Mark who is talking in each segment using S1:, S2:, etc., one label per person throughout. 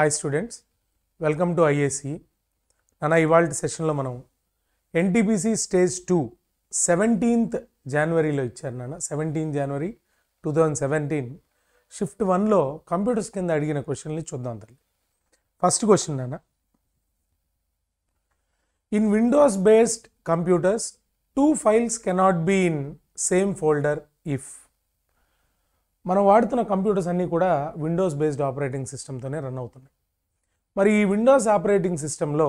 S1: Hi students welcome to IAC నాన్న ఇవాళ సెషన్లో మనం ఎన్టీపీసీ స్టేజ్ టూ సెవెంటీన్త్ జనవరిలో ఇచ్చారు నాన్న seventeenth January two thousand seventeen shift వన్లో కంప్యూటర్స్ కింద అడిగిన క్వశ్చన్లు చూద్దాం తల్లి ఫస్ట్ క్వశ్చన్ నాన్న in Windows based computers two files cannot be in same folder if మనం వాడుతున్న కంప్యూటర్స్ అన్నీ కూడా విండోస్ బేస్డ్ ఆపరేటింగ్ సిస్టమ్తోనే రన్ అవుతున్నాయి మరి ఈ విండోస్ ఆపరేటింగ్ సిస్టంలో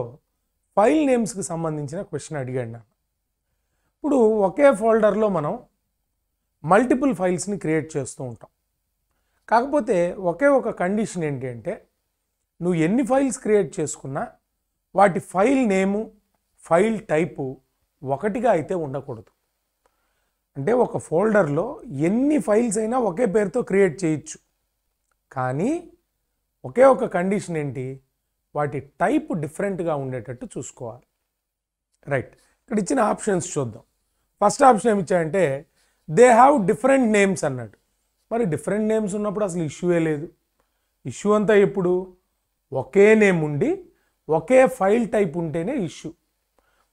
S1: ఫైల్ నేమ్స్కి సంబంధించిన క్వశ్చన్ అడిగాడు నాకు ఇప్పుడు ఒకే ఫోల్డర్లో మనం మల్టిపుల్ ఫైల్స్ని క్రియేట్ చేస్తూ ఉంటాం కాకపోతే ఒకే ఒక కండిషన్ ఏంటి అంటే నువ్వు ఎన్ని ఫైల్స్ క్రియేట్ చేసుకున్నా వాటి ఫైల్ నేము ఫైల్ టైపు ఒకటిగా అయితే ఉండకూడదు అంటే ఒక ఫోల్డర్లో ఎన్ని ఫైల్స్ అయినా ఒకే పేరుతో క్రియేట్ చేయొచ్చు కానీ ఒకే ఒక కండిషన్ ఏంటి వాటి టైప్ డిఫరెంట్గా ఉండేటట్టు చూసుకోవాలి రైట్ ఇక్కడ ఇచ్చిన ఆప్షన్స్ చూద్దాం ఫస్ట్ ఆప్షన్ ఏమి ఇచ్చాయంటే దే హ్యావ్ డిఫరెంట్ నేమ్స్ అన్నాడు మరి డిఫరెంట్ నేమ్స్ ఉన్నప్పుడు అసలు ఇష్యూ లేదు ఇష్యూ అంతా ఎప్పుడు ఒకే నేమ్ ఉండి ఒకే ఫైల్ టైప్ ఉంటేనే ఇష్యూ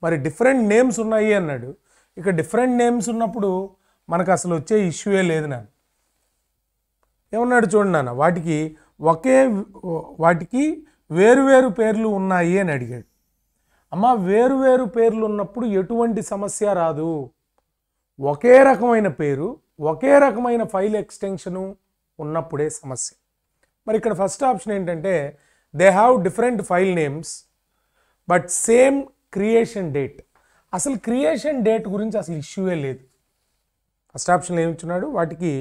S1: మరి డిఫరెంట్ నేమ్స్ ఉన్నాయి అన్నాడు ఇక డిఫరెంట్ నేమ్స్ ఉన్నప్పుడు మనకు అసలు వచ్చే ఇష్యూయే లేదు నాన్న ఏమన్నాడు చూడండి నాన్న వాటికి ఒకే వాటికి వేరువేరు పేర్లు ఉన్నాయి అని అడిగాడు అమ్మ వేరువేరు పేర్లు ఉన్నప్పుడు ఎటువంటి సమస్య రాదు ఒకే రకమైన పేరు ఒకే రకమైన ఫైల్ ఎక్స్టెన్షను ఉన్నప్పుడే సమస్య మరి ఇక్కడ ఫస్ట్ ఆప్షన్ ఏంటంటే they have different file names but same creation date అసలు క్రియేషన్ డేట్ గురించి అసలు ఇష్యూవే లేదు ఫస్ట్ ఆప్షన్లో ఏమిచ్చున్నాడు వాటికి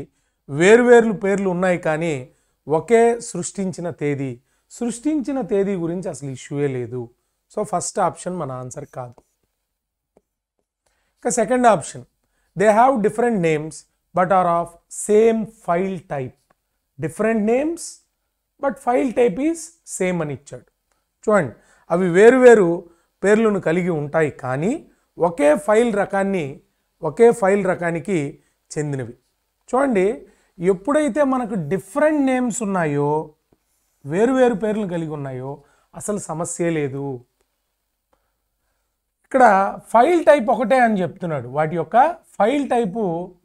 S1: వేరువేర్లు పేర్లు ఉన్నాయి కానీ ఒకే సృష్టించిన తేదీ సృష్టించిన తేదీ గురించి అసలు ఇష్యూవే లేదు సో ఫస్ట్ ఆప్షన్ మన ఆన్సర్ కాదు ఇంకా second option they have different names but are of same file type different names but file type is same అని ఇచ్చాడు చూడండి అవి వేరువేరు పేర్లను కలిగి ఉంటాయి కానీ ఒకే ఫైల్ రకాన్ని ఒకే ఫైల్ రకానికి చెందినవి చూడండి ఎప్పుడైతే మనకు డిఫరెంట్ నేమ్స్ ఉన్నాయో వేరువేరు పేర్లు కలిగి ఉన్నాయో అసలు సమస్య లేదు ఇక్కడ ఫైల్ టైప్ ఒకటే అని చెప్తున్నాడు వాటి యొక్క ఫైల్ టైపు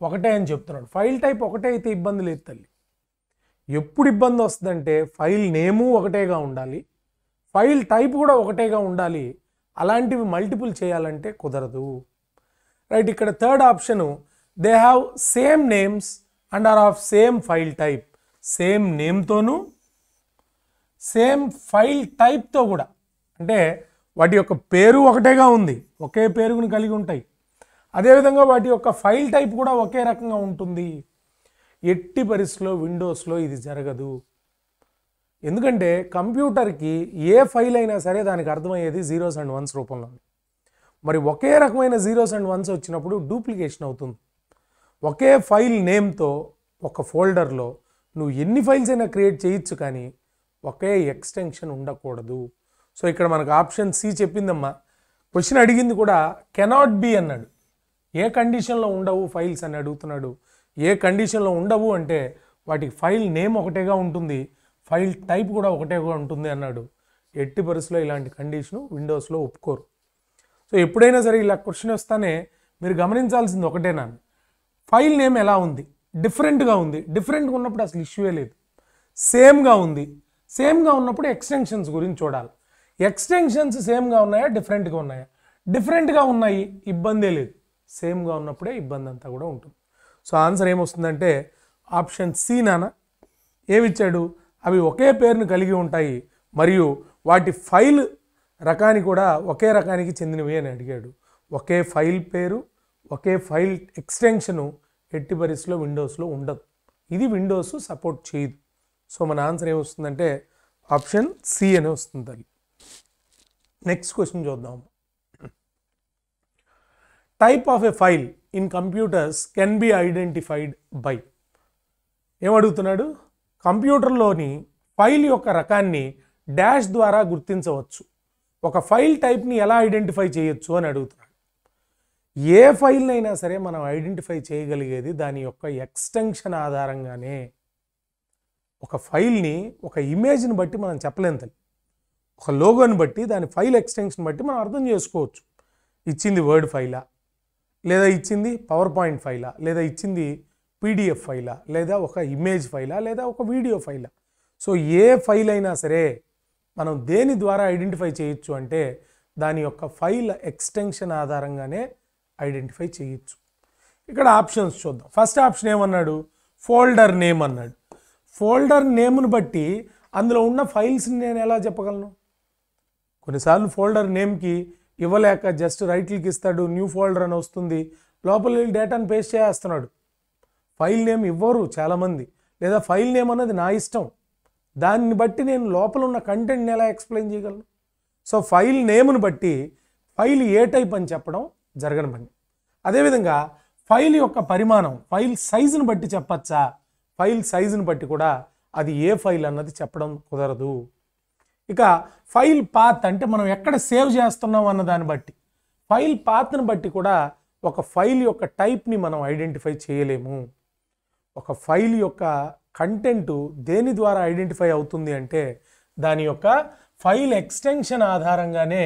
S1: ఒకటే అని చెప్తున్నాడు ఫైల్ టైప్ ఒకటే అయితే ఇబ్బంది లేదు తల్లి ఎప్పుడు ఇబ్బంది వస్తుందంటే ఫైల్ నేము ఒకటేగా ఉండాలి ఫైల్ టైప్ కూడా ఒకటేగా ఉండాలి అలాంటివి మల్టిపుల్ చేయాలంటే కుదరదు రైట్ ఇక్కడ third option they have same names and are of same file type same నేమ్తోనూ సేమ్ ఫైల్ టైప్తో కూడా అంటే వాటి యొక్క పేరు ఒకటేగా ఉంది ఒకే పేరును కలిగి ఉంటాయి అదేవిధంగా వాటి యొక్క ఫైల్ టైప్ కూడా ఒకే రకంగా ఉంటుంది ఎట్టి పరిస్థితిలో విండోస్లో ఇది జరగదు ఎందుకంటే కంప్యూటర్కి ఏ ఫైల్ అయినా సరే దానికి అర్థమయ్యేది జీరోస్ అండ్ వన్స్ రూపంలో మరి ఒకే రకమైన జీరోస్ అండ్ వన్స్ వచ్చినప్పుడు డూప్లికేషన్ అవుతుంది ఒకే ఫైల్ నేమ్తో ఒక ఫోల్డర్లో నువ్వు ఎన్ని ఫైల్స్ అయినా క్రియేట్ చేయొచ్చు కానీ ఒకే ఎక్స్టెన్షన్ ఉండకూడదు సో ఇక్కడ మనకు ఆప్షన్ సి చెప్పిందమ్మా క్వశ్చన్ అడిగింది కూడా కెనాట్ బి అన్నాడు ఏ కండిషన్లో ఉండవు ఫైల్స్ అని అడుగుతున్నాడు ఏ కండిషన్లో ఉండవు అంటే వాటికి ఫైల్ నేమ్ ఒకటేగా ఉంటుంది ఫైల్ టైప్ కూడా ఒకటే ఉంటుంది అన్నాడు ఎట్టి పరిస్థితిలో ఇలాంటి కండిషను విండోస్లో ఒప్పుకోరు సో ఎప్పుడైనా సరే ఇలా క్వశ్చన్ వస్తానే మీరు గమనించాల్సింది ఒకటే నాన్న ఫైల్ నేమ్ ఎలా ఉంది డిఫరెంట్గా ఉంది డిఫరెంట్గా ఉన్నప్పుడు అసలు ఇష్యూవే లేదు సేమ్గా ఉంది సేమ్గా ఉన్నప్పుడు ఎక్స్టెన్షన్స్ గురించి చూడాలి ఎక్స్టెన్షన్స్ సేమ్గా ఉన్నాయా డిఫరెంట్గా ఉన్నాయా డిఫరెంట్గా ఉన్నాయి ఇబ్బందే లేదు సేమ్గా ఉన్నప్పుడే ఇబ్బంది అంతా కూడా ఉంటుంది సో ఆన్సర్ ఏమొస్తుందంటే ఆప్షన్ సి నాన్న ఏమిచ్చాడు అవి ఒకే పేరును కలిగి ఉంటాయి మరియు వాటి ఫైల్ రకాన్ని కూడా ఒకే రకానికి చెందినవి అని అడిగాడు ఒకే ఫైల్ పేరు ఒకే ఫైల్ ఎక్స్టెన్షను ఎట్టి పరిస్థితిలో విండోస్లో ఉండదు ఇది విండోస్ సపోర్ట్ చేయదు సో మన ఆన్సర్ ఏమొస్తుందంటే ఆప్షన్ సి అని వస్తుంది తల్లి నెక్స్ట్ క్వశ్చన్ చూద్దాం type of a file in computers can be identified by ఏమడుగుతున్నాడు కంప్యూటర్లోని ఫైల్ యొక్క రకాన్ని డాష్ ద్వారా గుర్తించవచ్చు ఒక ఫైల్ టైప్ని ఎలా ఐడెంటిఫై చేయొచ్చు అని అడుగుతున్నాడు ఏ ఫైల్నైనా సరే మనం ఐడెంటిఫై చేయగలిగేది దాని యొక్క ఎక్స్టెన్షన్ ఆధారంగానే ఒక ఫైల్ని ఒక ఇమేజ్ని బట్టి మనం చెప్పలేం తల్లి ఒక లోగోని బట్టి దాని ఫైల్ ఎక్స్టెన్షన్ బట్టి మనం అర్థం చేసుకోవచ్చు ఇచ్చింది వర్డ్ ఫైలా లేదా ఇచ్చింది పవర్ పాయింట్ ఫైలా లేదా ఇచ్చింది పీడిఎఫ్ ఫైలా లేదా ఒక ఇమేజ్ ఫైలా లేదా ఒక వీడియో ఫైలా సో ఏ ఫైల్ అయినా సరే మనం దేని ద్వారా ఐడెంటిఫై చేయొచ్చు అంటే దాని యొక్క ఫైల్ ఎక్స్టెన్షన్ ఆధారంగానే ఐడెంటిఫై చేయొచ్చు ఇక్కడ ఆప్షన్స్ చూద్దాం ఫస్ట్ ఆప్షన్ ఏమన్నాడు ఫోల్డర్ నేమ్ అన్నాడు ఫోల్డర్ నేమ్ను బట్టి అందులో ఉన్న ఫైల్స్ని నేను ఎలా చెప్పగలను కొన్నిసార్లు ఫోల్డర్ నేమ్కి ఇవ్వలేక జస్ట్ రైట్లకి ఇస్తాడు న్యూ ఫోల్డర్ అని వస్తుంది లోపల డేటాను పేస్ట్ చేస్తున్నాడు ఫైల్ నేమ్ ఇవ్వరు చాలామంది లేదా ఫైల్ నేమ్ అన్నది నా ఇష్టం దాన్ని బట్టి నేను లోపల ఉన్న కంటెంట్ని ఎలా ఎక్స్ప్లెయిన్ చేయగలను సో ఫైల్ నేమ్ను బట్టి ఫైల్ ఏ టైప్ అని చెప్పడం జరగని పని అదేవిధంగా ఫైల్ యొక్క పరిమాణం ఫైల్ సైజును బట్టి చెప్పచ్చా ఫైల్ సైజును బట్టి కూడా అది ఏ ఫైల్ అన్నది చెప్పడం కుదరదు ఇక ఫైల్ పాత్ అంటే మనం ఎక్కడ సేవ్ చేస్తున్నాం అన్న దాన్ని బట్టి ఫైల్ పాత్ని బట్టి కూడా ఒక ఫైల్ యొక్క టైప్ని మనం ఐడెంటిఫై చేయలేము ఒక ఫైల్ యొక్క కంటెంట్ దేని ద్వారా ఐడెంటిఫై అవుతుంది అంటే దాని యొక్క ఫైల్ ఎక్స్టెన్షన్ ఆధారంగానే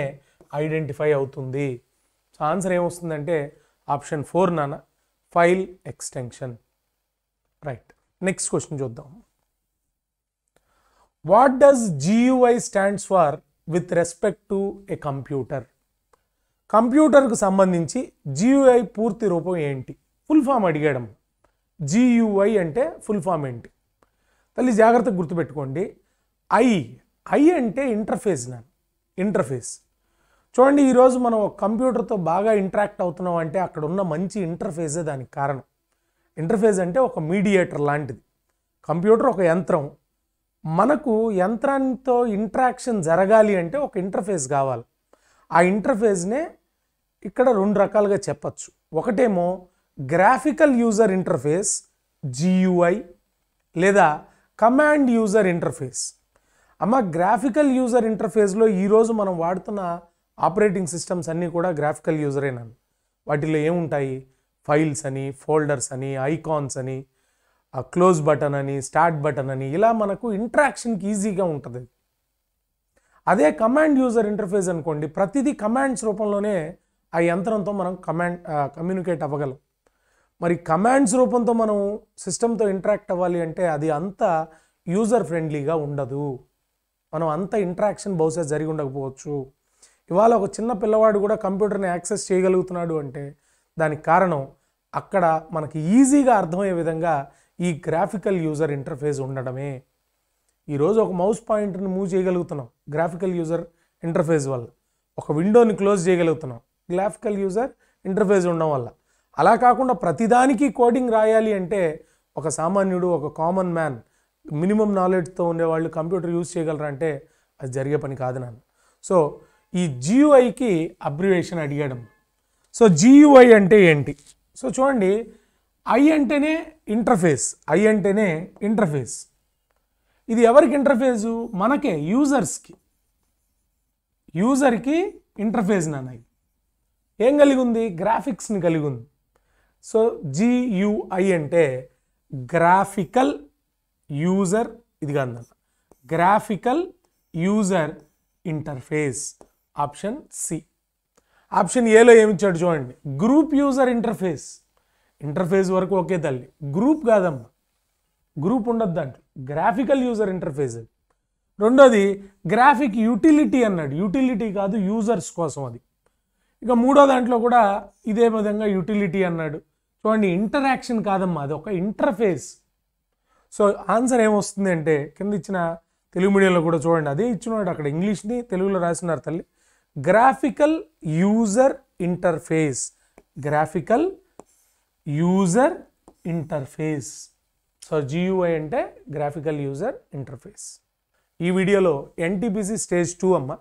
S1: ఐడెంటిఫై అవుతుంది సో ఆన్సర్ ఏమొస్తుందంటే ఆప్షన్ ఫోర్ నాన్న file extension right next question చూద్దాం what does GUI stands for with respect to a computer కంప్యూటర్కు సంబంధించి జియుఐ పూర్తి రూపం ఏంటి ఫుల్ ఫామ్ అడిగాడము జీయుఐ అంటే ఫుల్ ఫామ్ ఏంటి తల్లి జాగ్రత్తగా గుర్తుపెట్టుకోండి ఐ ఐ అంటే ఇంటర్ఫేస్ నేను ఇంటర్ఫేస్ చూడండి ఈరోజు మనం కంప్యూటర్తో బాగా ఇంటరాక్ట్ అవుతున్నాం అంటే అక్కడ ఉన్న మంచి ఇంటర్ఫేసే దానికి కారణం ఇంటర్ఫేస్ అంటే ఒక మీడియేటర్ లాంటిది కంప్యూటర్ ఒక యంత్రం మనకు యంత్రంతో ఇంటరాక్షన్ జరగాలి అంటే ఒక ఇంటర్ఫేస్ కావాలి ఆ ఇంటర్ఫేస్నే ఇక్కడ రెండు రకాలుగా చెప్పచ్చు ఒకటేమో గ్రాఫికల్ యూజర్ ఇంటర్ఫేస్ జియుఐ లేదా కమాండ్ యూజర్ ఇంటర్ఫేస్ అమ్మ గ్రాఫికల్ యూజర్ ఇంటర్ఫేస్లో ఈరోజు మనం వాడుతున్న ఆపరేటింగ్ సిస్టమ్స్ అన్నీ కూడా గ్రాఫికల్ యూజరేనాను వాటిలో ఏముంటాయి ఫైల్స్ అని ఫోల్డర్స్ అని ఐకాన్స్ అని క్లోజ్ బటన్ అని స్టార్ట్ బటన్ అని ఇలా మనకు ఇంట్రాక్షన్కి ఈజీగా ఉంటుంది అదే కమాండ్ యూజర్ ఇంటర్ఫేస్ అనుకోండి ప్రతిదీ కమాండ్స్ రూపంలోనే ఆ యంత్రంతో మనం కమాండ్ కమ్యూనికేట్ అవ్వగలం మరి కమాండ్స్ రూపంతో మనం సిస్టమ్తో ఇంటరాక్ట్ అవ్వాలి అంటే అది అంత యూజర్ ఫ్రెండ్లీగా ఉండదు మనం అంత ఇంట్రాక్షన్ బహుశా జరిగి ఉండకపోవచ్చు ఇవాళ ఒక చిన్న పిల్లవాడు కూడా కంప్యూటర్ని యాక్సెస్ చేయగలుగుతున్నాడు అంటే దానికి కారణం అక్కడ మనకి ఈజీగా అర్థమయ్యే విధంగా ఈ గ్రాఫికల్ యూజర్ ఇంటర్ఫేస్ ఉండడమే ఈరోజు ఒక మౌస్ పాయింట్ని మూవ్ చేయగలుగుతున్నాం గ్రాఫికల్ యూజర్ ఇంటర్ఫేస్ వల్ల ఒక విండోని క్లోజ్ చేయగలుగుతున్నాం గ్రాఫికల్ యూజర్ ఇంటర్ఫేస్ ఉండడం వల్ల అలా కాకుండా ప్రతిదానికి కోడింగ్ రాయాలి అంటే ఒక సామాన్యుడు ఒక కామన్ మ్యాన్ మినిమం నాలెడ్జ్తో ఉండేవాళ్ళు కంప్యూటర్ యూజ్ చేయగలరా అంటే అది జరిగే పని కాదు నన్ను సో ఈ జియుఐకి అబ్రివేషన్ అడిగడం సో జియుఐ అంటే ఏంటి సో చూడండి ఐ అంటేనే ఇంటర్ఫేస్ ఐ అంటేనే ఇంటర్ఫేస్ ఇది ఎవరికి ఇంటర్ఫేసు మనకే యూజర్స్కి యూజర్కి ఇంటర్ఫేస్ నాన్న ఏం కలిగి ఉంది గ్రాఫిక్స్ని కలిగి ఉంది సో జియుఐ అంటే గ్రాఫికల్ యూజర్ ఇది కాదు graphical user interface option C option ఏలో ఇచ్చాడు చూడండి గ్రూప్ యూజర్ ఇంటర్ఫేస్ ఇంటర్ఫేస్ వరకు ఒకే తల్లి గ్రూప్ కాదమ్మా గ్రూప్ ఉండదు దాంట్లో గ్రాఫికల్ యూజర్ ఇంటర్ఫేస్ అది రెండోది గ్రాఫిక్ యూటిలిటీ అన్నాడు యూటిలిటీ కాదు యూజర్స్ కోసం అది ఇక మూడో దాంట్లో కూడా ఇదే విధంగా యూటిలిటీ అన్నాడు చూడండి ఇంటరాక్షన్ కాదమ్మా అది ఒక ఇంటర్ఫేస్ సో ఆన్సర్ ఏమొస్తుంది అంటే కింద ఇచ్చిన తెలుగు మీడియంలో కూడా చూడండి అదే ఇచ్చినాడు అక్కడ ఇంగ్లీష్ని తెలుగులో రాసినారు తల్లి graphical user interface graphical user interface so GUI అంటే గ్రాఫికల్ యూజర్ ఇంటర్ఫేస్ ఈ వీడియోలో ఎన్టీపీసీ స్టేజ్ టూ అమ్మ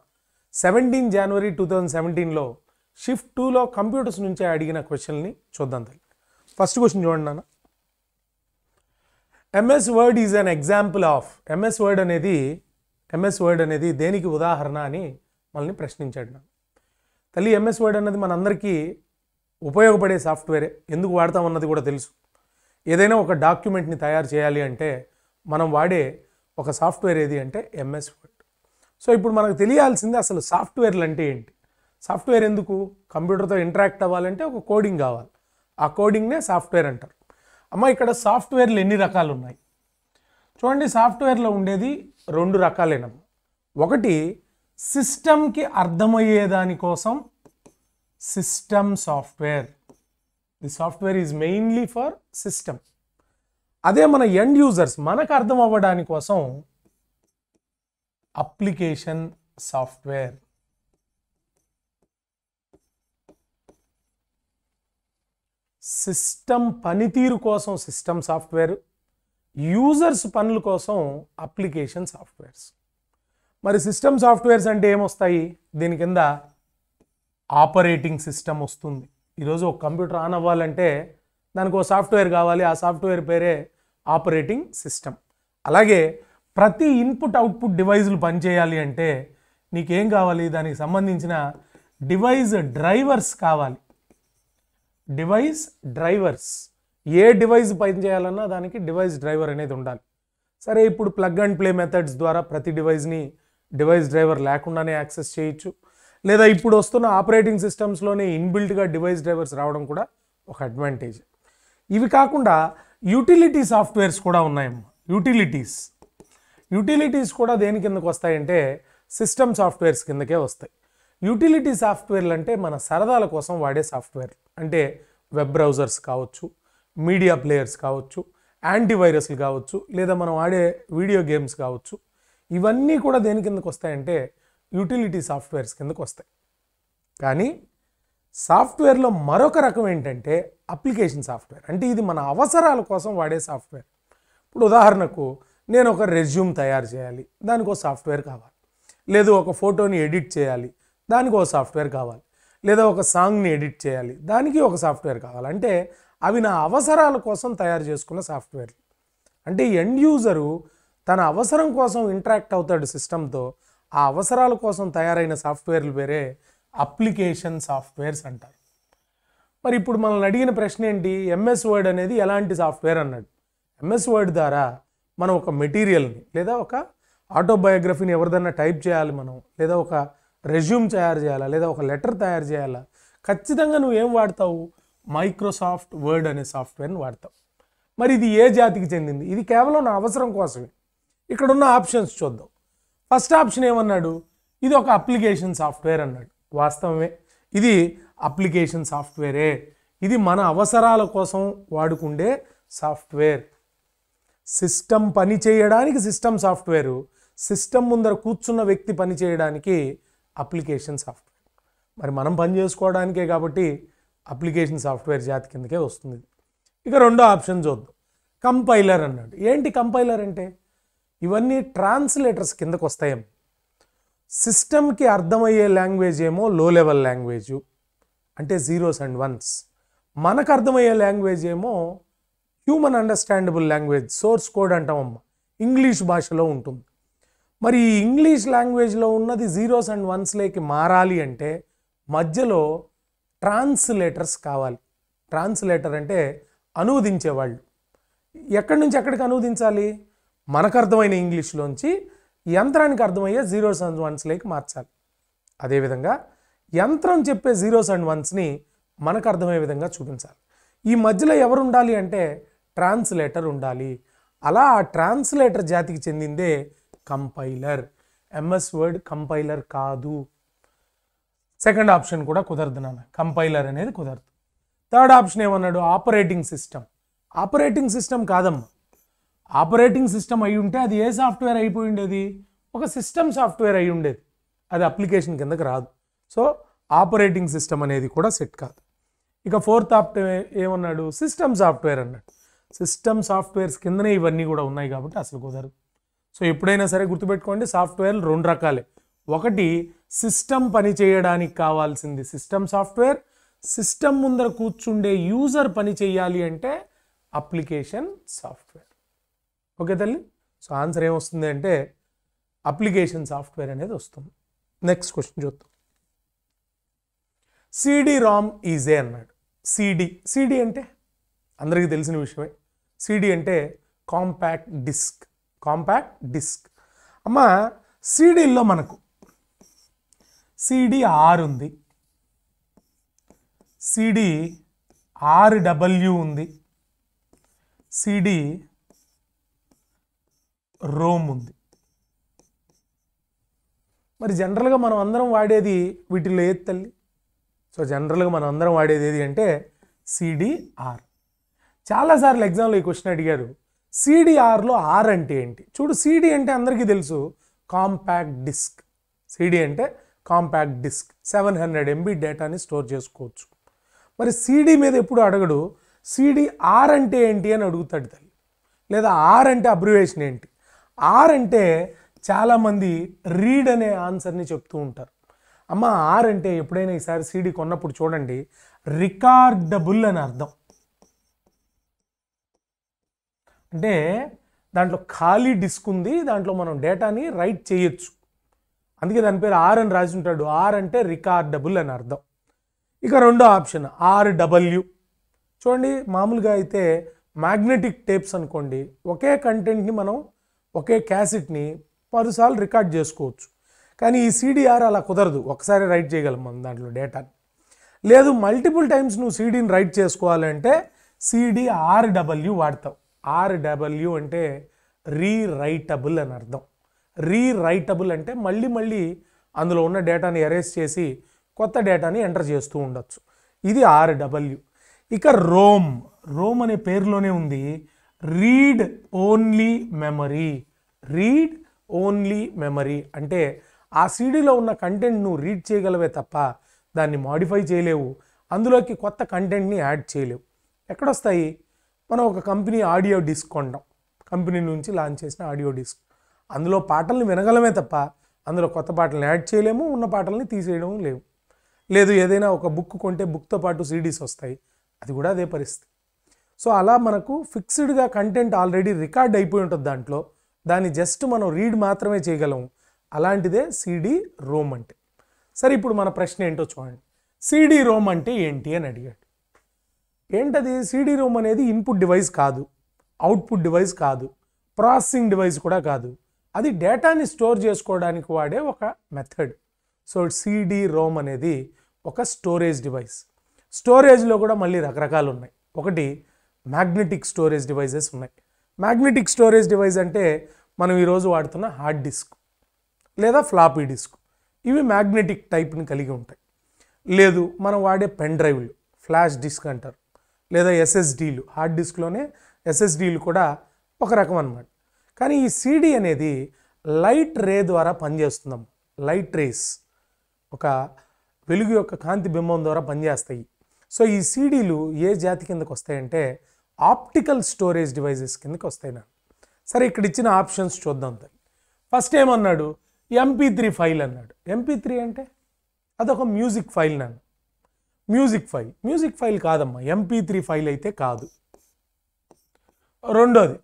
S1: సెవెంటీన్ జనవరి టూ థౌజండ్ సెవెంటీన్లో షిఫ్ట్ టూలో కంప్యూటర్స్ నుంచే అడిగిన క్వశ్చన్ని చూద్దాం తల్లి ఫస్ట్ క్వశ్చన్ చూడండి నాన్న MS Word is an example of MS Word అనేది ఎంఎస్ వర్డ్ అనేది దేనికి ఉదాహరణ అని మనల్ని ప్రశ్నించాడు నాన్న తల్లి ఎంఎస్ వర్డ్ అనేది మనందరికీ ఉపయోగపడే సాఫ్ట్వేరే ఎందుకు వాడతామన్నది కూడా తెలుసు ఏదైనా ఒక డాక్యుమెంట్ని తయారు చేయాలి అంటే మనం వాడే ఒక సాఫ్ట్వేర్ ఏది అంటే ఎంఎస్ వర్డ్ సో ఇప్పుడు మనకు తెలియాల్సింది అసలు సాఫ్ట్వేర్లు అంటే ఏంటి సాఫ్ట్వేర్ ఎందుకు కంప్యూటర్తో ఇంటరాక్ట్ అవ్వాలంటే ఒక కోడింగ్ కావాలి ఆ కోడింగ్నే సాఫ్ట్వేర్ అంటారు అమ్మ ఇక్కడ సాఫ్ట్వేర్లు ఎన్ని రకాలు ఉన్నాయి చూడండి సాఫ్ట్వేర్లో ఉండేది రెండు రకాలేనమ్మ ఒకటి సిస్టమ్కి అర్థమయ్యే దానికోసం system software the software is mainly for system అదే మన ఎండ్ యూజర్స్ మనకు అర్థం అవ్వడానికోసం కోసం అప్లికేషన్ సాఫ్ట్వేర్ సిస్టమ్ పనితీరు కోసం సిస్టమ్ సాఫ్ట్వేర్ యూజర్స్ పనుల కోసం అప్లికేషన్ సాఫ్ట్వేర్స్ మరి సిస్టమ్ సాఫ్ట్వేర్స్ అంటే ఏమొస్తాయి దీని కింద ఆపరేటింగ్ సిస్టమ్ వస్తుంది ఈరోజు ఒక కంప్యూటర్ ఆన్ అవ్వాలంటే దానికి ఒక సాఫ్ట్వేర్ కావాలి ఆ సాఫ్ట్వేర్ పేరే ఆపరేటింగ్ సిస్టమ్ అలాగే ప్రతి ఇన్పుట్ అవుట్పుట్ డివైజులు పనిచేయాలి అంటే నీకేం కావాలి దానికి సంబంధించిన డివైజ్ డ్రైవర్స్ కావాలి డివైస్ డ్రైవర్స్ ఏ డివైస్ పని చేయాలన్నా దానికి డివైస్ డ్రైవర్ అనేది ఉండాలి సరే ఇప్పుడు ప్లగ్ అండ్ ప్లే మెథడ్స్ ద్వారా ప్రతి డివైస్ని డివైస్ డ్రైవర్ లేకుండానే యాక్సెస్ చేయొచ్చు లేదా ఇప్పుడు వస్తున్న ఆపరేటింగ్ సిస్టమ్స్లోనే ఇన్బిల్ట్గా డివైస్ డ్రైవర్స్ రావడం కూడా ఒక అడ్వాంటేజ్ ఇవి కాకుండా యూటిలిటీ సాఫ్ట్వేర్స్ కూడా ఉన్నాయమ్మా యూటిలిటీస్ యూటిలిటీస్ కూడా దేని కిందకు వస్తాయంటే సిస్టమ్ సాఫ్ట్వేర్స్ కిందకే వస్తాయి యూటిలిటీ సాఫ్ట్వేర్లు అంటే మన సరదాల కోసం వాడే సాఫ్ట్వేర్లు అంటే వెబ్ బ్రౌజర్స్ కావచ్చు మీడియా ప్లేయర్స్ కావచ్చు యాంటీవైరస్లు కావచ్చు లేదా మనం ఆడే వీడియో గేమ్స్ కావచ్చు ఇవన్నీ కూడా దేని కిందకు వస్తాయంటే యూటిలిటీ సాఫ్ట్వేర్స్ కిందకు వస్తాయి కానీ సాఫ్ట్వేర్లో మరొక రకం ఏంటంటే అప్లికేషన్ సాఫ్ట్వేర్ అంటే ఇది మన అవసరాల కోసం వాడే సాఫ్ట్వేర్ ఇప్పుడు ఉదాహరణకు నేను ఒక రెజ్యూమ్ తయారు చేయాలి దానికి ఒక సాఫ్ట్వేర్ కావాలి లేదు ఒక ఫోటోని ఎడిట్ చేయాలి దానికి ఒక సాఫ్ట్వేర్ కావాలి లేదా ఒక సాంగ్ని ఎడిట్ చేయాలి దానికి ఒక సాఫ్ట్వేర్ కావాలి అంటే అవి నా అవసరాల కోసం తయారు చేసుకున్న సాఫ్ట్వేర్లు అంటే ఎండ్ యూజరు తన అవసరం కోసం ఇంటరాక్ట్ అవుతాడు సిస్టమ్తో ఆ అవసరాల కోసం తయారైన సాఫ్ట్వేర్లు వేరే అప్లికేషన్ సాఫ్ట్వేర్స్ అంటారు మరి ఇప్పుడు మనల్ని అడిగిన ప్రశ్న ఏంటి ఎంఎస్ వర్డ్ అనేది ఎలాంటి సాఫ్ట్వేర్ అన్నాడు ఎంఎస్ వర్డ్ ద్వారా మనం ఒక మెటీరియల్ని లేదా ఒక ఆటోబయోగ్రఫీని ఎవరిదన్నా టైప్ చేయాలి మనం లేదా ఒక రెజ్యూమ్ తయారు చేయాలా లేదా ఒక లెటర్ తయారు చేయాలా ఖచ్చితంగా నువ్వు ఏం వాడతావు మైక్రోసాఫ్ట్ వర్డ్ అనే సాఫ్ట్వేర్ని వాడతావు మరి ఇది ఏ జాతికి చెందింది ఇది కేవలం నా అవసరం కోసమే ఇక్కడ ఉన్న ఆప్షన్స్ చూద్దాం ఫస్ట్ ఆప్షన్ ఏమన్నాడు ఇది ఒక అప్లికేషన్ సాఫ్ట్వేర్ అన్నాడు వాస్తవమే ఇది అప్లికేషన్ సాఫ్ట్వేరే ఇది మన అవసరాల కోసం వాడుకుండే సాఫ్ట్వేర్ సిస్టమ్ పని చేయడానికి సిస్టమ్ సాఫ్ట్వేరు సిస్టమ్ ముందర కూర్చున్న వ్యక్తి పని చేయడానికి అప్లికేషన్ సాఫ్ట్వేర్ మరి మనం పని చేసుకోవడానికే కాబట్టి అప్లికేషన్ సాఫ్ట్వేర్ జాతి కిందకే వస్తుంది ఇక రెండో ఆప్షన్ చూద్దాం కంపైలర్ అన్నాడు ఏంటి కంపైలర్ అంటే ఇవన్నీ ట్రాన్స్లేటర్స్ కిందకు వస్తాయేం సిస్టమ్కి అర్థమయ్యే లాంగ్వేజ్ ఏమో లో లెవెల్ లాంగ్వేజ్ అంటే జీరోస్ అండ్ వన్స్ మనకు అర్థమయ్యే లాంగ్వేజ్ ఏమో human understandable language source code అమ్మ ఇంగ్లీష్ భాషలో ఉంటుంది మరి ఇంగ్లీష్ లాంగ్వేజ్లో ఉన్నది జీరోస్ అండ్ వన్స్లోకి మారాలి అంటే మధ్యలో ట్రాన్స్లేటర్స్ కావాలి ట్రాన్స్లేటర్ అంటే అనువదించేవాళ్ళు ఎక్కడి నుంచి ఎక్కడికి అనువదించాలి మనకు అర్థమైన ఇంగ్లీష్లోంచి యంత్రానికి అర్థమయ్యే జీరోస్ అండ్ వన్స్లోకి మార్చాలి అదేవిధంగా యంత్రం చెప్పే జీరోస్ అండ్ వన్స్ని మనకు అర్థమయ్యే విధంగా చూపించాలి ఈ మధ్యలో ఎవరు ఉండాలి అంటే ట్రాన్స్లేటర్ ఉండాలి అలా ఆ ట్రాన్స్లేటర్ జాతికి చెందిందే కంపైలర్ ఎంఎస్ వర్డ్ కంపైలర్ కాదు సెకండ్ ఆప్షన్ కూడా కుదరదు నాన్న కంపైలర్ అనేది కుదరదు థర్డ్ ఆప్షన్ ఏమన్నాడు ఆపరేటింగ్ సిస్టమ్ ఆపరేటింగ్ సిస్టమ్ కాదమ్మా ఆపరేటింగ్ సిస్టమ్ అయి ఉంటే అది ఏ సాఫ్ట్వేర్ అయిపోయి ఉండేది ఒక సిస్టమ్ సాఫ్ట్వేర్ అయి ఉండేది అది అప్లికేషన్ కిందకి రాదు సో ఆపరేటింగ్ సిస్టమ్ అనేది కూడా సెట్ కాదు ఇక ఫోర్త్ ఆప్ట్ ఏమన్నాడు సిస్టమ్ సాఫ్ట్వేర్ అన్నాడు సిస్టమ్ సాఫ్ట్వేర్స్ కిందనే ఇవన్నీ కూడా ఉన్నాయి కాబట్టి అసలు కుదరదు సో ఎప్పుడైనా సరే గుర్తుపెట్టుకోండి సాఫ్ట్వేర్లు రెండు రకాలే ఒకటి సిస్టమ్ పని చేయడానికి కావాల్సింది సిస్టమ్ సాఫ్ట్వేర్ సిస్టమ్ ముందర కూర్చుండే యూజర్ పని చేయాలి అంటే అప్లికేషన్ సాఫ్ట్వేర్ ఓకే తల్లి సో ఆన్సర్ ఏమొస్తుంది అంటే అప్లికేషన్ సాఫ్ట్వేర్ అనేది వస్తుంది నెక్స్ట్ క్వశ్చన్ చూద్దాం సిడి రామ్ ఈజే అన్నాడు సిడి సిడి అంటే అందరికీ తెలిసిన విషయమే సిడి అంటే కాంపాక్ట్ డిస్క్ కాంపాక్ట్ డిస్క్ అమ్మ సీడీల్లో మనకు సిడి ఆర్ ఉంది సిడి ఆర్ డబ్ల్యూ ఉంది సిడి రోమ్ ఉంది మరి జనరల్గా మనం అందరం వాడేది వీటిలో ఏది తల్లి సో జనరల్గా మనం అందరం వాడేది ఏది అంటే సిడిఆర్ చాలాసార్లు ఎగ్జామ్లో ఈ క్వశ్చన్ అడిగారు సిడిఆర్లో ఆర్ అంటే ఏంటి చూడు సిడి అంటే అందరికీ తెలుసు కాంపాక్ట్ డిస్క్ సిడి అంటే compact disk seven hundred MB డేటాని స్టోర్ చేసుకోవచ్చు మరి సిడి మీద ఎప్పుడు అడగడు సిడి ఆర్ అంటే ఏంటి అని అడుగుతాడు తల్లి లేదా ఆర్ అంటే అబ్రివేషన్ ఏంటి ఆర్ అంటే చాలామంది రీడ్ అనే ఆన్సర్ని చెప్తూ ఉంటారు అమ్మ ఆర్ అంటే ఎప్పుడైనా ఈసారి సీడీ కొన్నప్పుడు చూడండి రికార్డబుల్ అని అర్థం అంటే దాంట్లో ఖాళీ డిస్క్ ఉంది దాంట్లో మనం డేటాని రైట్ చేయొచ్చు అందుకే దాని పేరు ఆర్ అని రాసి ఉంటాడు ఆర్ అంటే రికార్డబుల్ అని అర్థం ఇక రెండో ఆప్షన్ ఆర్ డబ్ల్యూ చూడండి మామూలుగా అయితే మ్యాగ్నెటిక్ టేప్స్ అనుకోండి ఒకే కంటెంట్ని మనం ఒకే క్యాసెట్ని పరుసార్లు రికార్డ్ చేసుకోవచ్చు కానీ ఈ సీడీఆర్ అలా కుదరదు ఒకసారి రైట్ చేయగలం మనం దాంట్లో డేటాని లేదు మల్టిపుల్ టైమ్స్ నువ్వు సీడీని రైట్ చేసుకోవాలంటే సీడీఆర్డబ్ల్యూ వాడతావు ఆర్డబ్ల్యూ అంటే రీరైటబుల్ అని అర్థం రీరైటబుల్ అంటే మళ్ళీ మళ్ళీ అందులో ఉన్న డేటాని ఎరేస్ చేసి కొత్త డేటాని ఎంటర్ చేస్తూ ఉండొచ్చు ఇది ఆర్డబ్ల్యూ ఇక రోమ్ రోమ్ అనే పేరులోనే ఉంది read only memory read only memory అంటే ఆ సీడీలో ఉన్న కంటెంట్ నువ్వు రీడ్ చేయగలవే తప్ప దాన్ని మాడిఫై చేయలేవు అందులోకి కొత్త కంటెంట్ని యాడ్ చేయలేవు ఎక్కడొస్తాయి మనం ఒక కంపెనీ ఆడియో డిస్క్ కొంటాం కంపెనీ నుంచి లాంచ్ చేసిన ఆడియో డిస్క్ అందులో పాటల్ని వినగలమే తప్ప అందులో కొత్త పాటలను యాడ్ చేయలేము ఉన్న పాటల్ని తీసేయడం లేవు లేదు ఏదైనా ఒక బుక్ కొంటే బుక్తో పాటు సీడీస్ వస్తాయి అది కూడా అదే పరిస్థితి సో అలా మనకు ఫిక్స్డ్గా కంటెంట్ ఆల్రెడీ రికార్డ్ అయిపోయి ఉంటుంది దాంట్లో దాన్ని జస్ట్ మనం రీడ్ మాత్రమే చేయగలము అలాంటిదే సీడీ రోమ్ అంటే సరే ఇప్పుడు మన ప్రశ్న ఏంటో చూడండి సీడీ రోమ్ అంటే ఏంటి అని అడిగాడు ఏంటది సీడీ రోమ్ అనేది ఇన్పుట్ డివైస్ కాదు అవుట్పుట్ డివైస్ కాదు ప్రాసెసింగ్ డివైస్ కూడా కాదు అది డేటాని స్టోర్ చేసుకోవడానికి వాడే ఒక మెథడ్ సో సిడి రోమ్ అనేది ఒక స్టోరేజ్ డివైస్ స్టోరేజ్లో కూడా మళ్ళీ రకరకాలు ఉన్నాయి ఒకటి మ్యాగ్నెటిక్ స్టోరేజ్ డివైజెస్ ఉన్నాయి మ్యాగ్నెటిక్ స్టోరేజ్ డివైస్ అంటే మనం ఈరోజు వాడుతున్న హార్డ్ డిస్క్ లేదా ఫ్లాపీ డిస్క్ ఇవి మ్యాగ్నెటిక్ టైప్ని కలిగి ఉంటాయి లేదు మనం వాడే పెన్ డ్రైవ్లు ఫ్లాష్ డిస్క్ అంటారు లేదా ఎస్ఎస్డీలు హార్డ్ డిస్క్లోనే ఎస్ఎస్డీలు కూడా ఒక రకం అనమాట కానీ ఈ సీడీ అనేది లైట్ రే ద్వారా పనిచేస్తున్నాం లైట్ రేస్ ఒక వెలుగు యొక్క కాంతి బింబం ద్వారా పనిచేస్తాయి సో ఈ సీడీలు ఏ జాతి కిందకు వస్తాయంటే ఆప్టికల్ స్టోరేజ్ డివైజెస్ కిందకి వస్తాయి నాకు సరే ఇక్కడ ఇచ్చిన ఆప్షన్స్ చూద్దాం ఫస్ట్ ఏమన్నాడు ఎంపీ త్రీ ఫైల్ అన్నాడు ఎంపీ త్రీ అంటే అదొక మ్యూజిక్ ఫైల్ నన్ను మ్యూజిక్ ఫైల్ మ్యూజిక్ ఫైల్ కాదమ్మా ఎంపీ త్రీ ఫైల్ అయితే కాదు రెండోది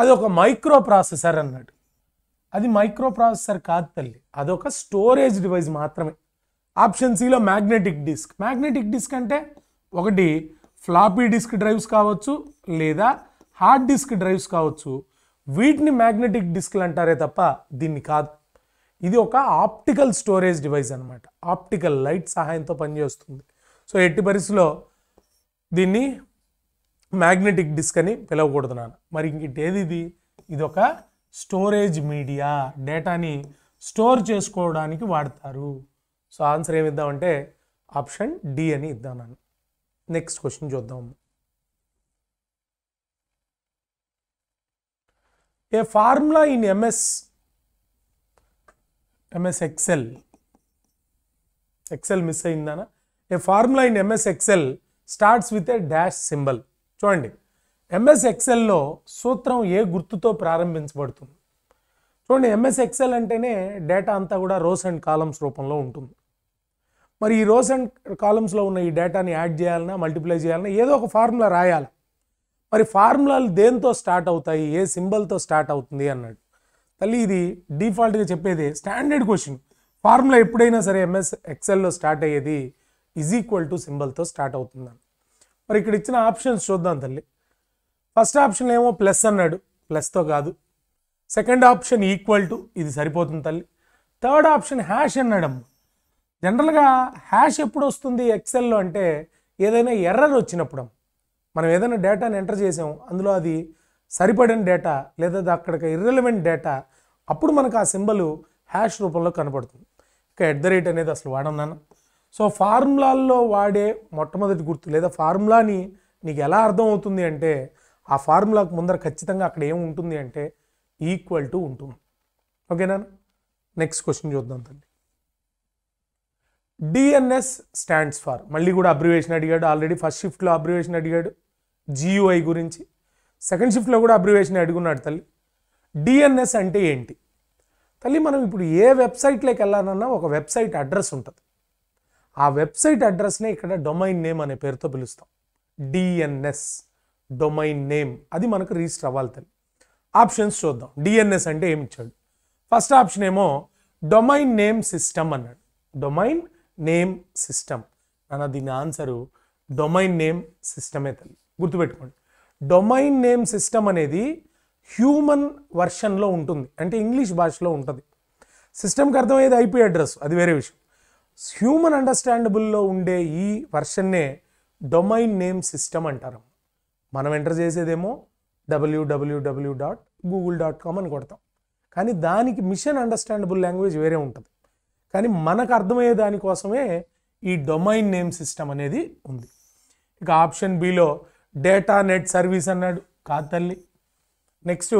S1: అది ఒక మైక్రో ప్రాసెసర్ అన్నట్టు అది మైక్రో ప్రాసెసర్ కాదు తల్లి అదొక స్టోరేజ్ డివైస్ మాత్రమే ఆప్షన్ సిలో మ్యాగ్నెటిక్ డిస్క్ మ్యాగ్నెటిక్ డిస్క్ అంటే ఒకటి ఫ్లాపీ డిస్క్ డ్రైవ్స్ కావచ్చు లేదా హార్డ్ డిస్క్ డ్రైవ్స్ కావచ్చు వీటిని మ్యాగ్నెటిక్ డిస్క్లు అంటారే తప్ప దీన్ని కాదు ఇది ఒక ఆప్టికల్ స్టోరేజ్ డివైస్ అనమాట ఆప్టికల్ లైట్ సహాయంతో పనిచేస్తుంది సో ఎట్టి పరిస్థితిలో దీన్ని మ్యాగ్నెటిక్ డిస్క్ అని పిలవకూడదు నాన్న మరి ఏది ఇది ఇది ఒక స్టోరేజ్ మీడియా డేటాని స్టోర్ చేసుకోవడానికి వాడతారు సో ఆన్సర్ ఏమి ఇద్దామంటే ఆప్షన్ డి అని ఇద్దాం నాన్న నెక్స్ట్ క్వశ్చన్ చూద్దాం a formula in MS MS Excel Excel miss అయిందానా a formula in MS Excel starts with a dash symbol చూడండి ఎంఎస్ ఎక్సెల్లో సూత్రం ఏ గుర్తుతో ప్రారంభించబడుతుంది చూడండి ఎంఎస్ ఎక్సెల్ అంటేనే డేటా అంతా కూడా రోస్ అండ్ కాలమ్స్ రూపంలో ఉంటుంది మరి ఈ రోస్ అండ్ కాలమ్స్లో ఉన్న ఈ డేటాని యాడ్ చేయాలన్నా మల్టిప్లై చేయాలన్నా ఏదో ఒక ఫార్ములా రాయాలి మరి ఫార్ములాలు దేంతో స్టార్ట్ అవుతాయి ఏ సింబల్తో స్టార్ట్ అవుతుంది అన్నాడు తల్లి ఇది డిఫాల్ట్గా చెప్పేది స్టాండర్డ్ క్వశ్చన్ ఫార్ములా ఎప్పుడైనా సరే ఎంఎస్ ఎక్సెల్లో స్టార్ట్ అయ్యేది ఈజ్ ఈక్వల్ టు సింబల్తో స్టార్ట్ అవుతుందని మరి ఇక్కడ ఇచ్చిన ఆప్షన్స్ చూద్దాం తల్లి ఫస్ట్ ఆప్షన్ ఏమో ప్లస్ అన్నాడు ప్లస్తో కాదు సెకండ్ ఆప్షన్ ఈక్వల్ టు ఇది సరిపోతుంది తల్లి థర్డ్ ఆప్షన్ హ్యాష్ అన్నాడమ్మ జనరల్గా హ్యాష్ ఎప్పుడు వస్తుంది ఎక్సెల్లో అంటే ఏదైనా ఎర్రర్ వచ్చినప్పుడు మనం ఏదైనా డేటాను ఎంటర్ చేసాం అందులో అది సరిపడిన డేటా లేదా అక్కడికి ఇర్రెలవెంట్ డేటా అప్పుడు మనకు ఆ సింబల్ హ్యాష్ రూపంలో కనపడుతుంది ఇక ఎట్ ద రేట్ అనేది అసలు వాడన్నాను సో ఫార్ములాల్లో వాడే మొట్టమొదటి గుర్తు లేదా ఫార్ములాని నీకు ఎలా అర్థం అవుతుంది అంటే ఆ ఫార్ములాకు ముందర ఖచ్చితంగా అక్కడ ఏం ఉంటుంది అంటే ఈక్వల్ టు ఉంటుంది ఓకేనా నెక్స్ట్ క్వశ్చన్ చూద్దాం తల్లి డిఎన్ఎస్ స్టాండ్స్ ఫార్ మళ్ళీ కూడా అబ్రివేషన్ అడిగాడు ఆల్రెడీ ఫస్ట్ షిఫ్ట్లో అబ్రివేషన్ అడిగాడు జియుఐ గురించి సెకండ్ షిఫ్ట్లో కూడా అబ్రివేషన్ అడుగున్నాడు తల్లి డిఎన్ఎస్ అంటే ఏంటి తల్లి మనం ఇప్పుడు ఏ వెబ్సైట్లోకి వెళ్ళాలన్నా ఒక వెబ్సైట్ అడ్రస్ ఉంటుంది ఆ వెబ్సైట్ అడ్రస్నే ఇక్కడ డొమైన్ నేమ్ అనే పేరుతో పిలుస్తాం డిఎన్ఎస్ డొమైన్ నేమ్ అది మనకు రిజిస్టర్ అవ్వాలి తల్లి ఆప్షన్స్ చూద్దాం డిఎన్ఎస్ అంటే ఏమి ఇచ్చాడు ఫస్ట్ ఆప్షన్ ఏమో డొమైన్ నేమ్ సిస్టమ్ అన్నాడు డొమైన్ నేమ్ సిస్టమ్ నాన్న దీని ఆన్సరు డొమైన్ నేమ్ సిస్టమే తల్లి గుర్తుపెట్టుకోండి డొమైన్ నేమ్ సిస్టమ్ అనేది హ్యూమన్ వర్షన్లో ఉంటుంది అంటే ఇంగ్లీష్ భాషలో ఉంటుంది సిస్టమ్కి అర్థమయ్యేది ఐపీ అడ్రస్ అది వేరే విషయం హ్యూమన్ అండర్స్టాండబుల్లో ఉండే ఈ వర్షన్నే డొమైన్ నేమ్ సిస్టమ్ అంటారు మనం ఎంటర్ చేసేదేమో WWW dot Google dot com అని కొడతాం కానీ దానికి మిషన్ అండర్స్టాండబుల్ లాంగ్వేజ్ వేరే ఉంటుంది కానీ మనకు అర్థమయ్యే దానికోసమే ఈ డొమైన్ నేమ్ సిస్టమ్ అనేది ఉంది ఇక option below data net service అన్నాడు కాదు తల్లి నెక్స్ట్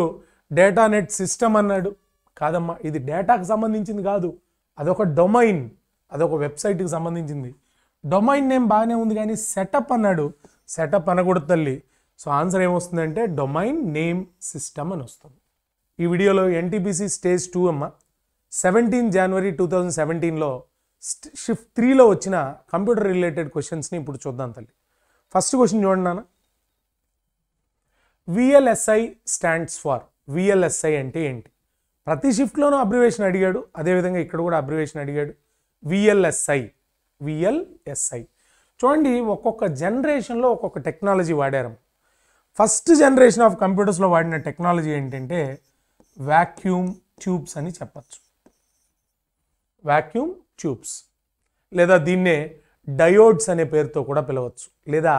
S1: డేటా నెట్ సిస్టమ్ అన్నాడు కాదమ్మా ఇది డేటాకు సంబంధించింది కాదు అదొక డొమైన్ అదొక వెబ్సైట్కి సంబంధించింది డొమైన్ నేమ్ బాగానే ఉంది కానీ సెటప్ అన్నాడు సెటప్ అనకూడదు తల్లి సో ఆన్సర్ ఏమొస్తుందంటే డొమైన్ నేమ్ సిస్టమ్ అని వస్తుంది ఈ వీడియోలో ఎన్టీపీసీ స్టేజ్ టూ అమ్మ సెవెంటీన్ జనవరి టూ థౌజండ్ సెవెంటీన్లో షిఫ్ట్ త్రీలో వచ్చిన కంప్యూటర్ రిలేటెడ్ క్వశ్చన్స్ని ఇప్పుడు చూద్దాం తల్లి ఫస్ట్ క్వశ్చన్ చూడండి నాన్న విఎల్ఎస్ఐ స్టాండ్స్ ఫార్ విఎల్ఎస్ఐ అంటే ఏంటి ప్రతి షిఫ్ట్లోనూ అబ్రివేషన్ అడిగాడు అదేవిధంగా ఇక్కడ కూడా అబ్రివేషన్ అడిగాడు విఎల్ఎస్ఐ విఎల్ఎస్ఐ చూడండి ఒక్కొక్క జనరేషన్లో ఒక్కొక్క టెక్నాలజీ వాడారు ఫస్ట్ జనరేషన్ ఆఫ్ కంప్యూటర్స్లో వాడిన టెక్నాలజీ ఏంటంటే వ్యాక్యూమ్ ట్యూబ్స్ అని చెప్పచ్చు వ్యాక్యూమ్ ట్యూబ్స్ లేదా దీన్నే డయోడ్స్ అనే పేరుతో కూడా పిలవచ్చు లేదా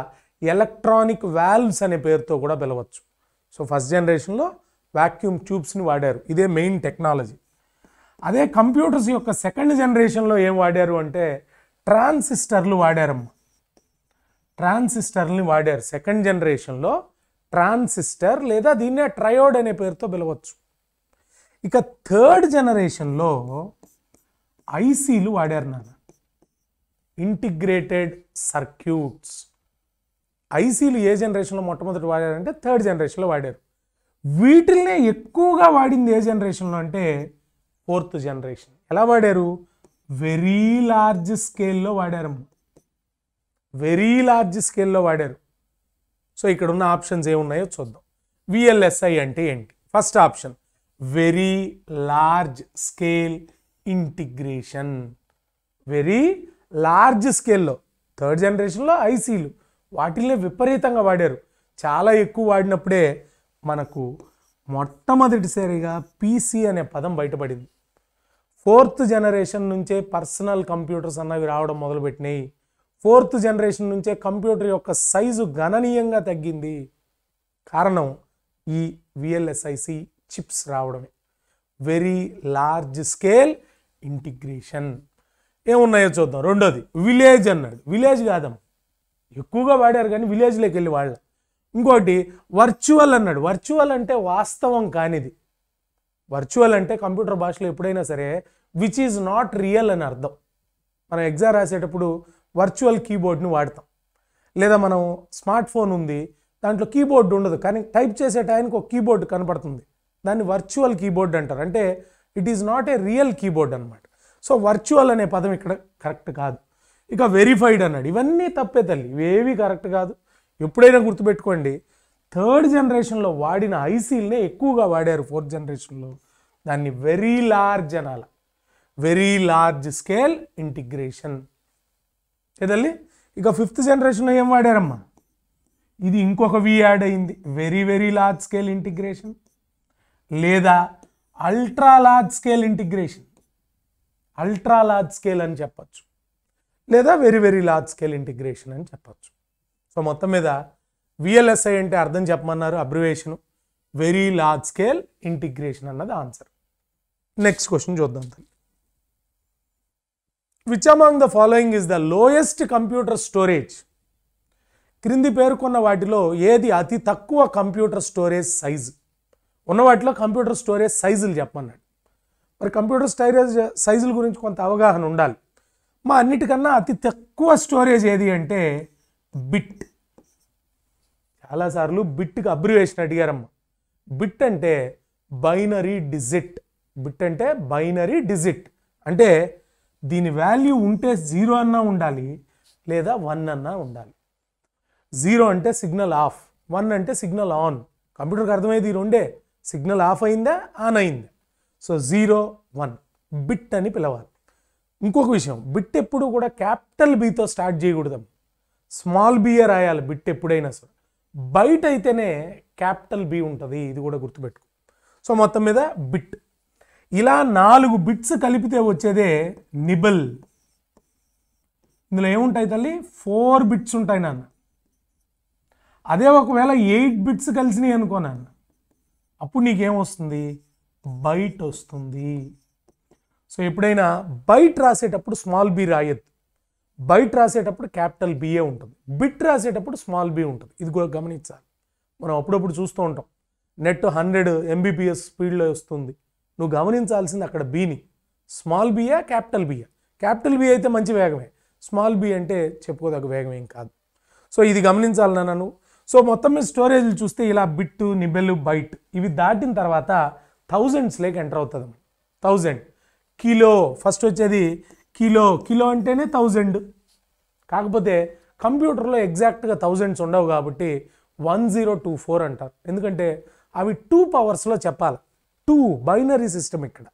S1: ఎలక్ట్రానిక్ వాల్వ్స్ అనే పేరుతో కూడా పిలవచ్చు సో ఫస్ట్ జనరేషన్లో వ్యాక్యూమ్ ట్యూబ్స్ని వాడారు ఇదే మెయిన్ టెక్నాలజీ అదే కంప్యూటర్స్ యొక్క సెకండ్ జనరేషన్లో ఏం వాడారు అంటే ట్రాన్సిస్టర్లు వాడారమ్మ ట్రాన్సిస్టర్ని వాడారు సెకండ్ జనరేషన్లో ట్రాన్సిస్టర్ లేదా దీన్నే ట్రయోడ్ అనే పేరుతో పిలవచ్చు ఇక థర్డ్ జనరేషన్లో ఐసీలు వాడారు నాన్న ఇంటిగ్రేటెడ్ సర్క్యూట్స్ ఐసీలు ఏ జనరేషన్లో మొట్టమొదటి వాడారంటే థర్డ్ జనరేషన్లో వాడారు వీటిల్నే ఎక్కువగా వాడింది ఏ జనరేషన్లో అంటే ఫోర్త్ జనరేషన్ ఎలా వాడారు వెరీ లార్జ్ స్కేల్లో వాడారు వెరీ లార్జ్ స్కేల్లో వాడారు సో ఇక్కడ ఉన్న ఆప్షన్స్ ఏమున్నాయో చూద్దాం విఎల్ఎస్ఐ అంటే ఏంటి first option very large scale integration very large స్కేల్లో థర్డ్ జనరేషన్లో ఐసీలు వాటిల్నే విపరీతంగా వాడారు చాలా ఎక్కువ వాడినప్పుడే మనకు మొట్టమొదటిసారిగా పీసీ అనే పదం బయటపడింది ఫోర్త్ జనరేషన్ నుంచే పర్సనల్ కంప్యూటర్స్ అన్నవి రావడం మొదలుపెట్టినాయి ఫోర్త్ జనరేషన్ నుంచే కంప్యూటర్ యొక్క సైజు గణనీయంగా తగ్గింది కారణం ఈ విఎల్ఎస్ఐసి చిప్స్ రావడమే వెరీ లార్జ్ స్కేల్ ఇంటిగ్రేషన్ ఏమున్నాయో చూద్దాం రెండోది విలేజ్ అన్నాడు విలేజ్ కాదమ్మ ఎక్కువగా వాడారు కానీ విలేజ్లోకి వెళ్ళి వాళ్ళ ఇంకోటి వర్చువల్ అన్నాడు వర్చువల్ అంటే వాస్తవం కానిది వర్చువల్ అంటే కంప్యూటర్ భాషలో ఎప్పుడైనా సరే విచ్ ఈజ్ నాట్ రియల్ అని అర్థం మనం ఎగ్జామ్ రాసేటప్పుడు వర్చువల్ కీబోర్డ్ని వాడతాం లేదా మనం స్మార్ట్ ఫోన్ ఉంది దాంట్లో కీబోర్డ్ ఉండదు కానీ టైప్ చేసే టైంకి ఒక కీబోర్డ్ కనపడుతుంది దాన్ని వర్చువల్ కీబోర్డ్ అంటారు అంటే it is not a real keyboard అనమాట సో వర్చువల్ అనే పదం ఇక్కడ కరెక్ట్ కాదు ఇక వెరిఫైడ్ అన్నాడు ఇవన్నీ తప్పే తల్లి ఇవేవి కరెక్ట్ కాదు ఎప్పుడైనా గుర్తుపెట్టుకోండి థర్డ్ జనరేషన్లో వాడిన ఐసీల్నే ఎక్కువగా వాడారు ఫోర్త్ జనరేషన్లో దాన్ని వెరీ లార్జ్ అనాల వెరీ లార్జ్ స్కేల్ ఇంటిగ్రేషన్ ఏదల్లి ఇక ఫిఫ్త్ జనరేషన్లో ఏం వాడారమ్మా ఇది ఇంకొక వి యాడ్ అయింది very very large scale integration లేదా ultra large scale integration ultra large scale అని చెప్పచ్చు లేదా very very large scale integration అని చెప్పచ్చు సో మొత్తం మీద విఎల్ఎస్ఐ అంటే అర్థం చెప్పమన్నారు abbreviation very large scale integration అన్నది ఆన్సర్ నెక్స్ట్ క్వశ్చన్ చూద్దాం తల్లి which among the following is the lowest computer storage క్రింది పేర్కొన్న వాటిలో ఏది అతి తక్కువ కంప్యూటర్ స్టోరేజ్ సైజు ఉన్న వాటిలో కంప్యూటర్ స్టోరేజ్ సైజులు చెప్పన్నాడు మరి కంప్యూటర్ స్టోరేజ్ సైజుల గురించి కొంత అవగాహన ఉండాలి మా అన్నిటికన్నా అతి తక్కువ స్టోరేజ్ ఏది అంటే బిట్ చాలాసార్లు బిట్కి అబ్రివేషన్ అడిగారమ్మ బిట్ అంటే బైనరీ డిజిట్ బిట్ అంటే బైనరీ డిజిట్ అంటే దీని వాల్యూ ఉంటే జీరో అన్నా ఉండాలి లేదా వన్ అన్నా ఉండాలి జీరో అంటే సిగ్నల్ ఆఫ్ వన్ అంటే సిగ్నల్ ఆన్ కంప్యూటర్కి అర్థమయ్యేది ఈ రెండే సిగ్నల్ ఆఫ్ అయిందా ఆన్ అయిందా సో జీరో వన్ బిట్ అని పిలవాలి ఇంకొక విషయం బిట్ ఎప్పుడు కూడా క్యాపిటల్ బీతో స్టార్ట్ చేయకూడదు స్మాల్ బీయే రాయాలి బిట్ ఎప్పుడైనా సరే బయట అయితేనే క్యాపిటల్ బి ఉంటుంది ఇది కూడా గుర్తుపెట్టుకో సో మొత్తం మీద బిట్ ఇలా నాలుగు బిట్స్ కలిపితే వచ్చేదే నిబల్ ఇందులో ఏముంటాయి తల్లి ఫోర్ బిట్స్ ఉంటాయి నాన్న అదే ఒకవేళ ఎయిట్ బిట్స్ కలిసినాయి అనుకో నాన్న అప్పుడు నీకేమొస్తుంది బైట్ వస్తుంది సో ఎప్పుడైనా బైట్ రాసేటప్పుడు స్మాల్ బి రాయద్దు బయట రాసేటప్పుడు క్యాపిటల్ బిఏ ఉంటుంది బిట్ రాసేటప్పుడు స్మాల్ బి ఉంటుంది ఇది కూడా గమనించాలి మనం అప్పుడప్పుడు చూస్తూ ఉంటాం నెట్ హండ్రెడ్ ఎంబీబీఎస్ స్పీడ్లో వస్తుంది నువ్వు గమనించాల్సింది అక్కడ బీని స్మాల్ బియా క్యాపిటల్ బియా క్యాపిటల్ బి అయితే మంచి వేగమే స్మాల్ బి అంటే చెప్పుకోదగ్గ వేగమేం కాదు సో ఇది గమనించాలన్న నన్ను సో మొత్తం మీద స్టోరేజ్లు చూస్తే ఇలా బిట్టు నిబెల్ బైట్ ఇవి దాటిన తర్వాత థౌజండ్స్ లేక ఎంటర్ అవుతుంది థౌజండ్ కిలో ఫస్ట్ వచ్చేది కిలో కిలో అంటేనే థౌజండ్ కాకపోతే కంప్యూటర్లో ఎగ్జాక్ట్గా థౌజండ్స్ ఉండవు కాబట్టి వన్ జీరో టూ ఫోర్ అంటారు ఎందుకంటే అవి టూ పవర్స్లో చెప్పాలి టూ బైనరీ సిస్టమ్ ఇక్కడ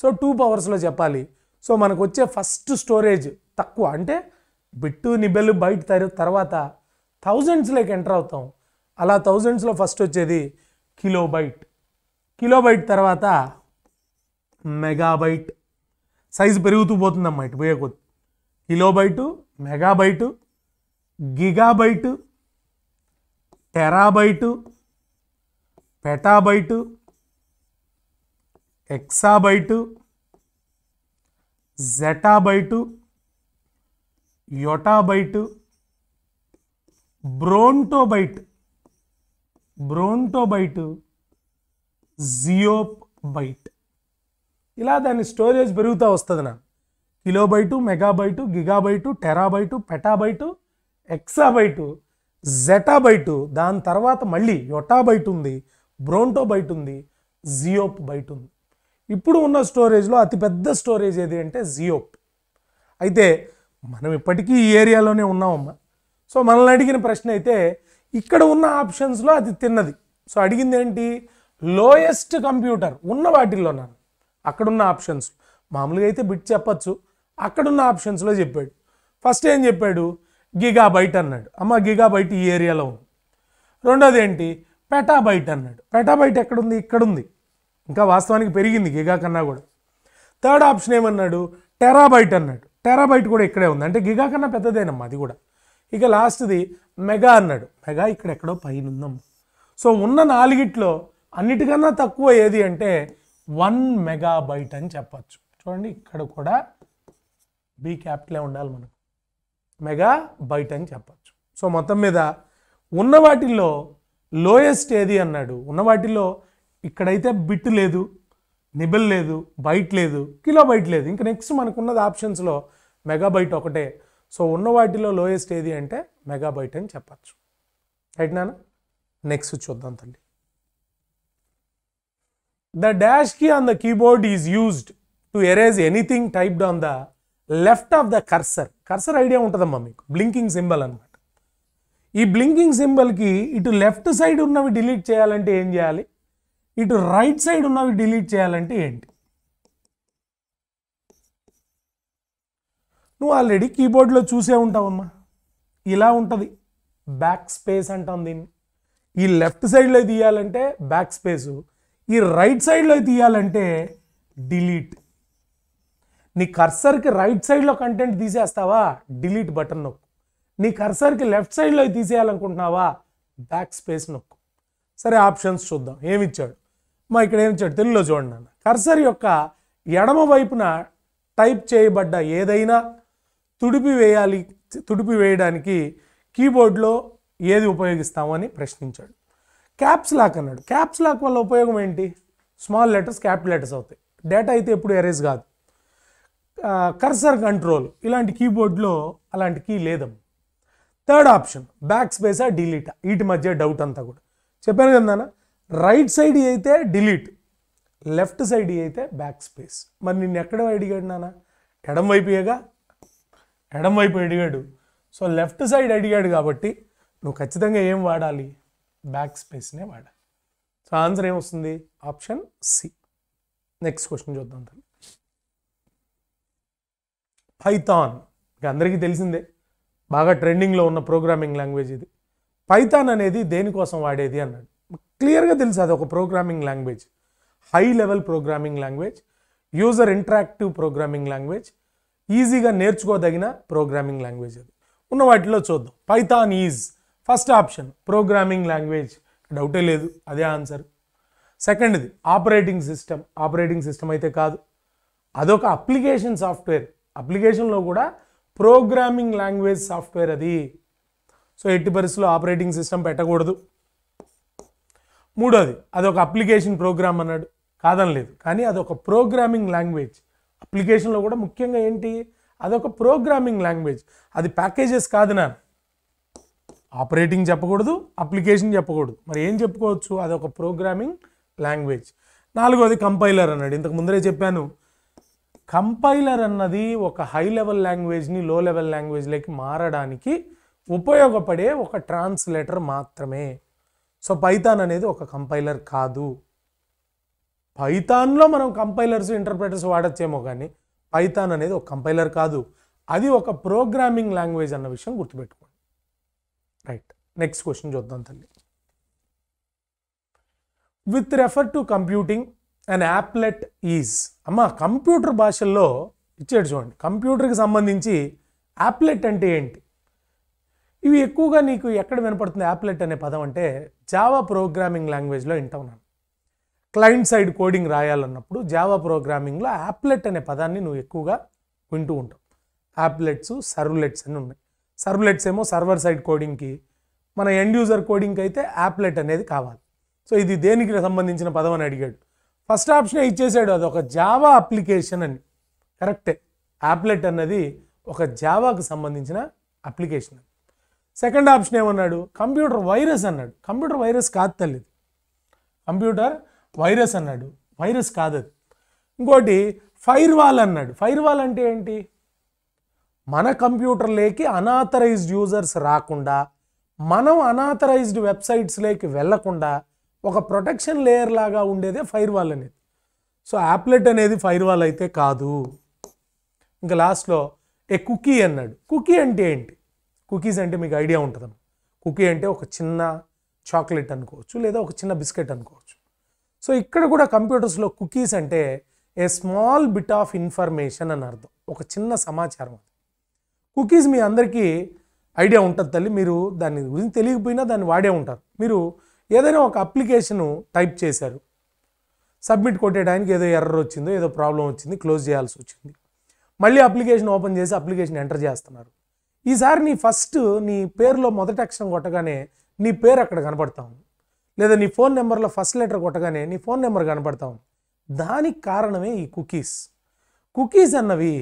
S1: సో టూ పవర్స్లో చెప్పాలి సో మనకు వచ్చే ఫస్ట్ స్టోరేజ్ తక్కువ అంటే బిట్టు నిబెలు బయట తర్వాత థౌజండ్స్లోకి ఎంటర్ అవుతాం అలా థౌజండ్స్లో ఫస్ట్ వచ్చేది కిలో బైట్ కిలో బైట్ తర్వాత మెగాబైట్ సైజు పెరుగుతూ పోతుందమ్మా ఇటు పోయే కొద్ది byte gigabyte terabyte petabyte exabyte zettabyte yottabyte brontobyte geopbyte ఇలా దాని స్టోరేజ్ పెరుగుతూ వస్తుంది నాకు కిలోబైటు మెగాబైటు గిగాబైటు టెరాబైటు పెటాబైటు ఎక్సాబైటు జెటాబైటు దాని తర్వాత మళ్ళీ యొటాబైట్ ఉంది బ్రోంటో బయట ఉంది జియోప్ బైట్ ఉంది ఇప్పుడు ఉన్న స్టోరేజ్లో అతిపెద్ద స్టోరేజ్ ఏది అంటే జియోప్ అయితే మనం ఇప్పటికీ ఈ ఏరియాలోనే ఉన్నామమ్మా సో మనల్ని అడిగిన ప్రశ్న అయితే ఇక్కడ ఉన్న ఆప్షన్స్లో అది తిన్నది సో అడిగింది ఏంటి లోయెస్ట్ కంప్యూటర్ ఉన్న వాటిల్లో నన్ను అక్కడున్న ఆప్షన్స్ మామూలుగా అయితే బిట్ చెప్పచ్చు అక్కడున్న ఆప్షన్స్లో చెప్పాడు ఫస్ట్ ఏం చెప్పాడు గిగా బైట్ అన్నాడు అమ్మ గిగా బైట్ ఈ ఏరియాలో ఉంది రెండోది ఏంటి బయట అన్నాడు పెటా బయట ఎక్కడుంది ఇక్కడుంది ఇంకా వాస్తవానికి పెరిగింది గిగా కన్నా కూడా థర్డ్ ఆప్షన్ ఏమన్నాడు టెరా బయట అన్నాడు టెరాబైట్ కూడా ఇక్కడే ఉంది అంటే గిగా కన్నా పెద్దదేనమ్మా అది కూడా ఇక లాస్ట్ది మెగా అన్నాడు మెగా ఇక్కడెక్కడో పైన ఉందమ్మా సో ఉన్న నాలుగిట్లో అన్నిటికన్నా తక్కువ ఏది అంటే వన్ మెగాబైట్ అని చెప్పచ్చు చూడండి ఇక్కడ కూడా బీ క్యాపిటలే ఉండాలి మనకు మెగా బైట్ అని చెప్పచ్చు సో మొత్తం మీద ఉన్న వాటిల్లో లోయెస్ట్ ఏది అన్నాడు ఉన్న వాటిల్లో ఇక్కడైతే బిట్ లేదు నిబల్ లేదు బైట్ లేదు కిలో బైట్ లేదు ఇంకా నెక్స్ట్ మనకున్నది ఆప్షన్స్లో మెగా బైట్ ఒకటే సో ఉన్న వాటిలో లోయెస్ట్ ఏది అంటే మెగా బైట్ అని చెప్పచ్చు రైట్ నాన్న నెక్స్ట్ చూద్దాం తల్లి the dash key on the keyboard is used to erase anything typed on the left of the cursor cursor idea ఉంటుందమ్మా మీకు బ్లింకింగ్ సింబల్ అనమాట ఈ బ్లింకింగ్ సింబల్కి ఇటు లెఫ్ట్ సైడ్ ఉన్నవి డిలీట్ చేయాలంటే ఏం చేయాలి ఇటు రైట్ సైడ్ ఉన్నవి డిలీట్ చేయాలంటే ఏంటి నువ్వు ఆల్రెడీ కీబోర్డ్లో చూసే ఉంటావమ్మా ఇలా ఉంటుంది బ్యాక్ స్పేస్ అంటాం దీన్ని ఈ లెఫ్ట్ సైడ్లో తీయాలంటే బ్యాక్ స్పేసు ఈ రైట్ సైడ్లో తీయాలంటే డిలీట్ నీ కర్సర్కి రైట్ సైడ్లో కంటెంట్ తీసేస్తావా డిలీట్ బటన్ నొక్కు నీ కర్సర్కి లెఫ్ట్ సైడ్లో తీసేయాలనుకుంటున్నావా బ్యాక్ స్పేస్ నొక్కు సరే ఆప్షన్స్ చూద్దాం ఏమిచ్చాడు మా ఇక్కడ ఏమిచ్చాడు తెలుగులో చూడండి అన్న కర్సర్ యొక్క ఎడమ వైపున టైప్ చేయబడ్డ ఏదైనా తుడిపి వేయాలి తుడిపి వేయడానికి కీబోర్డ్లో ఏది ఉపయోగిస్తామని ప్రశ్నించాడు క్యాప్స్ లాక్ అన్నాడు క్యాప్స్ లాక్ వల్ల ఉపయోగం ఏంటి స్మాల్ లెటర్స్ క్యాపిటల్ లెటర్స్ అవుతాయి డేటా అయితే ఎప్పుడు ఎరేజ్ కాదు కర్సర్ కంట్రోల్ ఇలాంటి కీబోర్డ్లో అలాంటి కీ లేదమ్మ థర్డ్ ఆప్షన్ బ్యాక్ స్పేసా డిలీటా వీటి మధ్య డౌట్ అంతా కూడా చెప్పాను కదా రైట్ సైడ్ అయితే డిలీట్ లెఫ్ట్ సైడ్ అయితే బ్యాక్ స్పేస్ మరి నిన్ను ఎక్కడ అడిగాడు నాన్న ఎడం వైపుగా ఎడం వైపు అడిగాడు సో లెఫ్ట్ సైడ్ అడిగాడు కాబట్టి నువ్వు ఖచ్చితంగా ఏం వాడాలి బ్యాక్ స్పేస్నే వాడాలి సో ఆన్సర్ ఏమొస్తుంది ఆప్షన్ సి నెక్స్ట్ క్వశ్చన్ చూద్దాం తల్లి పైథాన్ ఇక అందరికీ తెలిసిందే బాగా ట్రెండింగ్లో ఉన్న ప్రోగ్రామింగ్ లాంగ్వేజ్ ఇది పైథాన్ అనేది దేనికోసం వాడేది అన్నాడు క్లియర్గా తెలుసు అది ఒక programming language high level programming language user interactive programming language ఈజీగా నేర్చుకోదగిన ప్రోగ్రామింగ్ లాంగ్వేజ్ అది ఉన్న వాటిలో చూద్దాం Python is first option programming language డౌటే లేదు అదే ఆన్సర్ సెకండ్ది ఆపరేటింగ్ సిస్టమ్ ఆపరేటింగ్ సిస్టమ్ అయితే కాదు అదొక అప్లికేషన్ సాఫ్ట్వేర్ అప్లికేషన్లో కూడా ప్రోగ్రామింగ్ లాంగ్వేజ్ సాఫ్ట్వేర్ అది సో ఎట్టి పరిస్థితుల్లో ఆపరేటింగ్ సిస్టమ్ పెట్టకూడదు మూడోది అదొక అప్లికేషన్ ప్రోగ్రామ్ అన్నాడు కాదనలేదు కానీ అదొక ప్రోగ్రామింగ్ లాంగ్వేజ్ అప్లికేషన్లో కూడా ముఖ్యంగా ఏంటి అదొక ప్రోగ్రామింగ్ లాంగ్వేజ్ అది ప్యాకేజెస్ కాదు నా ఆపరేటింగ్ చెప్పకూడదు అప్లికేషన్ చెప్పకూడదు మరి ఏం చెప్పుకోవచ్చు అది ఒక ప్రోగ్రామింగ్ లాంగ్వేజ్ నాలుగోది కంపైలర్ అన్నాడు ఇంతకు ముందరే చెప్పాను కంపైలర్ అన్నది ఒక హై లెవెల్ లాంగ్వేజ్ని లో లెవెల్ లాంగ్వేజ్లోకి మారడానికి ఉపయోగపడే ఒక ట్రాన్స్లేటర్ మాత్రమే సో పైథాన్ అనేది ఒక కంపైలర్ కాదు పైథాన్లో మనం కంపైలర్స్ ఇంటర్ప్రెటర్స్ వాడచ్చేమో కానీ పైథాన్ అనేది ఒక కంపైలర్ కాదు అది ఒక ప్రోగ్రామింగ్ లాంగ్వేజ్ అన్న విషయం గుర్తుపెట్టుకో రైట్ నెక్స్ట్ క్వశ్చన్ చూద్దాం తల్లి with refer to computing and applet is అమ్మ కంప్యూటర్ భాషల్లో ఇచ్చాడు చూడండి కంప్యూటర్కి సంబంధించి యాప్లెట్ అంటే ఏంటి ఇవి ఎక్కువగా నీకు ఎక్కడ వినపడుతుంది యాప్లెట్ అనే పదం అంటే జావా ప్రోగ్రామింగ్ లాంగ్వేజ్లో వింటా ఉన్నాను క్లయింట్ సైడ్ కోడింగ్ రాయాలన్నప్పుడు జావా ప్రోగ్రామింగ్లో యాప్లెట్ అనే పదాన్ని నువ్వు ఎక్కువగా వింటూ ఉంటావు యాప్లెట్స్ సర్వ్లెట్స్ అని ఉన్నాయి సర్వ్లెట్స్ ఏమో సర్వర్ సైడ్ కోడింగ్కి మన ఎండ్ యూజర్ కోడింగ్కి అయితే యాప్లెట్ అనేది కావాలి సో ఇది దేనికి సంబంధించిన పదం అని అడిగాడు ఫస్ట్ ఆప్షనే ఇచ్చేసాడు అది ఒక జావా అప్లికేషన్ అని కరెక్టే యాప్లెట్ అన్నది ఒక జావాకు సంబంధించిన అప్లికేషన్ అని సెకండ్ ఆప్షన్ ఏమన్నాడు కంప్యూటర్ వైరస్ అన్నాడు కంప్యూటర్ వైరస్ కాదు తల్లి కంప్యూటర్ వైరస్ అన్నాడు వైరస్ కాదు ఇంకోటి ఫైర్ వాల్ అన్నాడు ఫైర్ వాల్ అంటే ఏంటి మన కంప్యూటర్లోకి అనాథరైజ్డ్ యూజర్స్ రాకుండా మనం అనాథరైజ్డ్ వెబ్సైట్స్లోకి వెళ్లకుండా ఒక ప్రొటెక్షన్ లేయర్ లాగా ఉండేదే ఫైర్ వాల్ అనేది సో యాప్లెట్ అనేది ఫైర్ వాల్ అయితే కాదు ఇంకా లాస్ట్లో ఏ కుకీ అన్నాడు కుకీ అంటే ఏంటి కుకీస్ అంటే మీకు ఐడియా ఉంటుందమ్మ కుకీ అంటే ఒక చిన్న చాక్లెట్ అనుకోవచ్చు లేదా ఒక చిన్న బిస్కెట్ అనుకోవచ్చు సో ఇక్కడ కూడా కంప్యూటర్స్లో కుకీస్ అంటే a small bit of information అని అర్థం ఒక చిన్న సమాచారం కుకీస్ మీ అందరికీ ఐడియా ఉంటుంది తల్లి మీరు దాని గురించి తెలియకపోయినా దాన్ని వాడే ఉంటారు మీరు ఏదైనా ఒక అప్లికేషను టైప్ చేశారు సబ్మిట్ కొట్టేయడానికి ఏదో ఎర్రర్ వచ్చిందో ఏదో ప్రాబ్లం వచ్చింది క్లోజ్ చేయాల్సి వచ్చింది మళ్ళీ అప్లికేషన్ ఓపెన్ చేసి అప్లికేషన్ ఎంటర్ చేస్తున్నారు ఈసారి నీ ఫస్ట్ నీ పేరులో మొదటి అక్షరం కొట్టగానే నీ పేరు అక్కడ కనపడతా ఉంది లేదా నీ ఫోన్ నెంబర్లో ఫస్ట్ లెటర్ కొట్టగానే నీ ఫోన్ నెంబర్ కనపడతా ఉంది దానికి కారణమే ఈ కుకీస్ కుకీస్ అన్నవి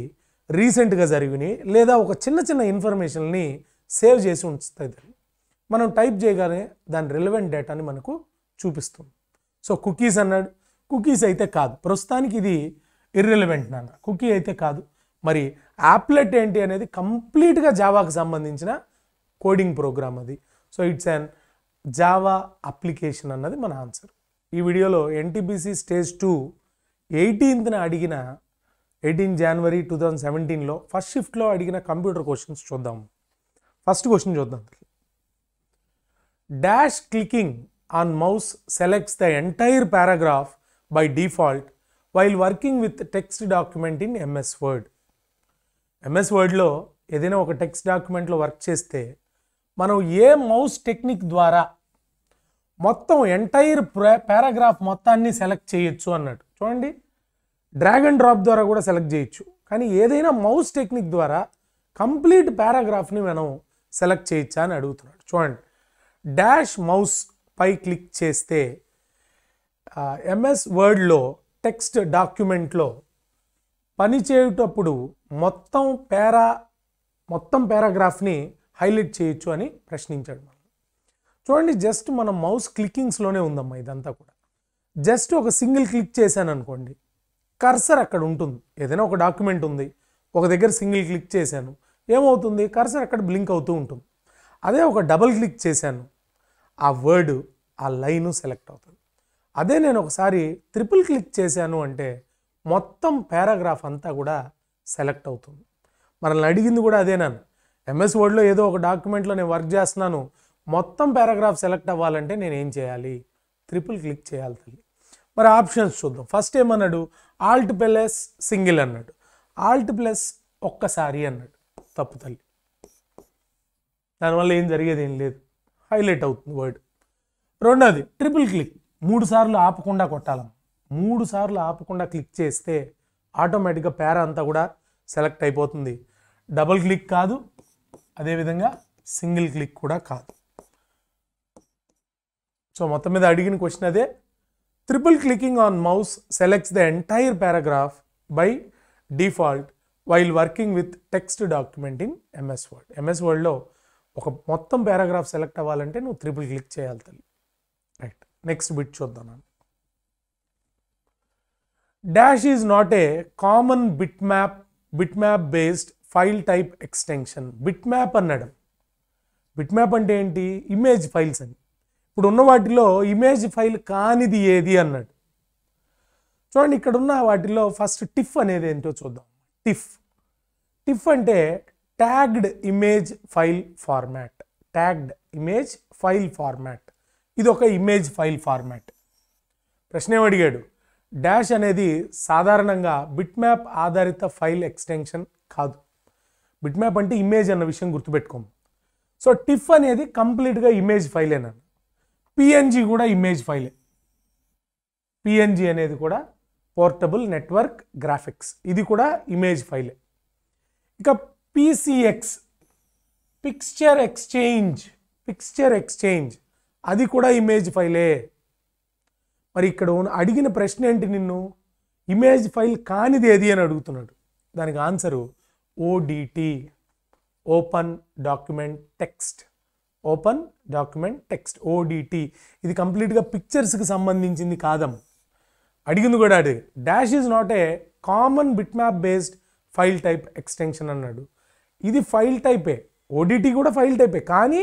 S1: రీసెంట్గా జరిగినాయి లేదా ఒక చిన్న చిన్న ఇన్ఫర్మేషన్ని సేవ్ చేసి ఉంచుతుంది మనం టైప్ చేయగానే దాని రిలవెంట్ డేటాని మనకు చూపిస్తుంది సో కుకీస్ అన్నాడు కుకీస్ అయితే కాదు ప్రస్తుతానికి ఇది ఇర్రెలవెంట్ నాన్న కుకీ అయితే కాదు మరి యాప్లెట్ ఏంటి అనేది కంప్లీట్గా జావాకు సంబంధించిన కోడింగ్ ప్రోగ్రామ్ అది so it's an Java application అన్నది మన ఆన్సర్ ఈ వీడియోలో ఎన్టీపీసీ స్టేజ్ టూ ఎయిటీన్త్న అడిగిన ఎయిటీన్ జనవరి టూ థౌజండ్ సెవెంటీన్లో ఫస్ట్ షిఫ్ట్లో అడిగిన కంప్యూటర్ క్వశ్చన్స్ చూద్దాం ఫస్ట్ క్వశ్చన్ చూద్దాం dash clicking on mouse selects the entire paragraph by default while working with text document in MS Word MS వర్డ్లో ఏదైనా ఒక టెక్స్ట్ డాక్యుమెంట్లో వర్క్ చేస్తే మనం ఏ మౌస్ టెక్నిక్ ద్వారా మొత్తం ఎంటైర్ పారాగ్రాఫ్ మొత్తాన్ని సెలెక్ట్ చేయొచ్చు అన్నట్టు చూడండి డ్రాగ్ అండ్ డ్రాప్ ద్వారా కూడా సెలెక్ట్ చేయొచ్చు కానీ ఏదైనా మౌస్ టెక్నిక్ ద్వారా కంప్లీట్ పారాగ్రాఫ్ని మనం సెలెక్ట్ చేయొచ్చా అని అడుగుతున్నాడు చూడండి డాష్ మౌస్ పై క్లిక్ చేస్తే ఎంఎస్ వర్డ్లో టెక్స్ట్ డాక్యుమెంట్లో పనిచేయుటప్పుడు మొత్తం పేరా మొత్తం పారాగ్రాఫ్ని హైలైట్ చేయొచ్చు అని ప్రశ్నించాడు మనం చూడండి జస్ట్ మన మౌస్ క్లికింగ్స్లోనే ఉందమ్మా ఇదంతా కూడా జస్ట్ ఒక సింగిల్ క్లిక్ చేశాను అనుకోండి కర్సర్ అక్కడ ఉంటుంది ఏదైనా ఒక డాక్యుమెంట్ ఉంది ఒక దగ్గర సింగిల్ క్లిక్ చేశాను ఏమవుతుంది కర్సర్ అక్కడ బ్లింక్ అవుతూ ఉంటుంది అదే ఒక డబల్ క్లిక్ చేశాను ఆ వర్డ్ ఆ లైను సెలెక్ట్ అవుతుంది అదే నేను ఒకసారి ట్రిపుల్ క్లిక్ చేశాను అంటే మొత్తం పారాగ్రాఫ్ అంతా కూడా సెలెక్ట్ అవుతుంది మనల్ని అడిగింది కూడా అదే నన్ను ఎంఎస్ వర్డ్లో ఏదో ఒక డాక్యుమెంట్లో నేను వర్క్ చేస్తున్నాను మొత్తం పారాగ్రాఫ్ సెలెక్ట్ అవ్వాలంటే నేను ఏం చేయాలి ట్రిపుల్ క్లిక్ చేయాలి తల్లి మరి ఆప్షన్స్ చూద్దాం ఫస్ట్ ఏమన్నాడు ఆల్ట్ ప్లస్ సింగిల్ అన్నాడు ఆల్ట్ ప్లస్ ఒక్కసారి అన్నాడు తప్పు తల్లి దానివల్ల ఏం జరిగేది ఏం లేదు హైలైట్ అవుతుంది వర్డ్ రెండోది ట్రిపుల్ క్లిక్ మూడు సార్లు ఆపకుండా కొట్టాలం మూడు సార్లు ఆపకుండా క్లిక్ చేస్తే ఆటోమేటిక్గా పేర అంతా కూడా సెలెక్ట్ అయిపోతుంది డబుల్ క్లిక్ కాదు అదేవిధంగా సింగిల్ క్లిక్ కూడా కాదు సో మొత్తం మీద అడిగిన క్వశ్చన్ అదే triple clicking on mouse selects the entire paragraph by default while working with text document in MS Word MS వర్డ్లో ఒక మొత్తం పారాగ్రాఫ్ సెలెక్ట్ అవ్వాలంటే నువ్వు ట్రిపుల్ క్లిక్ చేయాలి తల్లి రైట్ నెక్స్ట్ బిట్ చూద్దాం dash is not a common bitmap bitmap based file type extension bitmap అన్నాడు bitmap అంటే ఏంటి ఇమేజ్ ఫైల్స్ అని ఇప్పుడు ఉన్న వాటిలో ఇమేజ్ ఫైల్ కానిది ఏది అన్నాడు చూడండి ఇక్కడ ఉన్న వాటిలో ఫస్ట్ టిఫ్ అనేది ఏంటో చూద్దాం టిఫ్ టిఫ్ అంటే tagged image file format tagged image file format ఇది ఒక ఇమేజ్ ఫైల్ ఫార్మాట్ ప్రశ్న ఏమడిగాడు డాష్ అనేది సాధారణంగా బిట్ మ్యాప్ ఆధారిత ఫైల్ ఎక్స్టెన్షన్ కాదు బిట్ మ్యాప్ అంటే ఇమేజ్ అన్న విషయం గుర్తుపెట్టుకోము సో టిఫ్ అనేది కంప్లీట్గా ఇమేజ్ ఫైలేనండి పిఎన్జి కూడా ఇమేజ్ ఫైలే పిఎన్జి అనేది కూడా పోర్టబుల్ నెట్వర్క్ గ్రాఫిక్స్ ఇది కూడా ఇమేజ్ ఫైలే ఇక PCX picture exchange picture exchange అది కూడా ఇమేజ్ ఫైలే మరి ఇక్కడ అడిగిన ప్రశ్న ఏంటి నిన్ను ఇమేజ్ ఫైల్ కానిది ఏది అని అడుగుతున్నాడు దానికి answer ODT open document text open document text ODT ఇది కంప్లీట్గా పిక్చర్స్కి సంబంధించింది కాదమ్ అడిగింది కూడా అడిగి dash is not a common bitmap based file type extension అన్నాడు ఇది ఫైల్ టైపే ఓడిటి కూడా ఫైల్ టైపే కానీ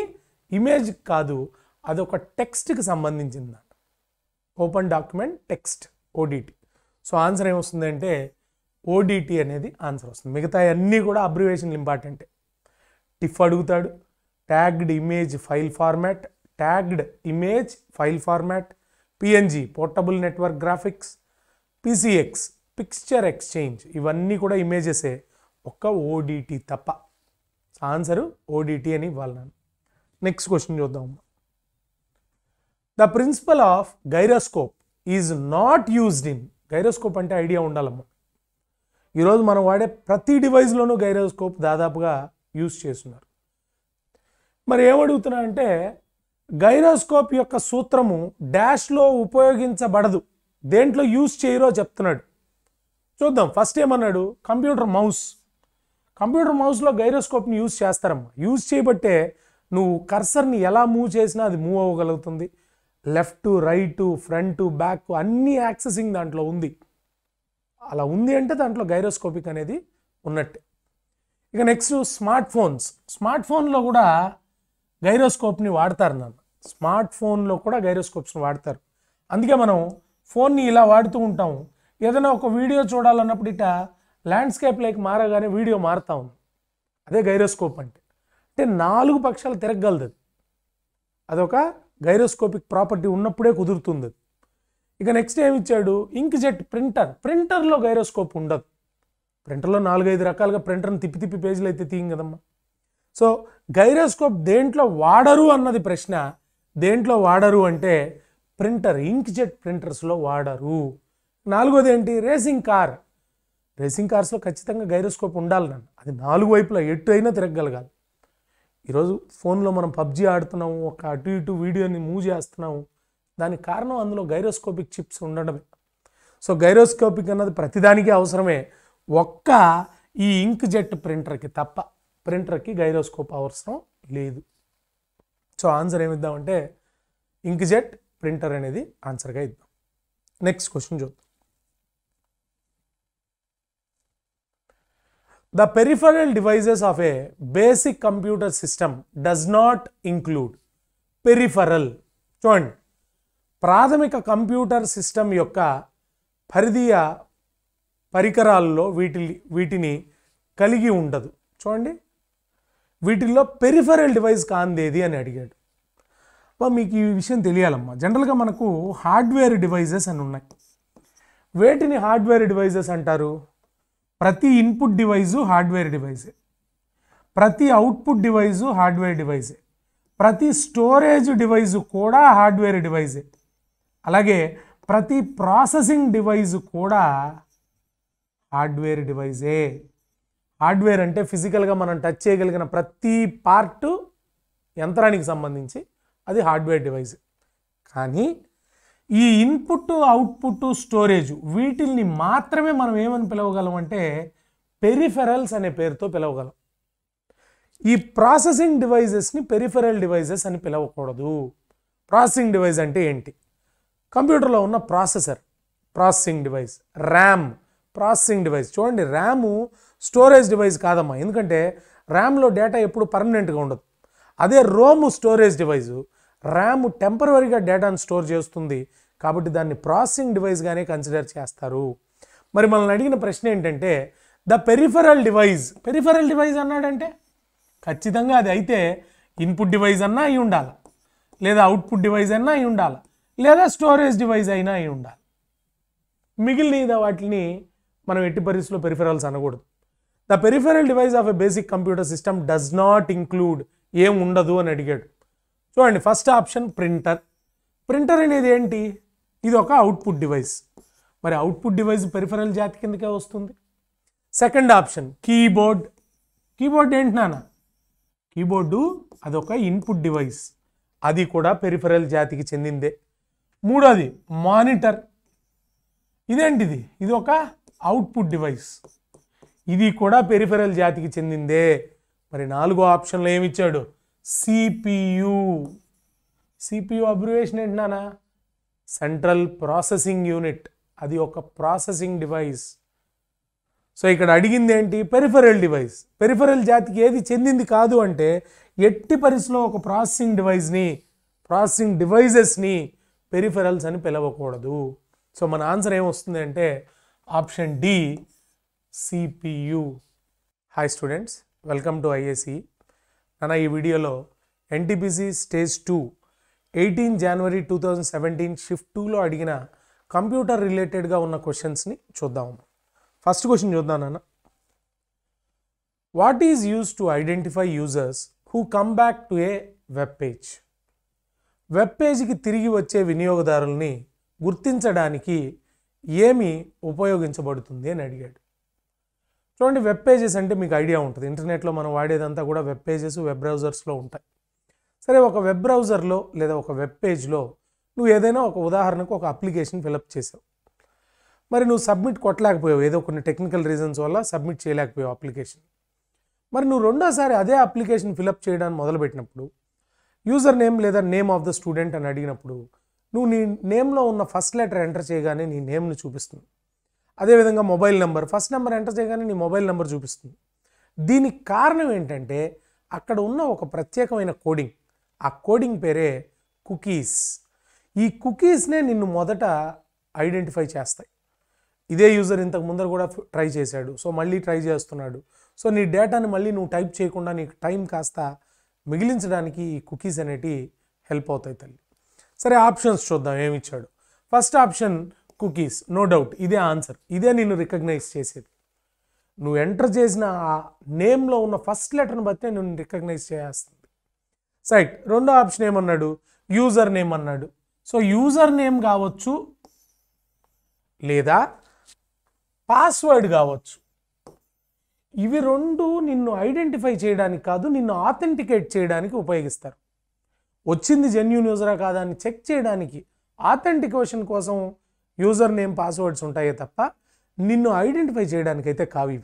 S1: ఇమేజ్ కాదు అదొక టెక్స్ట్కి సంబంధించింది open document text ODT so answer ఏమొస్తుందంటే ఓడిటి అనేది ఆన్సర్ వస్తుంది మిగతా అన్నీ కూడా అబ్రివేషన్లు ఇంపార్టెంటే టిఫ్ అడుగుతాడు tagged image file format, tagged image file format, PNG portable network graphics PCX picture exchange ఇవన్నీ కూడా ఇమేజెసే ఒక్క ఓడిటి తప్ప ఆన్సరు ఓడిటీ అని ఇవ్వాలి నెక్స్ట్ క్వశ్చన్ చూద్దాం the principle of gyroscope is not used in gyroscope అంటే ఐడియా ఉండాలమ్మా ఈరోజు మనం వాడే ప్రతి డివైస్లోనూ గైరోస్కోప్ దాదాపుగా యూజ్ చేస్తున్నారు మరి ఏమడుగుతున్నా అంటే గైరోస్కోప్ యొక్క సూత్రము డాష్లో ఉపయోగించబడదు దేంట్లో యూజ్ చేయరో చెప్తున్నాడు చూద్దాం ఫస్ట్ ఏమన్నాడు కంప్యూటర్ మౌస్ కంప్యూటర్ మౌస్లో గైరోస్కోప్ని యూజ్ చేస్తారమ్మా యూజ్ చేయబట్టే నువ్వు కర్సర్ని ఎలా మూవ్ చేసినా అది మూవ్ అవ్వగలుగుతుంది లెఫ్ట్ రైట్ ఫ్రంట్ బ్యాక్ అన్ని యాక్సెసింగ్ దాంట్లో ఉంది అలా ఉంది అంటే దాంట్లో గైరోస్కోపిక్ అనేది ఉన్నట్టే ఇక నెక్స్ట్ స్మార్ట్ ఫోన్స్ స్మార్ట్ ఫోన్లో కూడా గైరోస్కోప్ని వాడతారు నన్ను స్మార్ట్ ఫోన్లో కూడా గైరోస్కోప్స్ని వాడతారు అందుకే మనం ఫోన్ని ఇలా వాడుతూ ఉంటాం ఏదైనా ఒక వీడియో చూడాలన్నప్పుడు ఇట ల్యాండ్స్కేప్ లైక్ మారగానే వీడియో మారుతూ ఉంది అదే గైరోస్కోప్ అంటే అంటే నాలుగు పక్షాలు తిరగగలదు అది అదొక గైరోస్కోపిక్ ప్రాపర్టీ ఉన్నప్పుడే కుదురుతుంది అది ఇక నెక్స్ట్ ఏమి ఇచ్చాడు ఇంక్ జెట్ ప్రింటర్ ప్రింటర్లో గైరోస్కోప్ ఉండదు ప్రింటర్లో నాలుగైదు రకాలుగా ప్రింటర్ని తిప్పి తిప్పి పేజీలు అయితే తీయం కదమ్మా సో గైరోస్కోప్ దేంట్లో వాడరు అన్నది ప్రశ్న దేంట్లో వాడరు అంటే ప్రింటర్ ఇంక్జెట్ ప్రింటర్స్లో వాడరు నాలుగోది ఏంటి రేసింగ్ కార్ రేసింగ్ కార్స్లో ఖచ్చితంగా గైరోస్కోప్ ఉండాలి నన్ను అది నాలుగు వైపులా ఎటు అయినా తిరగగలగాలి ఈరోజు ఫోన్లో మనం పబ్జి ఆడుతున్నాము ఒక అటు ఇటు వీడియోని మూవ్ చేస్తున్నాము దానికి కారణం అందులో గైరోస్కోపిక్ చిప్స్ ఉండడమే సో గైరోస్కోపిక్ అన్నది ప్రతిదానికి అవసరమే ఒక్క ఈ ఇంక్ జెట్ ప్రింటర్కి తప్ప ప్రింటర్కి గైరోస్కోప్ అవసరం లేదు సో ఆన్సర్ ఏమిద్దామంటే ఇంక్జెట్ ప్రింటర్ అనేది ఆన్సర్గా ఇద్దాం నెక్స్ట్ క్వశ్చన్ చూద్దాం the peripheral devices of a basic computer system does not include peripheral చూడండి ప్రాథమిక కంప్యూటర్ సిస్టమ్ యొక్క పరిధీయ పరికరాల్లో వీటి వీటిని కలిగి ఉండదు చూడండి వీటిల్లో పెరిఫెరల్ డివైస్ కాందేది అని అడిగాడు మీకు ఈ విషయం తెలియాలమ్మా జనరల్గా మనకు హార్డ్వేర్ డివైజెస్ అని ఉన్నాయి వేటిని హార్డ్వేర్ డివైజెస్ అంటారు ప్రతి ఇన్పుట్ డివైజు హార్డ్వేర్ డివైజే ప్రతి అవుట్పుట్ డివైజు హార్డ్వేర్ డివైజే ప్రతి స్టోరేజ్ డివైజు కూడా హార్డ్వేర్ డివైజే అలాగే ప్రతి ప్రాసెసింగ్ డివైజు కూడా హార్డ్వేర్ డివైజే హార్డ్వేర్ అంటే ఫిజికల్గా మనం టచ్ చేయగలిగిన ప్రతి పార్టు యంత్రానికి సంబంధించి అది హార్డ్వేర్ డివైస్ కానీ ఈ ఇన్పుట్ అవుట్పుట్ స్టోరేజ్ వీటిల్ని మాత్రమే మనం ఏమని పిలవగలం అంటే పెరిఫెరల్స్ అనే పేరుతో పిలవగలం ఈ ప్రాసెసింగ్ డివైజెస్ని పెరిఫెరల్ డివైజెస్ అని పిలవకూడదు ప్రాసెసింగ్ డివైస్ అంటే ఏంటి కంప్యూటర్లో ఉన్న processor processing device RAM processing device చూడండి ర్యాము స్టోరేజ్ డివైస్ కాదమ్మా ఎందుకంటే ర్యామ్లో డేటా ఎప్పుడు పర్మనెంట్గా ఉండదు అదే రోమ్ స్టోరేజ్ డివైజు ర్యామ్ టెంపరీగా డేటాను స్టోర్ చేస్తుంది కాబట్టి దాన్ని ప్రాసెసింగ్ డివైస్గానే కన్సిడర్ చేస్తారు మరి మనల్ని అడిగిన ప్రశ్న ఏంటంటే the peripheral device peripheral device అన్నాడంటే ఖచ్చితంగా అది అయితే ఇన్పుట్ డివైజ్ అన్నా అయి ఉండాలి లేదా అవుట్పుట్ డివైజ్ అన్నా అయి ఉండాలి లేదా స్టోరేజ్ డివైజ్ అయినా అయి ఉండాలి మిగిలిన వాటిని మనం ఎట్టి పరిస్థితుల్లో పెరిఫరల్స్ అనకూడదు the peripheral device of a basic computer system does not include ఏం ఉండదు అని అడిగాడు చూడండి ఫస్ట్ ఆప్షన్ ప్రింటర్ ప్రింటర్ అనేది ఏంటి ఇది ఒక అవుట్పుట్ డివైస్ మరి అవుట్పుట్ డివైస్ పెరిఫెరల్ జాతి కిందకే వస్తుంది సెకండ్ ఆప్షన్ కీబోర్డ్ కీబోర్డ్ ఏంటి నాన్న కీబోర్డు అదొక ఇన్పుట్ డివైస్ అది కూడా పెరిఫెరల్ జాతికి చెందిందే మూడోది మానిటర్ ఇదేంటిది ఇది ఒక అవుట్పుట్ డివైస్ ఇది కూడా పెరిఫెరల్ జాతికి చెందిందే మరి నాలుగో ఆప్షన్లో ఏమిచ్చాడు సిపియు సిపియు అబ్రివేషన్ ఏంటి నానా సెంట్రల్ ప్రాసెసింగ్ యూనిట్ అది ఒక ప్రాసెసింగ్ డివైస్ సో ఇక్కడ అడిగింది ఏంటి పెరిఫెరల్ డివైస్ పెరిఫెరల్ జాతికి ఏది చెందింది కాదు అంటే ఎట్టి పరిస్థితిలో ఒక ప్రాసెసింగ్ డివైస్ని ప్రాసెసింగ్ డివైజెస్ని పెరిఫెరల్స్ అని పిలవకూడదు సో మన ఆన్సర్ ఏమొస్తుంది అంటే option D CPU hi students welcome to ಐ నన్న ఈ వీడియోలో NTPC stage two eighteen January two thousand seventeen shift టూలో అడిగిన కంప్యూటర్ రిలేటెడ్గా ఉన్న క్వశ్చన్స్ని చూద్దాం ఫస్ట్ క్వశ్చన్ చూద్దాం నాన్న what is use to identify users who come back to a web page web పేజ్కి తిరిగి వచ్చే వినియోగదారుల్ని గుర్తించడానికి ఏమి ఉపయోగించబడుతుంది అని అడిగాడు చూడండి వెబ్ పేజెస్ అంటే మీకు ఐడియా ఉంటుంది ఇంటర్నెట్లో మనం వాడేదంతా కూడా వెబ్ పేజెస్ వెబ్ బ్రౌజర్స్లో ఉంటాయి సరే ఒక వెబ్ బ్రౌజర్లో లేదా ఒక వెబ్ పేజ్లో నువ్వు ఏదైనా ఒక ఉదాహరణకు ఒక అప్లికేషన్ ఫిలప్ చేసావు మరి నువ్వు సబ్మిట్ కొట్టలేకపోయావు ఏదో కొన్ని టెక్నికల్ రీజన్స్ వల్ల సబ్మిట్ చేయలేకపోయావు అప్లికేషన్ మరి నువ్వు రెండోసారి అదే అప్లికేషన్ ఫిలప్ చేయడానికి మొదలుపెట్టినప్పుడు యూజర్ నేమ్ లేదా నేమ్ ఆఫ్ ద స్టూడెంట్ అని అడిగినప్పుడు నువ్వు నీ నేమ్లో ఉన్న ఫస్ట్ లెటర్ ఎంటర్ చేయగానే నీ నేమ్ను చూపిస్తుంది అదేవిధంగా mobile number first number enter చేయగానే నీ మొబైల్ నెంబర్ చూపిస్తుంది దీనికి కారణం ఏంటంటే అక్కడ ఉన్న ఒక ప్రత్యేకమైన కోడింగ్ ఆ కోడింగ్ పేరే కుకీస్ ఈ కుకీస్నే నిన్ను మొదట ఐడెంటిఫై చేస్తాయి ఇదే యూజర్ ఇంతకు ముందర కూడా ట్రై చేశాడు సో మళ్ళీ ట్రై చేస్తున్నాడు సో నీ డేటాని మళ్ళీ నువ్వు టైప్ చేయకుండా నీకు టైం కాస్త మిగిలించడానికి ఈ కుకీస్ అనేటివి హెల్ప్ అవుతాయి తల్లి సరే ఆప్షన్స్ చూద్దాం ఏమిచ్చాడు first option cookies no doubt ఇదే ఆన్సర్ ఇదే నేను రికగ్నైజ్ చేసేది నువ్వు ఎంటర్ చేసిన ఆ నేమ్లో ఉన్న ఫస్ట్ లెటర్ని బట్టి నేను రికగ్నైజ్ చేస్తుంది సైట్ రెండో ఆప్షన్ ఏమన్నాడు యూజర్ నేమ్ అన్నాడు సో యూజర్ నేమ్ కావచ్చు లేదా పాస్వర్డ్ కావచ్చు ఇవి రెండు నిన్ను ఐడెంటిఫై చేయడానికి కాదు నిన్ను ఆథెంటికేట్ చేయడానికి ఉపయోగిస్తారు వచ్చింది జెన్యున్ యూజరా కాదా అని చెక్ చేయడానికి ఆథెంటికేషన్ కోసం యూజర్ నేమ్ పాస్వర్డ్స్ ఉంటాయే తప్ప నిన్ను ఐడెంటిఫై చేయడానికైతే కావి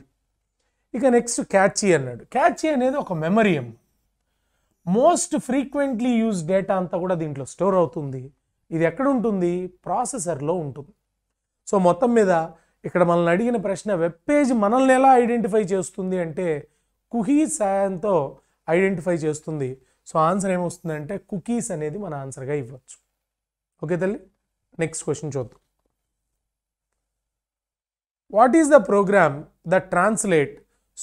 S1: ఇక నెక్స్ట్ క్యాచీ అన్నాడు క్యాచీ అనేది ఒక మెమరీ అమ్మ మోస్ట్ ఫ్రీక్వెంట్లీ యూజ్ డేటా అంతా కూడా దీంట్లో స్టోర్ అవుతుంది ఇది ఎక్కడ ఉంటుంది ప్రాసెసర్లో ఉంటుంది సో మొత్తం మీద ఇక్కడ మనల్ని అడిగిన ప్రశ్న వెబ్ పేజ్ మనల్ని ఎలా ఐడెంటిఫై చేస్తుంది అంటే కుహీ సాయంతో ఐడెంటిఫై చేస్తుంది సో ఆన్సర్ ఏమొస్తుందంటే కుకీస్ అనేది మన ఆన్సర్గా ఇవ్వచ్చు ఓకే తల్లి నెక్స్ట్ క్వశ్చన్ చూద్దాం what is the program the translate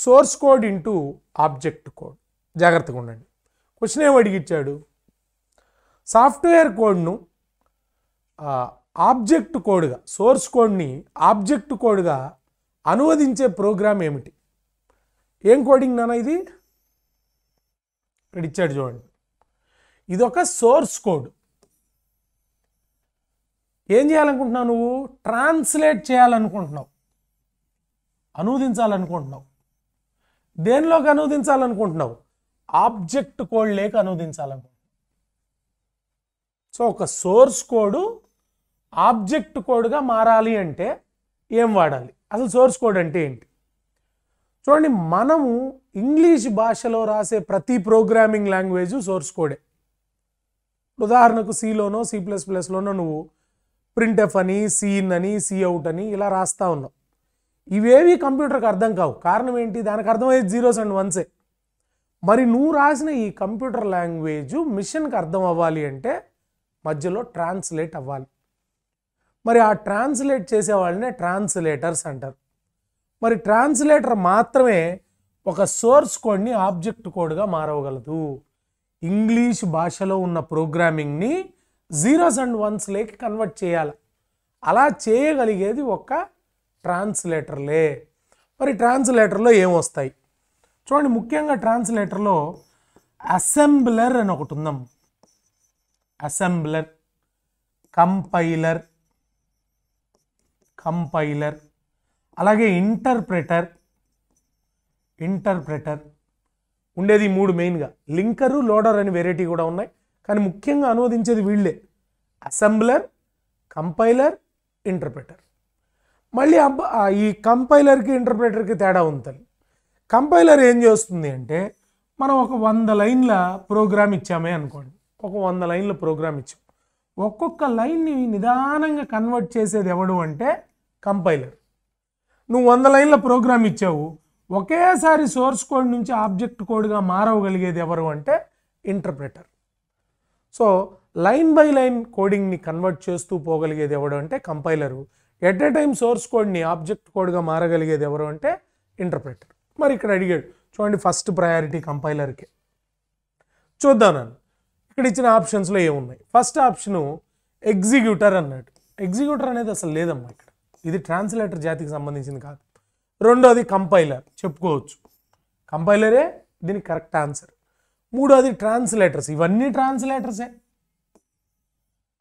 S1: source code into object code జాగ్రత్తగా ఉండండి క్వశ్చన్ ఏం అడిగిచ్చాడు సాఫ్ట్వేర్ కోడ్ను ఆబ్జెక్ట్ కోడ్గా సోర్స్ కోడ్ని ఆబ్జెక్ట్ కోడ్గా అనువదించే ప్రోగ్రామ్ ఏమిటి ఏం కోడింగ్ నాన్న ఇది ఇక్కడ ఇచ్చాడు చూడండి ఇదొక సోర్స్ కోడ్ ఏం చేయాలనుకుంటున్నావు నువ్వు ట్రాన్స్లేట్ చేయాలనుకుంటున్నావు అనువదించాలనుకుంటున్నావు దేనిలోకి అనువదించాలనుకుంటున్నావు ఆబ్జెక్ట్ కోడ్ లేక అనువదించాలనుకుంటున్నావు సో ఒక సోర్స్ కోడు ఆబ్జెక్ట్ కోడ్గా మారాలి అంటే ఏం వాడాలి అసలు సోర్స్ కోడ్ అంటే ఏంటి చూడండి మనము ఇంగ్లీష్ భాషలో రాసే ప్రతి ప్రోగ్రామింగ్ లాంగ్వేజ్ సోర్స్ కోడే ఉదాహరణకు సిలోనో సి ప్లస్ ప్లస్లోనో నువ్వు ఎఫ్ అని సీన్ అని సిఅవుట్ అని ఇలా రాస్తా ఉన్నావు ఇవేవి కంప్యూటర్కి అర్థం కావు కారణం ఏంటి దానికి అర్థమయ్యేది జీరోస్ అండ్ వన్సే మరి నువ్వు రాసిన ఈ కంప్యూటర్ లాంగ్వేజ్ మిషన్కి అర్థం అవ్వాలి అంటే మధ్యలో ట్రాన్స్లేట్ అవ్వాలి మరి ఆ ట్రాన్స్లేట్ చేసే ట్రాన్స్లేటర్స్ అంటారు మరి ట్రాన్స్లేటర్ మాత్రమే ఒక సోర్స్ కోడ్ని ఆబ్జెక్ట్ కోడ్గా మారవగలదు ఇంగ్లీష్ భాషలో ఉన్న ప్రోగ్రామింగ్ని జీరోస్ అండ్ వన్స్లోకి కన్వర్ట్ చేయాలి అలా చేయగలిగేది ఒక ట్రాన్స్లేటర్లే మరి ట్రాన్స్లేటర్లో ఏమొస్తాయి చూడండి ముఖ్యంగా ట్రాన్స్లేటర్లో అసెంబ్లర్ అని ఒకటి ఉందాం అసెంబ్లర్ కంపైలర్ కంపైలర్ అలాగే ఇంటర్ప్రెటర్ ఇంటర్ప్రెటర్ ఉండేది మూడు మెయిన్గా లింకరు లోడర్ అని వెరైటీ కూడా ఉన్నాయి కానీ ముఖ్యంగా అనువదించేది వీళ్ళే అసెంబ్లర్ కంపైలర్ ఇంటర్ప్రెటర్ మళ్ళీ ఈ కంపైలర్కి ఇంటర్ప్రిటర్కి తేడా ఉంటుంది కంపైలర్ ఏం చేస్తుంది అంటే మనం ఒక వంద లైన్ల ప్రోగ్రామ్ ఇచ్చామే అనుకోండి ఒక వంద లైన్ల ప్రోగ్రామ్ ఇచ్చాం ఒక్కొక్క లైన్ని నిదానంగా కన్వర్ట్ చేసేది ఎవడు అంటే కంపైలర్ నువ్వు వంద లైన్ల ప్రోగ్రామ్ ఇచ్చావు ఒకేసారి సోర్స్ కోడ్ నుంచి ఆబ్జెక్ట్ కోడ్గా మారవగలిగేది ఎవరు అంటే interpreter so line by line కోడింగ్ని కన్వర్ట్ చేస్తూ పోగలిగేది ఎవడు అంటే compiler at a time source కోడ్ని ఆబ్జెక్ట్ కోడ్గా మారగలిగేది ఎవరు అంటే ఇంటర్ప్రెటర్ మరి ఇక్కడ అడిగాడు చూడండి ఫస్ట్ ప్రయారిటీ కంపైలర్కే చూద్దాం నన్ను ఇక్కడ ఇచ్చిన ఆప్షన్స్లో ఏమున్నాయి ఫస్ట్ ఆప్షను ఎగ్జిక్యూటర్ అన్నాడు ఎగ్జిక్యూటర్ అనేది అసలు లేదమ్మా ఇక్కడ ఇది ట్రాన్స్లేటర్ జాతికి సంబంధించింది కాదు రెండోది కంపైలర్ చెప్పుకోవచ్చు కంపైలరే దీనికి కరెక్ట్ ఆన్సర్ మూడోది ట్రాన్స్లేటర్స్ ఇవన్నీ ట్రాన్స్లేటర్సే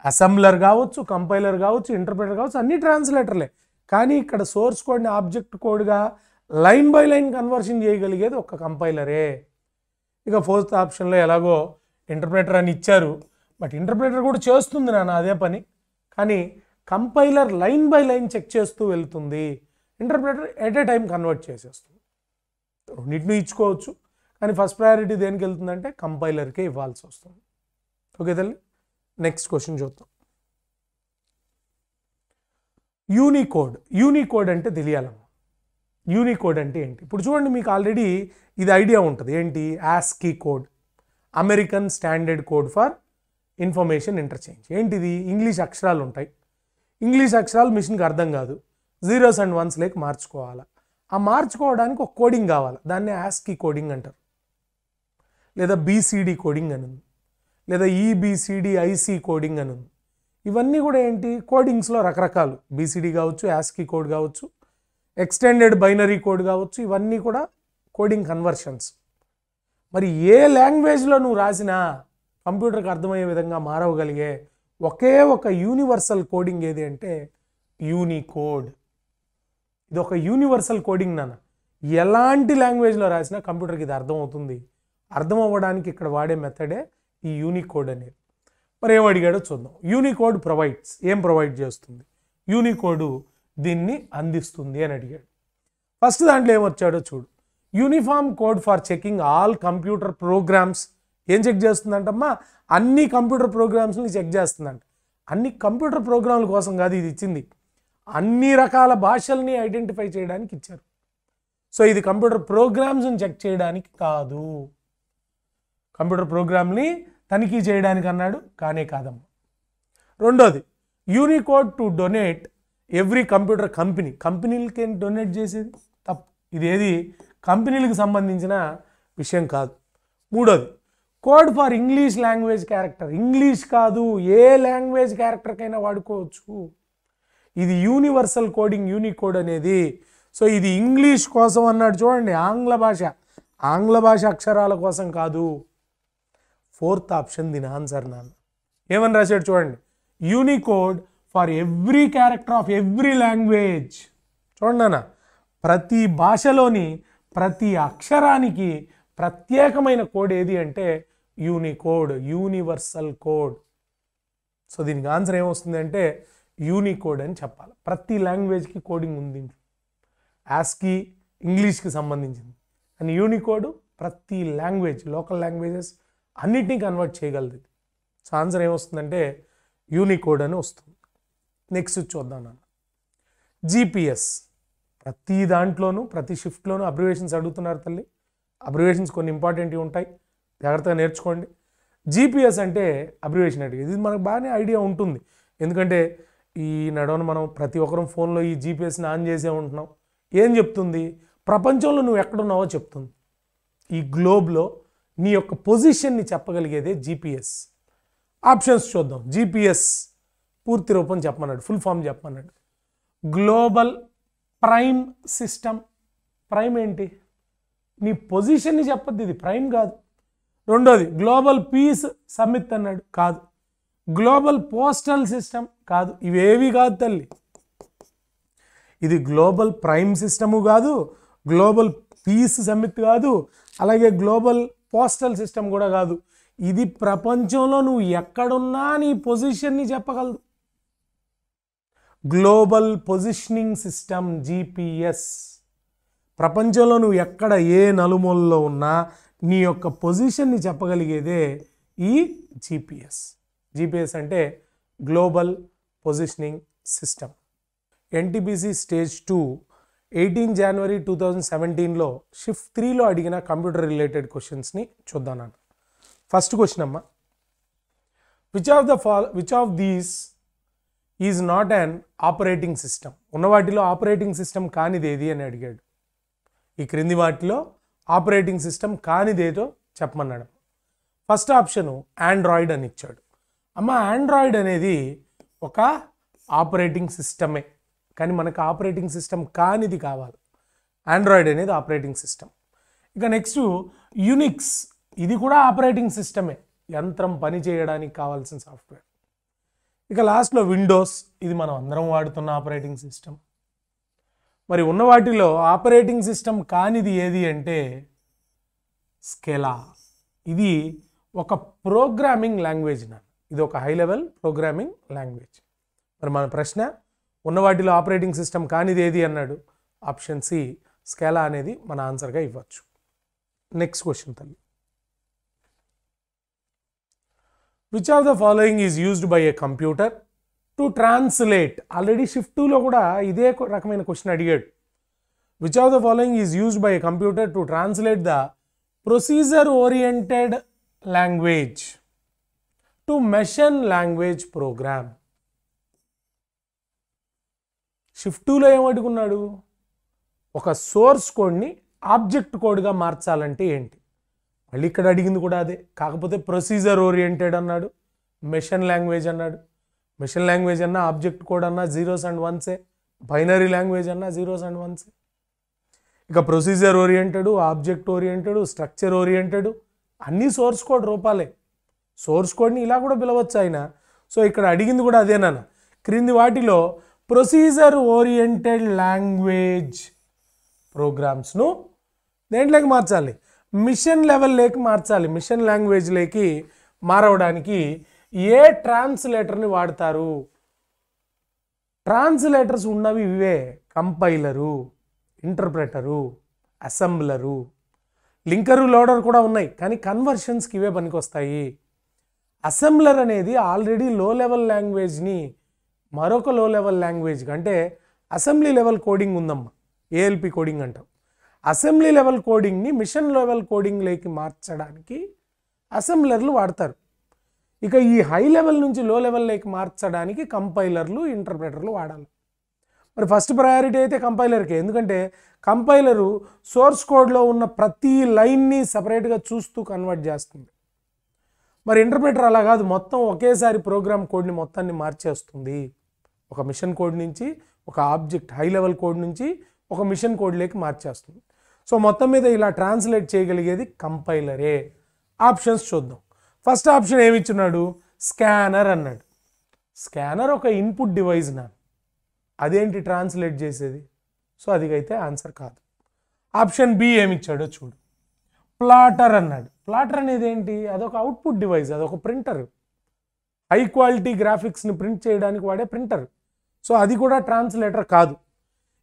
S1: అసెంబ్లర్ కావచ్చు కంపైలర్ కావచ్చు ఇంటర్ప్రిటర్ కావచ్చు అన్ని ట్రాన్స్లేటర్లే కానీ ఇక్కడ సోర్స్ కోడ్ని ఆబ్జెక్ట్ కోడ్గా లైన్ బై లైన్ కన్వర్షన్ చేయగలిగేది ఒక కంపైలరే ఇక ఫోర్త్ ఆప్షన్లో ఎలాగో ఇంటర్ప్రిటర్ అని ఇచ్చారు బట్ ఇంటర్ప్రిటర్ కూడా చేస్తుంది నాన్న అదే పని కానీ compiler line by line check చేస్తూ వెళ్తుంది interpreter at a time convert చేసేస్తుంది రెండింటిని ఇచ్చుకోవచ్చు కానీ ఫస్ట్ ప్రయారిటీ దేనికి వెళ్తుందంటే కంపైలర్కే ఇవ్వాల్సి వస్తుంది ఓకే తల్లి నెక్స్ట్ క్వశ్చన్ చూద్దాం యూనికోడ్ యూనికోడ్ అంటే తెలియాలమ్మ యూనికోడ్ అంటే ఏంటి ఇప్పుడు చూడండి మీకు ఆల్రెడీ ఇది ఐడియా ఉంటుంది ఏంటి ASCII code American standard code for information interchange ఏంటిది ఇంగ్లీష్ అక్షరాలు ఉంటాయి ఇంగ్లీష్ అక్షరాలు మిషన్కి అర్థం కాదు జీరోస్ అండ్ వన్స్ లేక మార్చుకోవాలా ఆ మార్చుకోవడానికి ఒక కోడింగ్ కావాలి దాన్ని యాస్కీ కోడింగ్ అంటారు లేదా బీసీడీ కోడింగ్ అని ఉంది లేదా ఈబిసిడి ఐసి కోడింగ్ అని ఉంది ఇవన్నీ కూడా ఏంటి కోడింగ్స్లో రకరకాలు బీసీడీ కావచ్చు యాస్కీ కోడ్ కావచ్చు ఎక్స్టెండెడ్ బైనరీ కోడ్ కావచ్చు ఇవన్నీ కూడా కోడింగ్ కన్వర్షన్స్ మరి ఏ లాంగ్వేజ్లో నువ్వు రాసినా కంప్యూటర్కి అర్థమయ్యే విధంగా మారవగలిగే ఒకే ఒక యూనివర్సల్ కోడింగ్ ఏది అంటే యూనికోడ్ ఇది ఒక యూనివర్సల్ కోడింగ్ నాన్న ఎలాంటి లాంగ్వేజ్లో రాసినా కంప్యూటర్కి ఇది అర్థమవుతుంది అర్థం అవ్వడానికి ఇక్కడ వాడే మెథడే ఈ యూనికోడ్ అనేది మరి ఏం అడిగాడో చూద్దాం యూనికోడ్ ప్రొవైడ్స్ ఏం ప్రొవైడ్ చేస్తుంది యూనికోడు దీన్ని అందిస్తుంది అని అడిగాడు ఫస్ట్ దాంట్లో ఏమొచ్చాడో చూడు uniform code for checking all computer programs ఏం చెక్ చేస్తుందంటమ్మా అన్ని కంప్యూటర్ ప్రోగ్రామ్స్ని చెక్ చేస్తుందంట అన్ని కంప్యూటర్ ప్రోగ్రాంల కోసం కాదు ఇది ఇచ్చింది అన్ని రకాల భాషల్ని ఐడెంటిఫై చేయడానికి ఇచ్చారు సో ఇది కంప్యూటర్ ప్రోగ్రామ్స్ని చెక్ చేయడానికి కాదు కంప్యూటర్ ప్రోగ్రామ్ని తనిఖీ చేయడానికి అన్నాడు కానే కాదమ్మా రెండోది Unicode to donate every computer company కంపెనీలకి డొనేట్ చేసేది తప్పు ఇది ఏది కంపెనీలకు సంబంధించిన విషయం కాదు మూడోది code for English language character English కాదు ఏ లాంగ్వేజ్ క్యారెక్టర్కైనా వాడుకోవచ్చు ఇది యూనివర్సల్ కోడింగ్ యూనికోడ్ అనేది సో ఇది ఇంగ్లీష్ కోసం అన్నాడు చూడండి ఆంగ్ల భాష ఆంగ్ల భాష అక్షరాల కోసం కాదు ఫోర్త్ ఆప్షన్ దీని ఆన్సర్ నాన్న ఏమని రాశాడు చూడండి Unicode for every character of every language చూడండి నాన్న ప్రతి భాషలోని ప్రతి అక్షరానికి ప్రత్యేకమైన కోడ్ ఏది అంటే యూనికోడ్ యూనివర్సల్ కోడ్ సో దీనికి ఆన్సర్ ఏమొస్తుంది అంటే యూనికోడ్ అని చెప్పాలి ప్రతి లాంగ్వేజ్కి కోడింగ్ ఉంది యాస్కి ఇంగ్లీష్కి సంబంధించింది అండ్ యూనికోడ్ ప్రతి లాంగ్వేజ్ లోకల్ లాంగ్వేజెస్ అన్నిటినీ కన్వర్ట్ చేయగలదు సో ఆన్సర్ ఏమొస్తుందంటే యూనికోడ్ అని వస్తుంది నెక్స్ట్ చూద్దాం నాన్న జీపీఎస్ ప్రతి దాంట్లోనూ ప్రతి షిఫ్ట్లోనూ అబ్రివేషన్స్ అడుగుతున్నారు తల్లి అబ్రివేషన్స్ కొన్ని ఇంపార్టెంట్వి ఉంటాయి జాగ్రత్తగా నేర్చుకోండి జీపీఎస్ అంటే అబ్రివేషన్ అడిగి ఇది మనకు బాగానే ఐడియా ఉంటుంది ఎందుకంటే ఈ నడవను మనం ప్రతి ఒక్కరం ఫోన్లో ఈ జీపీఎస్ని ఆన్ చేసే ఉంటున్నాం ఏం చెప్తుంది ప్రపంచంలో నువ్వు ఎక్కడున్నావో చెప్తుంది ఈ గ్లోబ్లో నీ యొక్క పొజిషన్ని చెప్పగలిగేదే జీపీఎస్ ఆప్షన్స్ చూద్దాం జీపీఎస్ పూర్తి రూపం చెప్పమన్నాడు ఫుల్ ఫామ్ చెప్పమన్నాడు గ్లోబల్ ప్రైమ్ సిస్టమ్ ప్రైమ్ ఏంటి నీ పొజిషన్ని చెప్పద్దు ఇది ప్రైమ్ కాదు రెండోది గ్లోబల్ పీస్ సమ్మిత్ అన్నాడు కాదు గ్లోబల్ పోస్టల్ సిస్టమ్ కాదు ఇవేవి కాదు తల్లి ఇది గ్లోబల్ ప్రైమ్ సిస్టము కాదు గ్లోబల్ పీస్ సమ్మిత్ కాదు అలాగే గ్లోబల్ పోస్టల్ సిస్టమ్ కూడా కాదు ఇది ప్రపంచంలో నువ్వు ఎక్కడున్నా నీ పొజిషన్ని చెప్పగలదు గ్లోబల్ పొజిషనింగ్ సిస్టమ్ జీపీఎస్ ప్రపంచంలో నువ్వు ఎక్కడ ఏ నలుమూలలో ఉన్నా నీ యొక్క పొజిషన్ని చెప్పగలిగేదే ఈ జీపీఎస్ జీపీఎస్ అంటే global positioning system NTPC stage two eighteen January two thousand సెవెంటీన్లో షిఫ్ట్ త్రీలో అడిగిన కంప్యూటర్ రిలేటెడ్ క్వశ్చన్స్ని చూద్దాం ఫస్ట్ క్వశ్చన్ అమ్మా which of the fall which of these is not an operating system ఉన్న వాటిలో ఆపరేటింగ్ సిస్టమ్ కానిదేది అని అడిగాడు ఈ క్రింది వాటిలో ఆపరేటింగ్ సిస్టమ్ కానిదేదో చెప్పమన్నాడు ఫస్ట్ ఆప్షను ఆండ్రాయిడ్ అని ఇచ్చాడు అమ్మ ఆండ్రాయిడ్ అనేది ఒక ఆపరేటింగ్ సిస్టమే కానీ మనకు ఆపరేటింగ్ సిస్టమ్ కానిది కావాలి ఆండ్రాయిడ్ అనేది ఆపరేటింగ్ సిస్టమ్ ఇక నెక్స్ట్ యునిక్స్ ఇది కూడా ఆపరేటింగ్ సిస్టమే యంత్రం పని చేయడానికి కావాల్సిన సాఫ్ట్వేర్ ఇక లాస్ట్లో విండోస్ ఇది మనం అందరం వాడుతున్న ఆపరేటింగ్ సిస్టమ్ మరి ఉన్న వాటిలో ఆపరేటింగ్ సిస్టమ్ కానిది ఏది అంటే స్కెలా ఇది ఒక ప్రోగ్రామింగ్ లాంగ్వేజ్ నా ఇది ఒక హై లెవెల్ ప్రోగ్రామింగ్ లాంగ్వేజ్ మరి మన ప్రశ్న ఉన్న వాటిలో ఆపరేటింగ్ సిస్టమ్ కానిది ఏది అన్నాడు ఆప్షన్ సి స్కేలా అనేది మన ఆన్సర్గా ఇవ్వచ్చు నెక్స్ట్ క్వశ్చన్ తల్లి which of the following is used by a computer to translate already shift టూలో కూడా ఇదే రకమైన క్వశ్చన్ అడిగాడు which of the following is used by a computer to translate the procedure oriented language to machine language program shift టూలో ఏమడుకున్నాడు ఒక source కోడ్ని object కోడ్గా మార్చాలంటే ఏంటి మళ్ళీ ఇక్కడ అడిగింది కూడా అదే కాకపోతే ప్రొసీజర్ ఓరియంటెడ్ అన్నాడు మెషన్ లాంగ్వేజ్ అన్నాడు మెషన్ లాంగ్వేజ్ అన్నా ఆబ్జెక్ట్ కోడ్ అన్నా జీరోస్ అండ్ వన్సే బైనరీ లాంగ్వేజ్ అన్నా జీరోస్ అండ్ వన్సే ఇక procedure oriented object oriented structure oriented అన్నీ సోర్స్ కోడ్ రూపాలే సోర్స్ కోడ్ని ఇలా కూడా పిలవచ్చు ఆయన సో ఇక్కడ అడిగింది కూడా అదేనా క్రింది వాటిలో ప్రొసీజర్ ఓరియంటెడ్ లాంగ్వేజ్ ప్రోగ్రామ్స్ను దేంట్లోకి మార్చాలి మిషన్ లెవెల్ మార్చాలి మిషన్ లాంగ్వేజ్ లేకి మారవడానికి ఏ ట్రాన్స్లేటర్ని వాడతారు ట్రాన్స్లేటర్స్ ఉన్నవి ఇవే కంపైలరు ఇంటర్ప్రెటరు అసెంబ్లరు లింకరు లోడర్ కూడా ఉన్నాయి కానీ కన్వర్షన్స్కి ఇవే పనికొస్తాయి అసెంబ్లర్ అనేది ఆల్రెడీ లో లెవెల్ లాంగ్వేజ్ని మరొక లో లెవెల్ లాంగ్వేజ్ అంటే అసెంబ్లీ లెవెల్ కోడింగ్ ఉందమ్మా ఏఎల్పి కోడింగ్ అంటాం అసెంబ్లీ లెవెల్ కోడింగ్ని మిషన్ లెవెల్ కోడింగ్లోకి మార్చడానికి అసెంబ్లర్లు వాడతారు ఇక ఈ హై లెవెల్ నుంచి లో లెవెల్లోకి మార్చడానికి కంపైలర్లు ఇంటర్ప్రెటర్లు వాడాలి మరి ఫస్ట్ ప్రయారిటీ అయితే కంపైలర్కి ఎందుకంటే కంపైలరు సోర్స్ కోడ్లో ఉన్న ప్రతి లైన్ని సపరేట్గా చూస్తూ కన్వర్ట్ చేస్తుంది మరి ఇంటర్ప్రెటర్ అలా కాదు మొత్తం ఒకేసారి ప్రోగ్రామ్ కోడ్ని మొత్తాన్ని మార్చేస్తుంది ఒక మిషన్ కోడ్ నుంచి ఒక ఆబ్జెక్ట్ హై లెవెల్ కోడ్ నుంచి ఒక మిషన్ కోడ్లోకి మార్చేస్తుంది సో మొత్తం మీద ఇలా ట్రాన్స్లేట్ చేయగలిగేది కంపైలరే ఆప్షన్స్ చూద్దాం ఫస్ట్ ఆప్షన్ ఏమిచ్చున్నాడు స్కానర్ అన్నాడు స్కానర్ ఒక ఇన్పుట్ డివైజ్ నా అదేంటి ట్రాన్స్లేట్ చేసేది సో అది అయితే ఆన్సర్ కాదు ఆప్షన్ బి ఏమిచ్చాడో చూడు ప్లాటర్ అన్నాడు ప్లాటర్ అనేది ఏంటి అదొక అవుట్పుట్ డివైజ్ అదొక ప్రింటర్ హై క్వాలిటీ గ్రాఫిక్స్ని ప్రింట్ చేయడానికి వాడే ప్రింటర్ సో అది కూడా ట్రాన్స్లేటర్ కాదు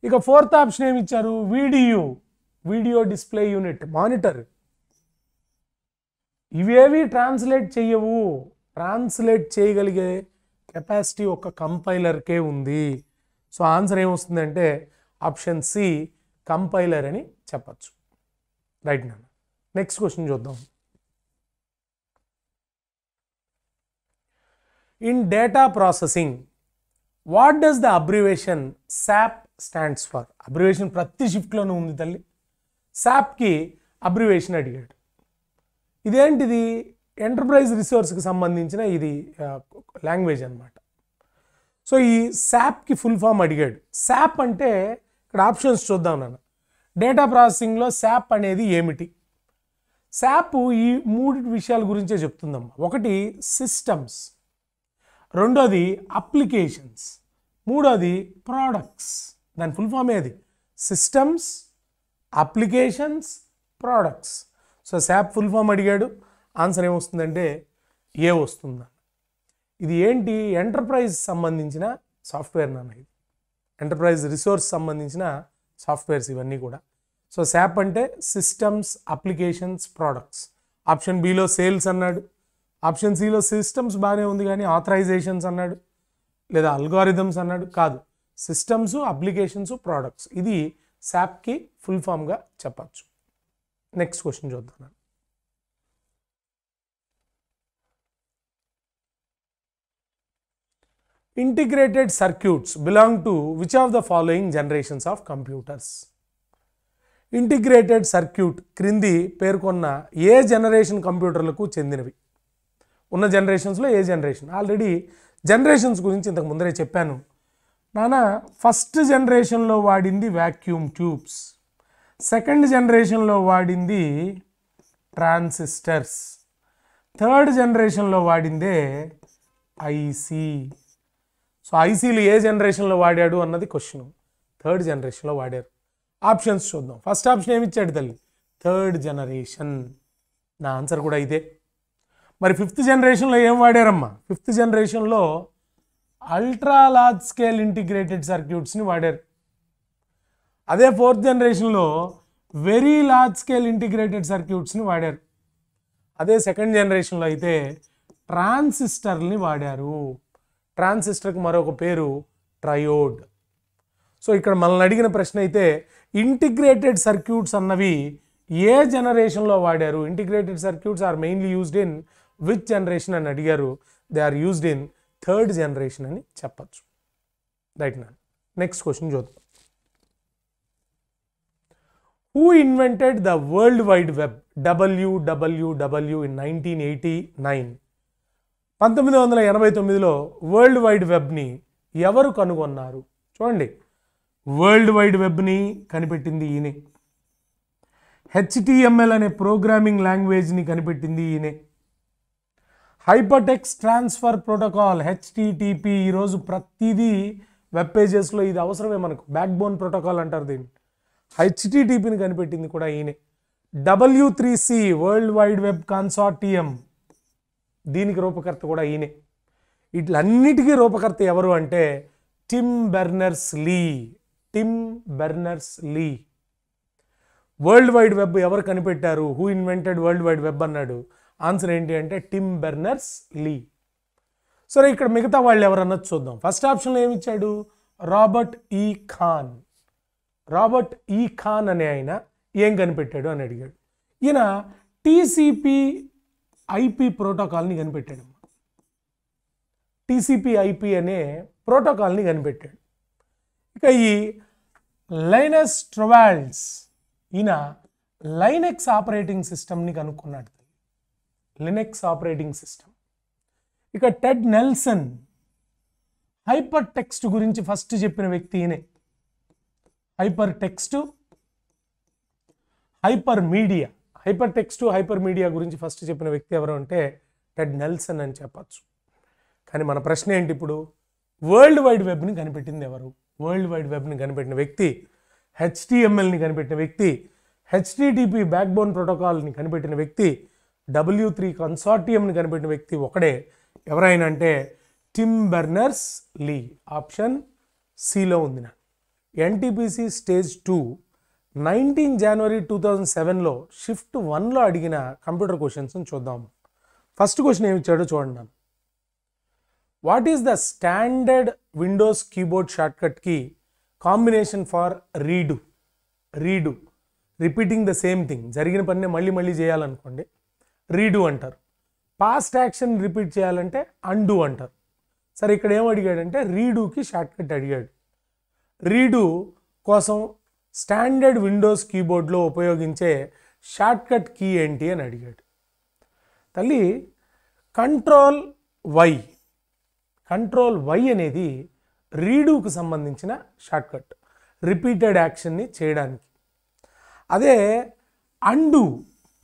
S1: ఇక ఫోర్త్ ఆప్షన్ ఏమి ఇచ్చారు video video display unit monitor ఇవేవి ట్రాన్స్లేట్ చేయవు ట్రాన్స్లేట్ చేయగలిగే కెపాసిటీ ఒక కంపైలర్కే ఉంది సో ఆన్సర్ ఏమొస్తుందంటే ఆప్షన్ సి కంపైలర్ అని చెప్పచ్చు రైట్ నా నెక్స్ట్ క్వశ్చన్ చూద్దాం in data processing what does the abbreviation SAP stands for abbreviation ప్రతి షిఫ్ట్లోనూ ఉంది తల్లి శాప్కి అబ్రివేషన్ అడిగాడు ఇదేంటిది ఎంటర్ప్రైజ్ రిసోర్స్కి సంబంధించిన ఇది లాంగ్వేజ్ అనమాట సో ఈ శాప్కి ఫుల్ ఫామ్ అడిగాడు శాప్ అంటే ఇక్కడ ఆప్షన్స్ చూద్దాం నన్ను డేటా ప్రాసెసింగ్లో శాప్ అనేది ఏమిటి శాప్ ఈ మూడు విషయాల గురించే చెప్తుందమ్మా ఒకటి సిస్టమ్స్ రెండోది అప్లికేషన్స్ మూడోది ప్రోడక్ట్స్ దాని ఫుల్ ఫామ్ ఏది systems applications products so SAP full form అడిగాడు ఆన్సర్ ఏమొస్తుందంటే ఏ వస్తుందా ఇది ఏంటి ఎంటర్ప్రైజ్ సంబంధించిన సాఫ్ట్వేర్ నాన్న ఇది ఎంటర్ప్రైజ్ రిసోర్స్ సంబంధించిన సాఫ్ట్వేర్స్ ఇవన్నీ కూడా సో శాప్ అంటే సిస్టమ్స్ అప్లికేషన్స్ ప్రోడక్ట్స్ ఆప్షన్ బిలో సేల్స్ అన్నాడు ఆప్షన్ సిలో సిస్టమ్స్ బాగానే ఉంది కానీ ఆథరైజేషన్స్ అన్నాడు లేదా అల్గారిథమ్స్ అన్నాడు కాదు సిస్టమ్స్ అప్లికేషన్స్ ప్రోడక్ట్స్ ఇది శాప్కి ఫుల్ ఫామ్గా చెప్పచ్చు నెక్స్ట్ క్వశ్చన్ చూద్దాం integrated circuits belong to which of the following generations of computers integrated circuit క్రింది పేర్కొన్న ఏ జనరేషన్ కంప్యూటర్లకు చెందినవి ఉన్న జనరేషన్స్లో ఏ జనరేషన్ ఆల్రెడీ జనరేషన్స్ గురించి ఇంతకు ముందరే చెప్పాను నాన్న ఫస్ట్ జనరేషన్లో వాడింది వ్యాక్యూమ్ ట్యూబ్స్ సెకండ్ జనరేషన్లో వాడింది ట్రాన్సిస్టర్స్ థర్డ్ జనరేషన్లో వాడిందే ఐసీ సో ఐసీలు ఏ జనరేషన్లో వాడాడు అన్నది క్వశ్చన్ థర్డ్ జనరేషన్లో వాడారు ఆప్షన్స్ చూద్దాం ఫస్ట్ ఆప్షన్ ఇచ్చాడు తల్లి థర్డ్ జనరేషన్ నా ఆన్సర్ కూడా ఇదే మరి ఫిఫ్త్ జనరేషన్లో ఏం వాడారమ్మా ఫిఫ్త్ జనరేషన్లో అల్ట్రా లార్జ్ స్కేల్ ఇంటిగ్రేటెడ్ సర్క్యూట్స్ని వాడారు అదే ఫోర్త్ జనరేషన్లో వెరీ లార్జ్ స్కేల్ ఇంటిగ్రేటెడ్ సర్క్యూట్స్ని వాడారు అదే సెకండ్ జనరేషన్లో అయితే ట్రాన్సిస్టర్ని వాడారు ట్రాన్సిస్టర్కి మరొక పేరు ట్రయోడ్ సో ఇక్కడ మనల్ని అడిగిన ప్రశ్న అయితే ఇంటిగ్రేటెడ్ సర్క్యూట్స్ అన్నవి ఏ జనరేషన్లో వాడారు integrated circuits are mainly used in with generation అని అడిగారు they are used in third generation అని చెప్పచ్చు రైట్ నా నెక్స్ట్ క్వశ్చన్ చూద్దాం who invented the world wide web W in nineteen eighty nine పంతొమ్మిది వందల ఎనభై తొమ్మిదిలో వరల్డ్ వైడ్ వెబ్ని ఎవరు కనుగొన్నారు చూడండి వరల్డ్ వైడ్ వెబ్ని కనిపెట్టింది ఈయనే హెచ్టిఎంఎల్ అనే ప్రోగ్రామింగ్ లాంగ్వేజ్ని కనిపెట్టింది ఈయనే హైపర్టెక్స్ ట్రాన్స్ఫర్ ప్రోటోకాల్ హెచ్టిటిపి ఈరోజు ప్రతిదీ వెబ్ పేజెస్లో ఇది అవసరమే మనకు బ్యాక్ బోన్ ప్రోటోకాల్ అంటారు దీన్ని హెచ్టిటిపిని కనిపెట్టింది కూడా ఈయనే W three C world wide web consortium దీనికి రూపకర్త కూడా ఈయనే వీటిలన్నిటికీ రూపకర్త ఎవరు అంటే Tim Berners Lee Tim Berners Lee world wide web ఎవరు కనిపెట్టారు who invented world wide web అన్నాడు ఆన్సర్ ఏంటి అంటే టిమ్ బెర్నర్స్ లీ సరే ఇక్కడ మిగతా వాళ్ళు ఎవరన్నా చూద్దాం ఫస్ట్ ఆప్షన్లో ఏమిచ్చాడు రాబర్ట్ ఈ ఖాన్ రాబర్ట్ ఈ ఖాన్ అనే ఆయన ఏం కనిపెట్టాడు అని అడిగాడు ఈయన టీసీపీ ఐపి ప్రోటోకాల్ని కనిపెట్టాడు టీసీపీ ఐపి అనే ప్రోటోకాల్ని కనిపెట్టాడు ఇక ఈ లైనస్ ట్రవాల్డ్స్ ఈయన లైనెక్స్ ఆపరేటింగ్ సిస్టమ్ని కనుక్కున్నాడు లినెక్స్ ఆపరేటింగ్ సిస్టమ్ ఇక టెడ్ నెల్సన్ హైపర్ టెక్స్ట్ గురించి ఫస్ట్ చెప్పిన వ్యక్తి ఈయనే hyper text hyper media hyper text hyper media గురించి ఫస్ట్ చెప్పిన వ్యక్తి ఎవరు అంటే టెడ్ నెల్సన్ అని చెప్పచ్చు కానీ మన ప్రశ్న ఏంటి ఇప్పుడు వరల్డ్ వైడ్ వెబ్ని కనిపెట్టింది ఎవరు వరల్డ్ వైడ్ వెబ్ని కనిపెట్టిన వ్యక్తి హెచ్టిఎంఎల్ని కనిపెట్టిన వ్యక్తి హెచ్టిటిపి బ్యాక్బోన్ ప్రోటోకాల్ని కనిపెట్టిన వ్యక్తి డబ్ల్యూ త్రీ కన్సార్టియంని కనిపెట్టిన వ్యక్తి ఒకడే ఎవరైనా అంటే టిమ్ బెర్నర్స్ లీ ఆప్షన్ సిలో ఉంది నా ఎన్టీపీసీ స్టేజ్ టూ నైన్టీన్ జనవరి టూ థౌజండ్ సెవెన్లో షిఫ్ట్ వన్లో అడిగిన కంప్యూటర్ క్వశ్చన్స్ని చూద్దాం ఫస్ట్ క్వశ్చన్ ఏమి ఇచ్చాడో చూడండి what is the standard Windows keyboard షార్ట్కట్కి combination for redo redo repeating the same thing జరిగిన పనినే మళ్ళీ మళ్ళీ చేయాలనుకోండి రీడూ అంటారు పాస్ట్ యాక్షన్ రిపీట్ చేయాలంటే అండు అంటారు సరే ఇక్కడ ఏం అడిగాడంటే రీడూకి షార్ట్కట్ అడిగాడు రీడూ కోసం స్టాండర్డ్ విండోస్ కీబోర్డ్లో ఉపయోగించే షార్ట్కట్ కీ ఏంటి అని అడిగాడు తల్లి కంట్రోల్ వై కంట్రోల్ వై అనేది రీడూకు సంబంధించిన షార్ట్కట్ రిపీటెడ్ యాక్షన్ని చేయడానికి అదే అండు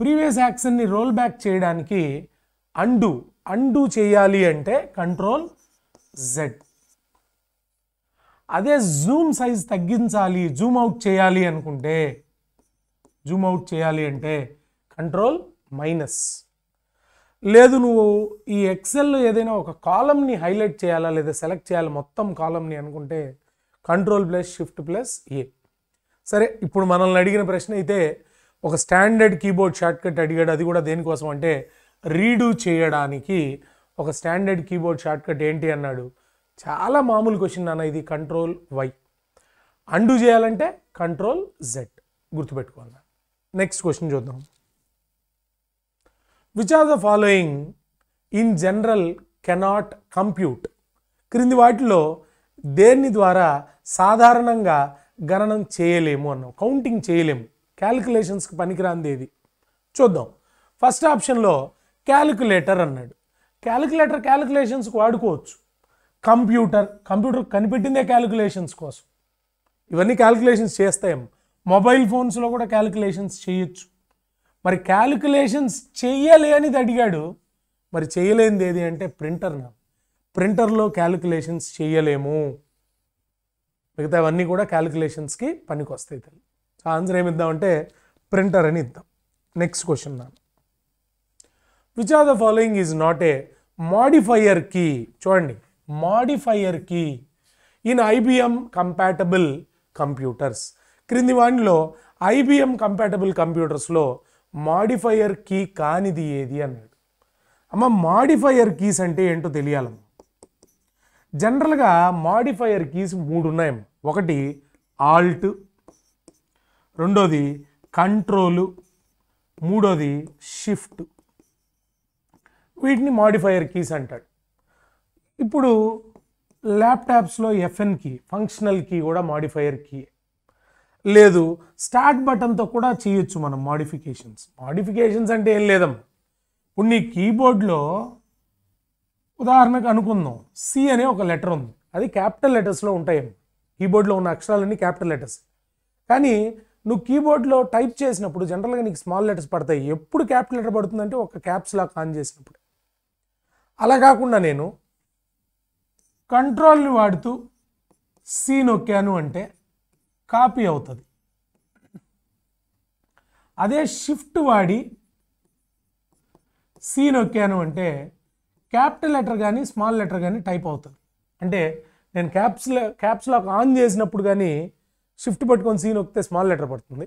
S1: ప్రీవియస్ యాక్షన్ని రోల్ బ్యాక్ చేయడానికి అండు అండు చేయాలి అంటే కంట్రోల్ జెడ్ అదే జూమ్ సైజ్ తగ్గించాలి జూమ్ అవుట్ చేయాలి అనుకుంటే జూమ్ అవుట్ చేయాలి అంటే కంట్రోల్ మైనస్ లేదు నువ్వు ఈ ఎక్సెల్లో ఏదైనా ఒక కాలంని హైలైట్ చేయాలా లేదా సెలెక్ట్ చేయాలి మొత్తం కాలంని అనుకుంటే control plus shift plus A సరే ఇప్పుడు మనల్ని అడిగిన ప్రశ్న అయితే ఒక స్టాండర్డ్ కీబోర్డ్ షార్ట్కట్ అడిగాడు అది కూడా దేనికోసం అంటే రీడు చేయడానికి ఒక స్టాండర్డ్ కీబోర్డ్ షార్ట్కట్ ఏంటి అన్నాడు చాలా మామూలు క్వశ్చన్ నాన్న ఇది కంట్రోల్ వై అండు చేయాలంటే కంట్రోల్ జెడ్ గుర్తుపెట్టుకోవాలి నెక్స్ట్ క్వశ్చన్ చూద్దాం which are the following in general cannot compute క్రింది వాటిలో దేని ద్వారా సాధారణంగా గణనం చేయలేము అన్నాం కౌంటింగ్ చేయలేము క్యాలిక్యులేషన్స్కి పనికిరాంది ఏది చూద్దాం ఫస్ట్ ఆప్షన్లో క్యాలిక్యులేటర్ అన్నాడు క్యాలిక్యులేటర్ క్యాలిక్యులేషన్స్కి వాడుకోవచ్చు కంప్యూటర్ కంప్యూటర్ కనిపెట్టిందే క్యాలిక్యులేషన్స్ కోసం ఇవన్నీ క్యాలిక్యులేషన్స్ చేస్తాయి మొబైల్ ఫోన్స్లో కూడా క్యాలిక్యులేషన్స్ చేయొచ్చు మరి క్యాలిక్యులేషన్స్ చేయలేనిది అడిగాడు మరి చేయలేనిది ఏది అంటే ప్రింటర్ నా ప్రింటర్లో క్యాలిక్యులేషన్స్ చేయలేము మిగతా అవన్నీ కూడా క్యాలిక్యులేషన్స్కి పనికొస్తాయి తల్లి ఆ ఆన్సర్ ఇద్దామంటే ప్రింటర్ అని ఇద్దాం నెక్స్ట్ క్వశ్చన్ నాన్న which are the following is not a modifier key చూడండి modifier key in IBM compatible computers క్రింది వాటిలో ఐబిఎం కంపాటబుల్ కంప్యూటర్స్లో మాడిఫైయర్ కీ కానిది ఏది అన్నాడు అమ్మ మాడిఫైయర్ కీస్ అంటే ఏంటో తెలియాలమ్మ జనరల్గా మాడిఫైయర్ కీస్ మూడు ఉన్నాయమ్మ ఒకటి ఆల్ట్ రెండోది కంట్రోలు మూడోది షిఫ్ట్ వీటిని మాడిఫైయర్ కీస్ అంటాడు ఇప్పుడు ల్యాప్టాప్స్లో ఎఫ్ఎన్ కీ ఫంక్షనల్ కీ కూడా మాడిఫైయర్ కీ లేదు స్టార్ట్ బటన్తో కూడా చేయొచ్చు మనం మాడిఫికేషన్స్ మాడిఫికేషన్స్ అంటే ఏం లేదమ్మా ఇప్పుడు నీ కీబోర్డ్లో ఉదాహరణకు అనుకుందాం సి అనే ఒక లెటర్ ఉంది అది క్యాపిటల్ లెటర్స్లో ఉంటాయేమో కీబోర్డ్లో ఉన్న అక్షరాలన్నీ క్యాపిటల్ లెటర్స్ కానీ నువ్వు కీబోర్డ్లో టైప్ చేసినప్పుడు జనరల్గా నీకు స్మాల్ లెటర్స్ పడతాయి ఎప్పుడు క్యాపిటల్ లెటర్ పడుతుందంటే ఒక క్యాప్స్ లాక్ ఆన్ చేసినప్పుడు అలా కాకుండా నేను కంట్రోల్ని వాడుతూ సీ నొక్కాను అంటే కాపీ అవుతుంది అదే షిఫ్ట్ వాడి సీ నొక్కాను అంటే క్యాపిటల్ లెటర్ కానీ స్మాల్ లెటర్ కానీ టైప్ అవుతుంది అంటే నేను క్యాప్స్ క్యాప్స్ లాక్ ఆన్ చేసినప్పుడు కానీ షిఫ్ట్ పట్టుకొని సీన్ నొక్కితే స్మాల్ లెటర్ పడుతుంది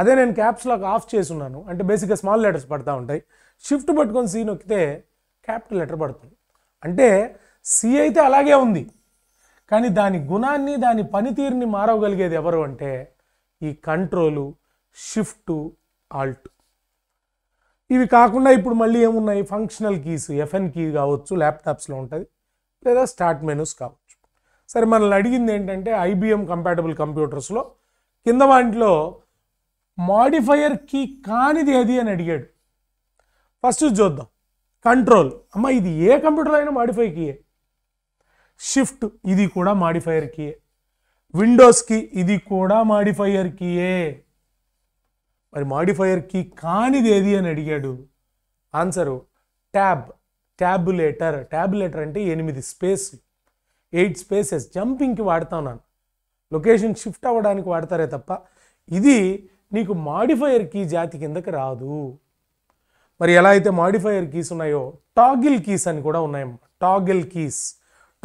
S1: అదే నేను క్యాప్స్ లాక్ ఆఫ్ చేసి ఉన్నాను అంటే బేసిక్గా స్మాల్ లెటర్స్ పడతా ఉంటాయి షిఫ్ట్ పట్టుకొని సీన్ నొక్కితే క్యాపిటల్ లెటర్ పడుతుంది అంటే సి అయితే అలాగే ఉంది కానీ దాని గుణాన్ని దాని పనితీరుని మారవగలిగేది ఎవరు అంటే ఈ కంట్రోలు షిఫ్ట్ ఆల్ట్ ఇవి కాకుండా ఇప్పుడు మళ్ళీ ఏమున్నాయి ఫంక్షనల్ కీస్ ఎఫ్ఎన్ కీ కావచ్చు ల్యాప్టాప్స్లో ఉంటుంది లేదా స్టార్ట్ మెనూస్ కావచ్చు సరే మనల్ని అడిగింది ఏంటంటే ఐబిఎం కంపాటబుల్ కంప్యూటర్స్లో కింద వాటిలో మాడిఫైయర్ కీ కానిది ఏది అని అడిగాడు ఫస్ట్ చూద్దాం కంట్రోల్ అమ్మ ఇది ఏ కంప్యూటర్ అయినా మాడిఫై కీయే షిఫ్ట్ ఇది కూడా మాడిఫైయర్ కీయే విండోస్కి ఇది కూడా మాడిఫైయర్ కీయే మరి మాడిఫైయర్ కీ కానిది ఏది అని అడిగాడు ఆన్సరు ట్యాబ్ ట్యాబులేటర్ ట్యాబులేటర్ అంటే ఎనిమిది స్పేస్లు ఎయిట్ స్పేసెస్ జంపింగ్కి వాడతా ఉన్నాను లొకేషన్ షిఫ్ట్ అవ్వడానికి వాడతారే తప్ప ఇది నీకు మాడిఫైయర్ కీ జాతి కిందకి రాదు మరి ఎలా అయితే మాడిఫైయర్ కీస్ ఉన్నాయో టాగిల్ కీస్ అని కూడా ఉన్నాయమ్మా టాగిల్ కీస్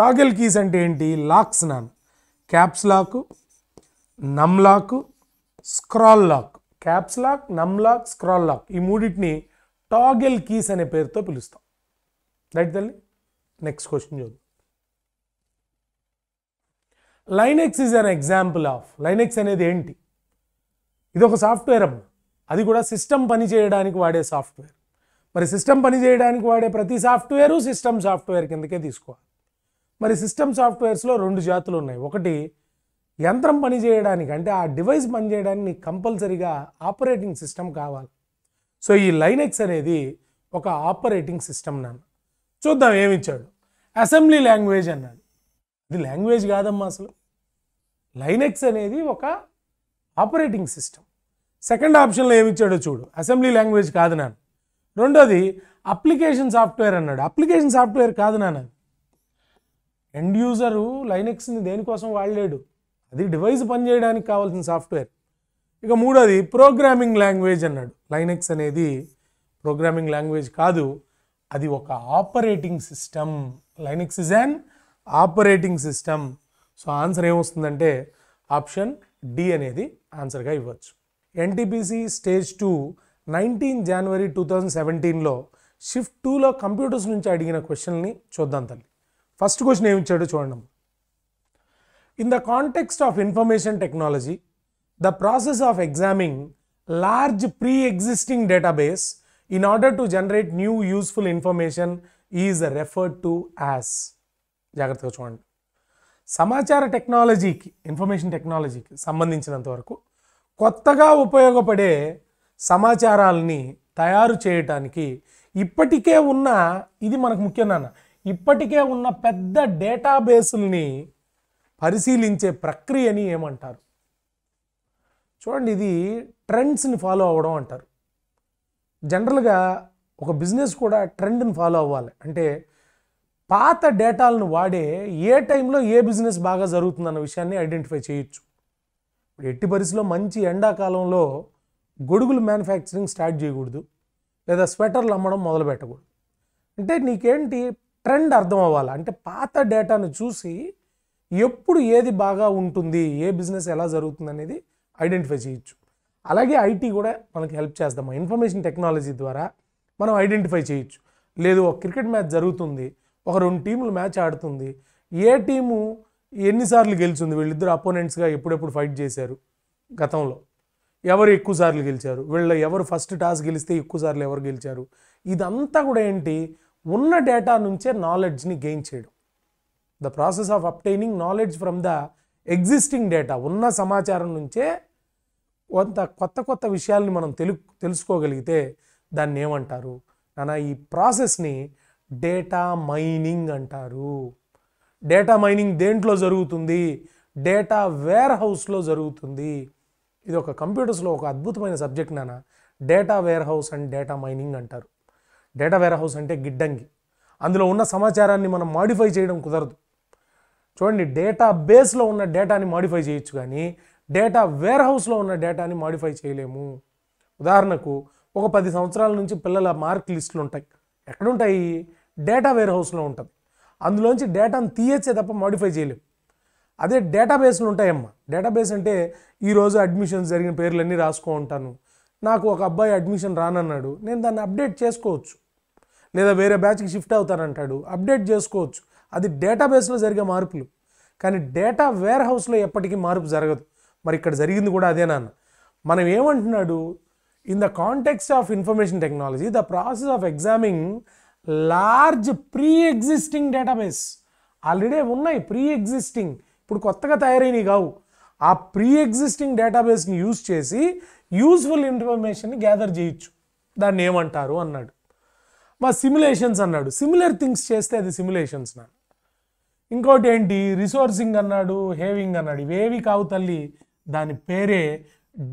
S1: టాగిల్ కీస్ అంటే ఏంటి లాక్స్ నాన్ caps lock num lock scroll lock caps lock num lock scroll lock ఈ మూడింటిని టాగిల్ కీస్ అనే పేరుతో పిలుస్తాం రైట్ తల్లి నెక్స్ట్ క్వశ్చన్ చూద్దాం Linux is an example of Linux అనేది ఏంటి ఇది ఒక సాఫ్ట్వేర్ అమ్మ అది కూడా సిస్టమ్ పని చేయడానికి వాడే సాఫ్ట్వేర్ మరి సిస్టమ్ పని చేయడానికి వాడే ప్రతి సాఫ్ట్వేరు సిస్టమ్ సాఫ్ట్వేర్ కిందకే తీసుకోవాలి మరి సిస్టమ్ సాఫ్ట్వేర్స్లో రెండు జాతులు ఉన్నాయి ఒకటి యంత్రం పని చేయడానికి అంటే ఆ డివైస్ పనిచేయడానికి చేయడానికి కంపల్సరీగా ఆపరేటింగ్ సిస్టమ్ కావాలి సో ఈ లైనెక్స్ అనేది ఒక ఆపరేటింగ్ సిస్టమ్ నాన్న చూద్దాం ఏమిచ్చాడు అసెంబ్లీ లాంగ్వేజ్ అన్నాడు ఇది లాంగ్వేజ్ కాదమ్మా అసలు లైనెక్స్ అనేది ఒక ఆపరేటింగ్ సిస్టమ్ సెకండ్ ఆప్షన్లో ఇచ్చాడో చూడు అసెంబ్లీ లాంగ్వేజ్ కాదు నాన్న రెండోది అప్లికేషన్ సాఫ్ట్వేర్ అన్నాడు అప్లికేషన్ సాఫ్ట్వేర్ కాదు నాన్న ఎండ్ యూజరు లైనెక్స్ని దేనికోసం వాడలేడు అది డివైస్ పనిచేయడానికి కావాల్సిన సాఫ్ట్వేర్ ఇక మూడోది ప్రోగ్రామింగ్ లాంగ్వేజ్ అన్నాడు లైనెక్స్ అనేది ప్రోగ్రామింగ్ లాంగ్వేజ్ కాదు అది ఒక operating system Linux is an operating system so answer ఏమొస్తుందంటే ఆప్షన్ డి అనేది ఆన్సర్గా ఇవ్వచ్చు ఎన్టీపీసీ స్టేజ్ టూ నైన్టీన్ జనవరి టూ థౌజండ్ సెవెంటీన్లో షిఫ్ట్ టూలో కంప్యూటర్స్ నుంచి అడిగిన క్వశ్చన్ని చూద్దాం తల్లి ఫస్ట్ క్వశ్చన్ ఏమి ఇచ్చాడు చూడండి in the context of information technology the process of examining large pre existing database in order to generate new useful information is referred to as జాగ్రత్తగా చూడండి సమాచార టెక్నాలజీకి ఇన్ఫర్మేషన్ టెక్నాలజీకి సంబంధించినంత వరకు కొత్తగా ఉపయోగపడే సమాచారాలని తయారు చేయటానికి ఇప్పటికే ఉన్న ఇది మనకు ముఖ్యం నాన్న ఇప్పటికే ఉన్న పెద్ద డేటాబేసుల్ని పరిశీలించే ప్రక్రియని ఏమంటారు చూడండి ఇది ట్రెండ్స్ని ఫాలో అవ్వడం అంటారు జనరల్గా ఒక బిజినెస్ కూడా ట్రెండ్ని ఫాలో అవ్వాలి అంటే పాత డేటాలను వాడే ఏ టైంలో ఏ బిజినెస్ బాగా జరుగుతుందన్న విషయాన్ని ఐడెంటిఫై చేయొచ్చు ఇప్పుడు ఎట్టి పరిస్థితిలో మంచి ఎండాకాలంలో గొడుగులు మ్యానుఫ్యాక్చరింగ్ స్టార్ట్ చేయకూడదు లేదా స్వెటర్లు అమ్మడం మొదలు పెట్టకూడదు అంటే నీకేంటి ట్రెండ్ అర్థం అవ్వాలి అంటే పాత డేటాను చూసి ఎప్పుడు ఏది బాగా ఉంటుంది ఏ బిజినెస్ ఎలా జరుగుతుంది అనేది ఐడెంటిఫై చేయొచ్చు అలాగే ఐటీ కూడా మనకి హెల్ప్ చేస్తాము ఇన్ఫర్మేషన్ టెక్నాలజీ ద్వారా మనం ఐడెంటిఫై చేయొచ్చు లేదు ఒక క్రికెట్ మ్యాచ్ జరుగుతుంది ఒక రెండు టీములు మ్యాచ్ ఆడుతుంది ఏ టీము ఎన్నిసార్లు గెలిచింది వీళ్ళిద్దరు అపోనెంట్స్గా ఎప్పుడెప్పుడు ఫైట్ చేశారు గతంలో ఎవరు ఎక్కువసార్లు గెలిచారు వీళ్ళ ఎవరు ఫస్ట్ టాస్ గెలిస్తే ఎక్కువసార్లు ఎవరు గెలిచారు ఇదంతా కూడా ఏంటి ఉన్న డేటా నుంచే నాలెడ్జ్ని గెయిన్ చేయడం the process of obtaining knowledge from the existing data ఉన్న సమాచారం నుంచే కొంత కొత్త కొత్త విషయాల్ని మనం తెలు తెలుసుకోగలిగితే దాన్ని ఏమంటారు నా ఈ ప్రాసెస్ని డేటా మైనింగ్ అంటారు డేటా మైనింగ్ దేంట్లో జరుగుతుంది డేటా వేర్ హౌస్లో జరుగుతుంది ఇది ఒక కంప్యూటర్స్లో ఒక అద్భుతమైన సబ్జెక్ట్ నాన్న data warehouse and data mining అంటారు డేటా వేర్ హౌస్ అంటే గిడ్డంగి అందులో ఉన్న సమాచారాన్ని మనం మాడిఫై చేయడం కుదరదు చూడండి డేటా బేస్లో ఉన్న డేటాని మాడిఫై చేయొచ్చు కానీ డేటా వేర్ హౌస్లో ఉన్న డేటాని మాడిఫై చేయలేము ఉదాహరణకు ఒక పది సంవత్సరాల నుంచి పిల్లల మార్క్ లిస్టులు ఉంటాయి ఎక్కడుంటాయి డేటా వేర్ హౌస్లో ఉంటుంది అందులోంచి డేటాను తీయచ్చే తప్ప మాడిఫై చేయలేము అదే డేటాబేస్లు ఉంటాయమ్మా డేటాబేస్ అంటే ఈరోజు అడ్మిషన్స్ జరిగిన పేర్లన్నీ రాసుకో ఉంటాను నాకు ఒక అబ్బాయి అడ్మిషన్ రానన్నాడు నేను దాన్ని అప్డేట్ చేసుకోవచ్చు లేదా వేరే బ్యాచ్కి షిఫ్ట్ అవుతానంటాడు అప్డేట్ చేసుకోవచ్చు అది డేటాబేస్లో జరిగే మార్పులు కానీ డేటా వేర్ హౌస్లో ఎప్పటికీ మార్పు జరగదు మరి ఇక్కడ జరిగింది కూడా అదే నాన్న మనం ఏమంటున్నాడు in the context of information technology the process of examining large pre existing database already ఉన్నాయి ప్రీ ఎగ్జిస్టింగ్ ఇప్పుడు కొత్తగా తయారైనవి కావు ఆ ప్రీ ఎగ్జిస్టింగ్ డేటాబేస్ని యూజ్ చేసి యూజ్ఫుల్ ఇన్ఫర్మేషన్ని గ్యాదర్ చేయొచ్చు దాన్ని ఏమంటారు అన్నాడు మా సిమ్యులేషన్స్ అన్నాడు సిమిలర్ థింగ్స్ చేస్తే అది సిమ్యులేషన్స్ నా ఇంకోటి ఏంటి రిసోర్సింగ్ అన్నాడు హేవింగ్ అన్నాడు ఇవేవి కావు తల్లి దాని పేరే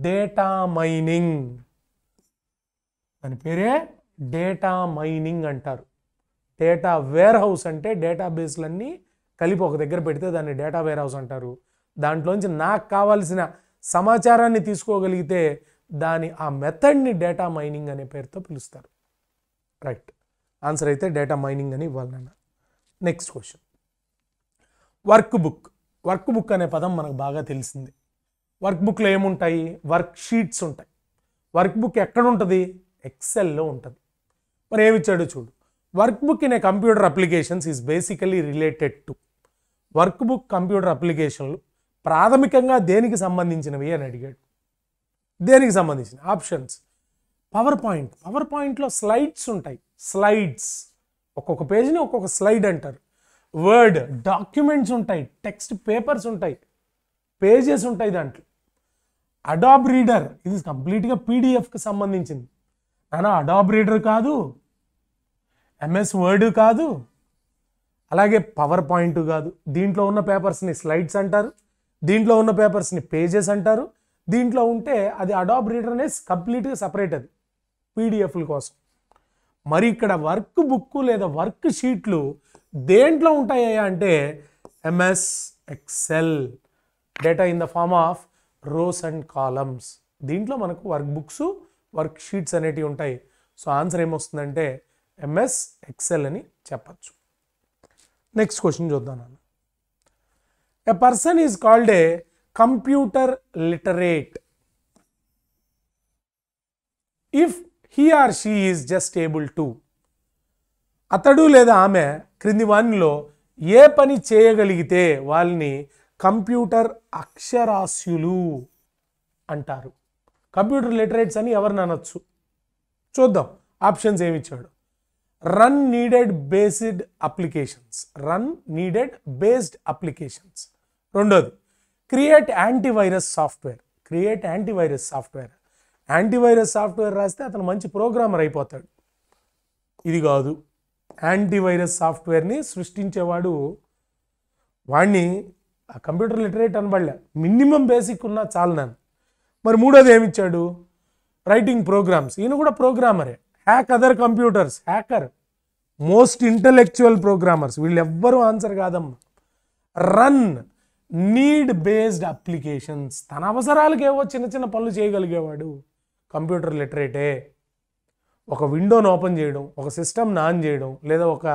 S1: డేటా మైనింగ్ దాని పేరే డేటా మైనింగ్ అంటారు డేటా వేర్ హౌస్ అంటే డేటాబేస్లన్నీ కలిపి ఒక దగ్గర పెడితే దాన్ని డేటా వేర్ హౌస్ అంటారు దాంట్లోంచి నాకు కావాల్సిన సమాచారాన్ని తీసుకోగలిగితే దాని ఆ మెథడ్ని డేటా మైనింగ్ అనే పేరుతో పిలుస్తారు రైట్ ఆన్సర్ అయితే డేటా మైనింగ్ అని ఇవ్వాలన్న next question workbook workbook అనే పదం మనకు బాగా తెలిసింది వర్క్ బుక్లో ఏముంటాయి వర్క్ షీట్స్ ఉంటాయి వర్క్ బుక్ ఎక్కడ ఉంటుంది ఎక్సెల్లో ఉంటుంది మరి ఏమిచ్చాడో చూడు workbook in a computer applications is basically related to workbook computer అప్లికేషన్లు ప్రాథమికంగా దేనికి సంబంధించినవి అని అడిగాడు దేనికి సంబంధించిన ఆప్షన్స్ పవర్ పాయింట్ పవర్ పాయింట్లో స్లైడ్స్ ఉంటాయి స్లైడ్స్ ఒక్కొక్క పేజీని ఒక్కొక్క స్లైడ్ అంటారు వర్డ్ డాక్యుమెంట్స్ ఉంటాయి టెక్స్ట్ పేపర్స్ ఉంటాయి పేజెస్ ఉంటాయి దాంట్లో అడాబ్ రీడర్ ఇది కంప్లీట్గా పీడిఎఫ్కి సంబంధించింది నానా అడాబ్ రీడర్ కాదు ఎంఎస్ వర్డ్ కాదు అలాగే పవర్ పాయింట్ కాదు దీంట్లో ఉన్న పేపర్స్ని స్లైడ్స్ అంటారు దీంట్లో ఉన్న పేపర్స్ని పేజెస్ అంటారు దీంట్లో ఉంటే అది అడాబ్ రీడర్ అనేది కంప్లీట్గా సపరేట్ అది పీడిఎఫ్ల కోసం మరి ఇక్కడ వర్క్ బుక్ లేదా వర్క్ షీట్లు దేంట్లో ఉంటాయా అంటే MS Excel data in the form of rows and columns దీంట్లో మనకు వర్క్ బుక్స్ వర్క్ షీట్స్ అనేటివి ఉంటాయి సో ఆన్సర్ ఏమొస్తుందంటే ఎంఎస్ ఎక్సెల్ అని చెప్పచ్చు నెక్స్ట్ క్వశ్చన్ చూద్దాం నన్ను a person is called a computer literate if he or she is just able to అతడు లేదా ఆమె క్రింది వానిలో ఏ పని చేయగలిగితే వాళ్ళని కంప్యూటర్ అక్షరాస్యులు అంటారు కంప్యూటర్ లిటరేట్స్ అని ఎవరిని అనొచ్చు చూద్దాం ఆప్షన్స్ ఏమి ఇచ్చాడు run needed based applications run needed based applications రెండోది create antivirus software create antivirus software antivirus software రాస్తే అతను మంచి ప్రోగ్రామర్ అయిపోతాడు ఇది కాదు యాంటీవైరస్ సాఫ్ట్వేర్ని సృష్టించేవాడు ఆ కంప్యూటర్ లిటరేట్ అనబడలే మినిమం బేసిక్ ఉన్నా చాలు నన్ను మరి మూడోది ఏమిచ్చాడు రైటింగ్ ప్రోగ్రామ్స్ ఈయన కూడా ప్రోగ్రామరే hack other computers hacker most intellectual programmers వీళ్ళు ఎవ్వరూ ఆన్సర్ కాదమ్మా రన్ నీడ్ బేస్డ్ అప్లికేషన్స్ తన అవసరాలకేవో చిన్న చిన్న పనులు చేయగలిగేవాడు కంప్యూటర్ లిటరేటే ఒక విండోను ఓపెన్ చేయడం ఒక సిస్టమ్ని ఆన్ చేయడం లేదా ఒక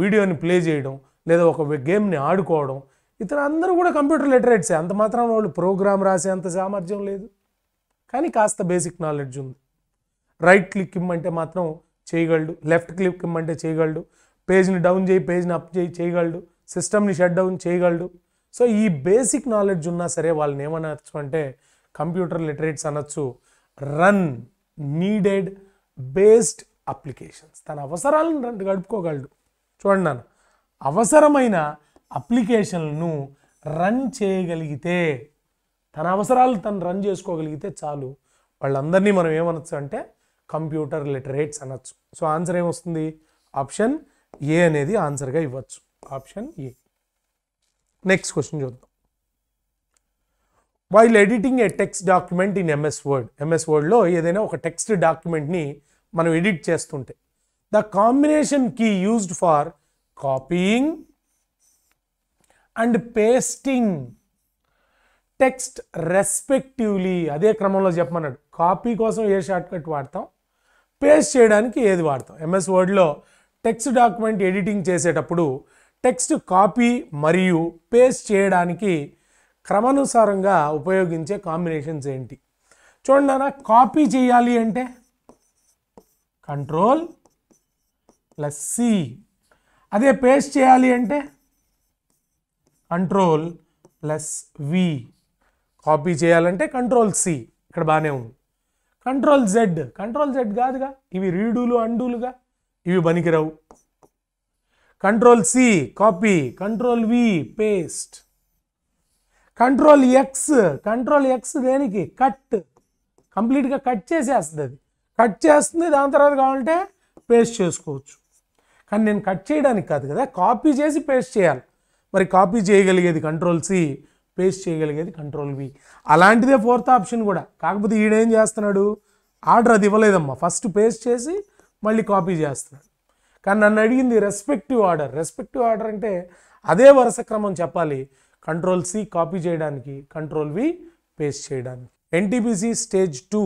S1: వీడియోని ప్లే చేయడం లేదా ఒక గేమ్ని ఆడుకోవడం ఇతర అందరూ కూడా కంప్యూటర్ లిటరేట్సే అంత మాత్రం వాళ్ళు ప్రోగ్రామ్ రాసే అంత సామర్థ్యం లేదు కానీ కాస్త బేసిక్ నాలెడ్జ్ ఉంది రైట్ క్లిక్ ఇమ్మంటే మాత్రం చేయగలడు లెఫ్ట్ క్లిక్ ఇమ్మంటే చేయగలడు పేజ్ని డౌన్ చేయి పేజ్ని అప్ చేయి చేయగలడు సిస్టమ్ని షట్ డౌన్ చేయగలడు సో ఈ బేసిక్ నాలెడ్జ్ ఉన్నా సరే వాళ్ళని ఏమనొచ్చు అంటే కంప్యూటర్ లిటరేట్స్ అనొచ్చు రన్ నీడెడ్ బేస్డ్ అప్లికేషన్స్ తన అవసరాలను గడుపుకోగలడు చూడండి నాన్న అవసరమైన అప్లికేషన్లను రన్ చేయగలిగితే తన అవసరాలు తను రన్ చేసుకోగలిగితే చాలు వాళ్ళందరినీ మనం ఏమనొచ్చు అంటే కంప్యూటర్ లిటరేట్స్ అనొచ్చు సో ఆన్సర్ ఏమొస్తుంది ఆప్షన్ ఏ అనేది ఆన్సర్గా ఇవ్వచ్చు ఆప్షన్ ఏ నెక్స్ట్ క్వశ్చన్ చూద్దాం while editing a text document in MS Word MS వర్డ్లో ఏదైనా ఒక టెక్స్ట్ డాక్యుమెంట్ని మనం ఎడిట్ చేస్తుంటే the combination key used for copying and pasting text respectively అదే క్రమంలో చెప్పమన్నాడు కాపీ కోసం ఏ షార్ట్కట్ వాడతాం పేస్ట్ చేయడానికి ఏది వాడతాం ఎంఎస్ వర్డ్లో టెక్స్ట్ డాక్యుమెంట్ ఎడిటింగ్ చేసేటప్పుడు టెక్స్ట్ కాపీ మరియు పేస్ట్ చేయడానికి క్రమానుసారంగా ఉపయోగించే కాంబినేషన్స్ ఏంటి చూడండి నాన్న కాపీ చేయాలి అంటే కంట్రోల్ ప్లస్ సి అదే పేస్ట్ చేయాలి అంటే కంట్రోల్ ప్లస్ వి కాపీ చేయాలంటే కంట్రోల్ సి ఇక్కడ బాగానే ఉంది కంట్రోల్ జెడ్ కంట్రోల్ జెడ్ కాదుగా ఇవి రీడులు అండూలుగా ఇవి పనికిరావు control C copy control V paste control X control X దేనికి కట్ కంప్లీట్గా కట్ చేసేస్తుంది అది కట్ చేస్తుంది దాని తర్వాత కావాలంటే పేస్ట్ చేసుకోవచ్చు కానీ నేను కట్ చేయడానికి కాదు కదా కాపీ చేసి పేస్ట్ చేయాలి మరి కాపీ చేయగలిగేది కంట్రోల్ సి పేస్ట్ చేయగలిగేది కంట్రోల్ వి అలాంటిదే ఫోర్త్ ఆప్షన్ కూడా కాకపోతే ఈడేం చేస్తున్నాడు ఆర్డర్ అది ఇవ్వలేదమ్మా ఫస్ట్ పేస్ట్ చేసి మళ్ళీ కాపీ చేస్తున్నాడు కానీ నన్ను అడిగింది రెస్పెక్టివ్ ఆర్డర్ రెస్పెక్టివ్ ఆర్డర్ అంటే అదే వరుస క్రమం చెప్పాలి కంట్రోల్ సి కాపీ చేయడానికి కంట్రోల్ వి పేస్ట్ చేయడానికి NTPC stage two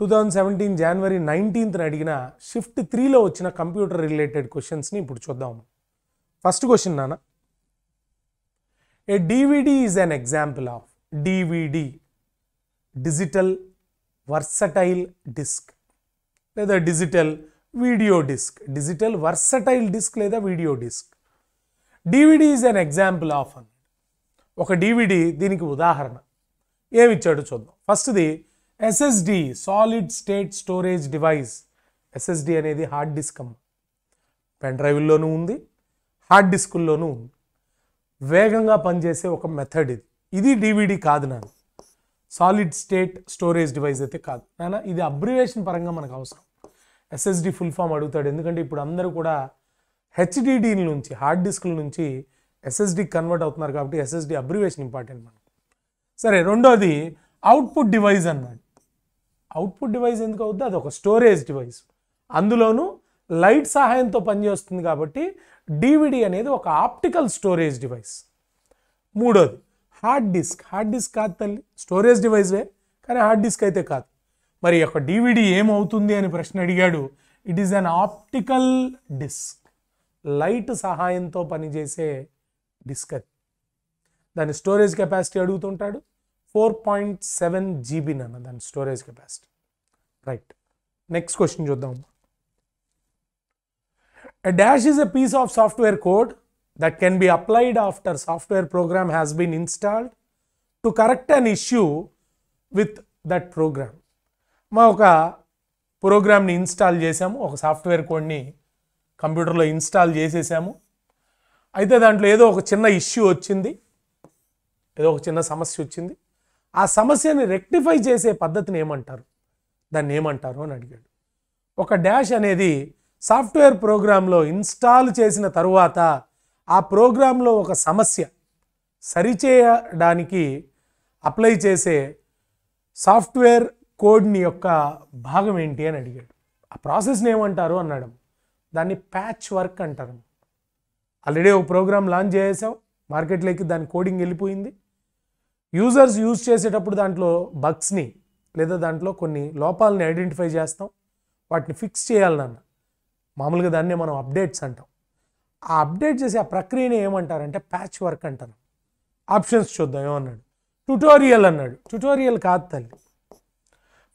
S1: two thousand seventeen జనవరి నైన్టీన్త్ని అడిగిన షిఫ్ట్ త్రీలో వచ్చిన కంప్యూటర్ రిలేటెడ్ క్వశ్చన్స్ని ఇప్పుడు చూద్దాం ఫస్ట్ క్వశ్చన్ నాన్న A DVD is an example of DVD, digital versatile disk, లేదా digital video disc, digital versatile disk లేదా video disc. DVD is an example of an ఒక డివిడి దీనికి ఉదాహరణ ఏమిచ్చాడు చూద్దాం ఫస్ట్ది SSD, solid state storage device SSD అనేది hard disk అమ్మ పెన్ డ్రైవ్లోనూ ఉంది హార్డ్ డిస్కుల్లోనూ ఉంది వేగంగా పనిచేసే ఒక మెథడ్ ఇది ఇది డివిడి కాదు నాన్న సాలిడ్ స్టేట్ స్టోరేజ్ డివైస్ అయితే కాదు నాన్న ఇది అబ్రివేషన్ పరంగా మనకు అవసరం ఎస్ఎస్డి ఫుల్ ఫామ్ అడుగుతాడు ఎందుకంటే ఇప్పుడు అందరూ కూడా హెచ్డిడీల నుంచి హార్డ్ డిస్క్ల నుంచి ఎస్ఎస్డి కన్వర్ట్ అవుతున్నారు కాబట్టి ఎస్ఎస్డి అబ్రివేషన్ ఇంపార్టెంట్ మనకు సరే రెండోది అవుట్పుట్ డివైస్ అన్నాడు అవుట్పుట్ డివైస్ ఎందుకు అవుద్ది అది ఒక స్టోరేజ్ డివైస్ అందులోనూ లైట్ సహాయంతో పనిచేస్తుంది కాబట్టి డివిడి అనేది ఒక ఆప్టికల్ స్టోరేజ్ డివైస్ మూడోది హార్డ్ డిస్క్ హార్డ్ డిస్క్ కాదు తల్లి స్టోరేజ్ వే కానీ హార్డ్ డిస్క్ అయితే కాదు మరి ఒక డివిడి ఏమవుతుంది అని ప్రశ్న అడిగాడు it is an optical disc light సహాయంతో పనిచేసే డిస్క్ అది దాని స్టోరేజ్ కెపాసిటీ అడుగుతుంటాడు ఫోర్ పాయింట్ సెవెన్ జీబీ నన్న దాని storage capacity right next question చూద్దాం A dash is a piece of software code that can be applied after software program has been installed to correct an issue with that program మా ఒక ప్రోగ్రామ్ని install చేసాము ఒక software కోడ్ని కంప్యూటర్లో install చేసేసాము అయితే దాంట్లో ఏదో ఒక చిన్న ఇష్యూ వచ్చింది ఏదో ఒక చిన్న సమస్య వచ్చింది ఆ సమస్యని రెక్టిఫై చేసే పద్ధతిని ఏమంటారు దాన్ని ఏమంటారు అని అడిగాడు ఒక డ్యాష్ అనేది సాఫ్ట్వేర్ ప్రోగ్రాంలో ఇన్స్టాల్ చేసిన తరువాత ఆ ప్రోగ్రాంలో ఒక సమస్య సరిచేయడానికి అప్లై చేసే సాఫ్ట్వేర్ కోడ్ని యొక్క భాగం ఏంటి అని అడిగాడు ఆ ప్రాసెస్ని ఏమంటారు అన్నాడు దాన్ని ప్యాచ్ వర్క్ అంటారు ఆల్రెడీ ఒక ప్రోగ్రామ్ లాంచ్ చేసాం మార్కెట్లోకి దాని కోడింగ్ వెళ్ళిపోయింది యూజర్స్ యూజ్ చేసేటప్పుడు దాంట్లో బగ్స్ని లేదా దాంట్లో కొన్ని లోపాలని ఐడెంటిఫై చేస్తాం వాటిని ఫిక్స్ చేయాలన్నా మామూలుగా దాన్నే మనం అప్డేట్స్ అంటాం ఆ అప్డేట్ చేసే ఆ ప్రక్రియని ఏమంటారంటే ప్యాచ్ వర్క్ అంటాను ఆప్షన్స్ చూద్దాం ఏమన్నాడు ట్యుటోరియల్ అన్నాడు ట్యుటోరియల్ కాదు తల్లి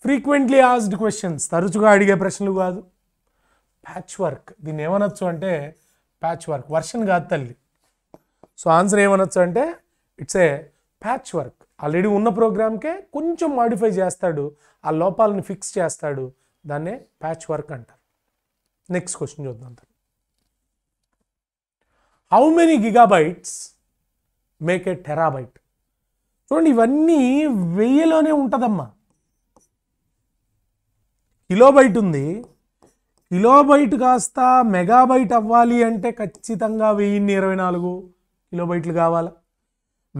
S1: ఫ్రీక్వెంట్లీ ఆస్డ్ క్వశ్చన్స్ తరచుగా అడిగే ప్రశ్నలు కాదు ప్యాచ్ వర్క్ దీన్ని ఏమనొచ్చు అంటే ప్యాచ్ వర్క్ వర్షన్ కాదు తల్లి సో ఆన్సర్ ఏమనొచ్చు అంటే it's a patch work already ఉన్న ప్రోగ్రామ్కే కొంచెం మాడిఫై చేస్తాడు ఆ లోపాలను ఫిక్స్ చేస్తాడు దాన్నే ప్యాచ్ వర్క్ అంటారు నెక్స్ట్ క్వశ్చన్ చూద్దాం how many gigabytes make a terabyte చూడండి ఇవన్నీ వెయ్యిలోనే ఉంటుందమ్మా కిలోబైట్ ఉంది కిలోబైట్ కాస్త మెగాబైట్ అవ్వాలి అంటే ఖచ్చితంగా వెయ్యిన్ని ఇరవై నాలుగు కిలోబైట్లు కావాలా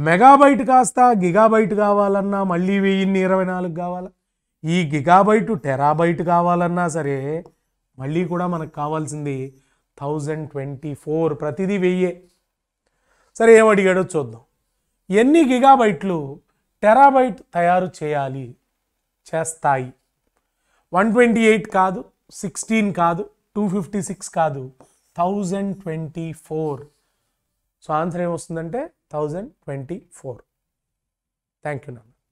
S1: మెగాబైట్ కాస్త గిగాబైట్ కావాలన్నా మళ్ళీ వెయ్యిన్ని ఇరవై నాలుగు కావాలా ఈ గిగాబైట్ టెరాబైట్ కావాలన్నా సరే మళ్ళీ కూడా మనకు కావాల్సింది థౌజండ్ ట్వంటీ ఫోర్ ప్రతిదీ వెయ్యే సరే ఏమడిగాడో చూద్దాం ఎన్ని గిగాబైట్లు టెరాబైట్ తయారు చేయాలి చేస్తాయి వన్ ట్వంటీ ఎయిట్ కాదు సిక్స్టీన్ కాదు టూ ఫిఫ్టీ సిక్స్ కాదు thousand twenty four so answer ఏమొస్తుందంటే thousand twenty four thank you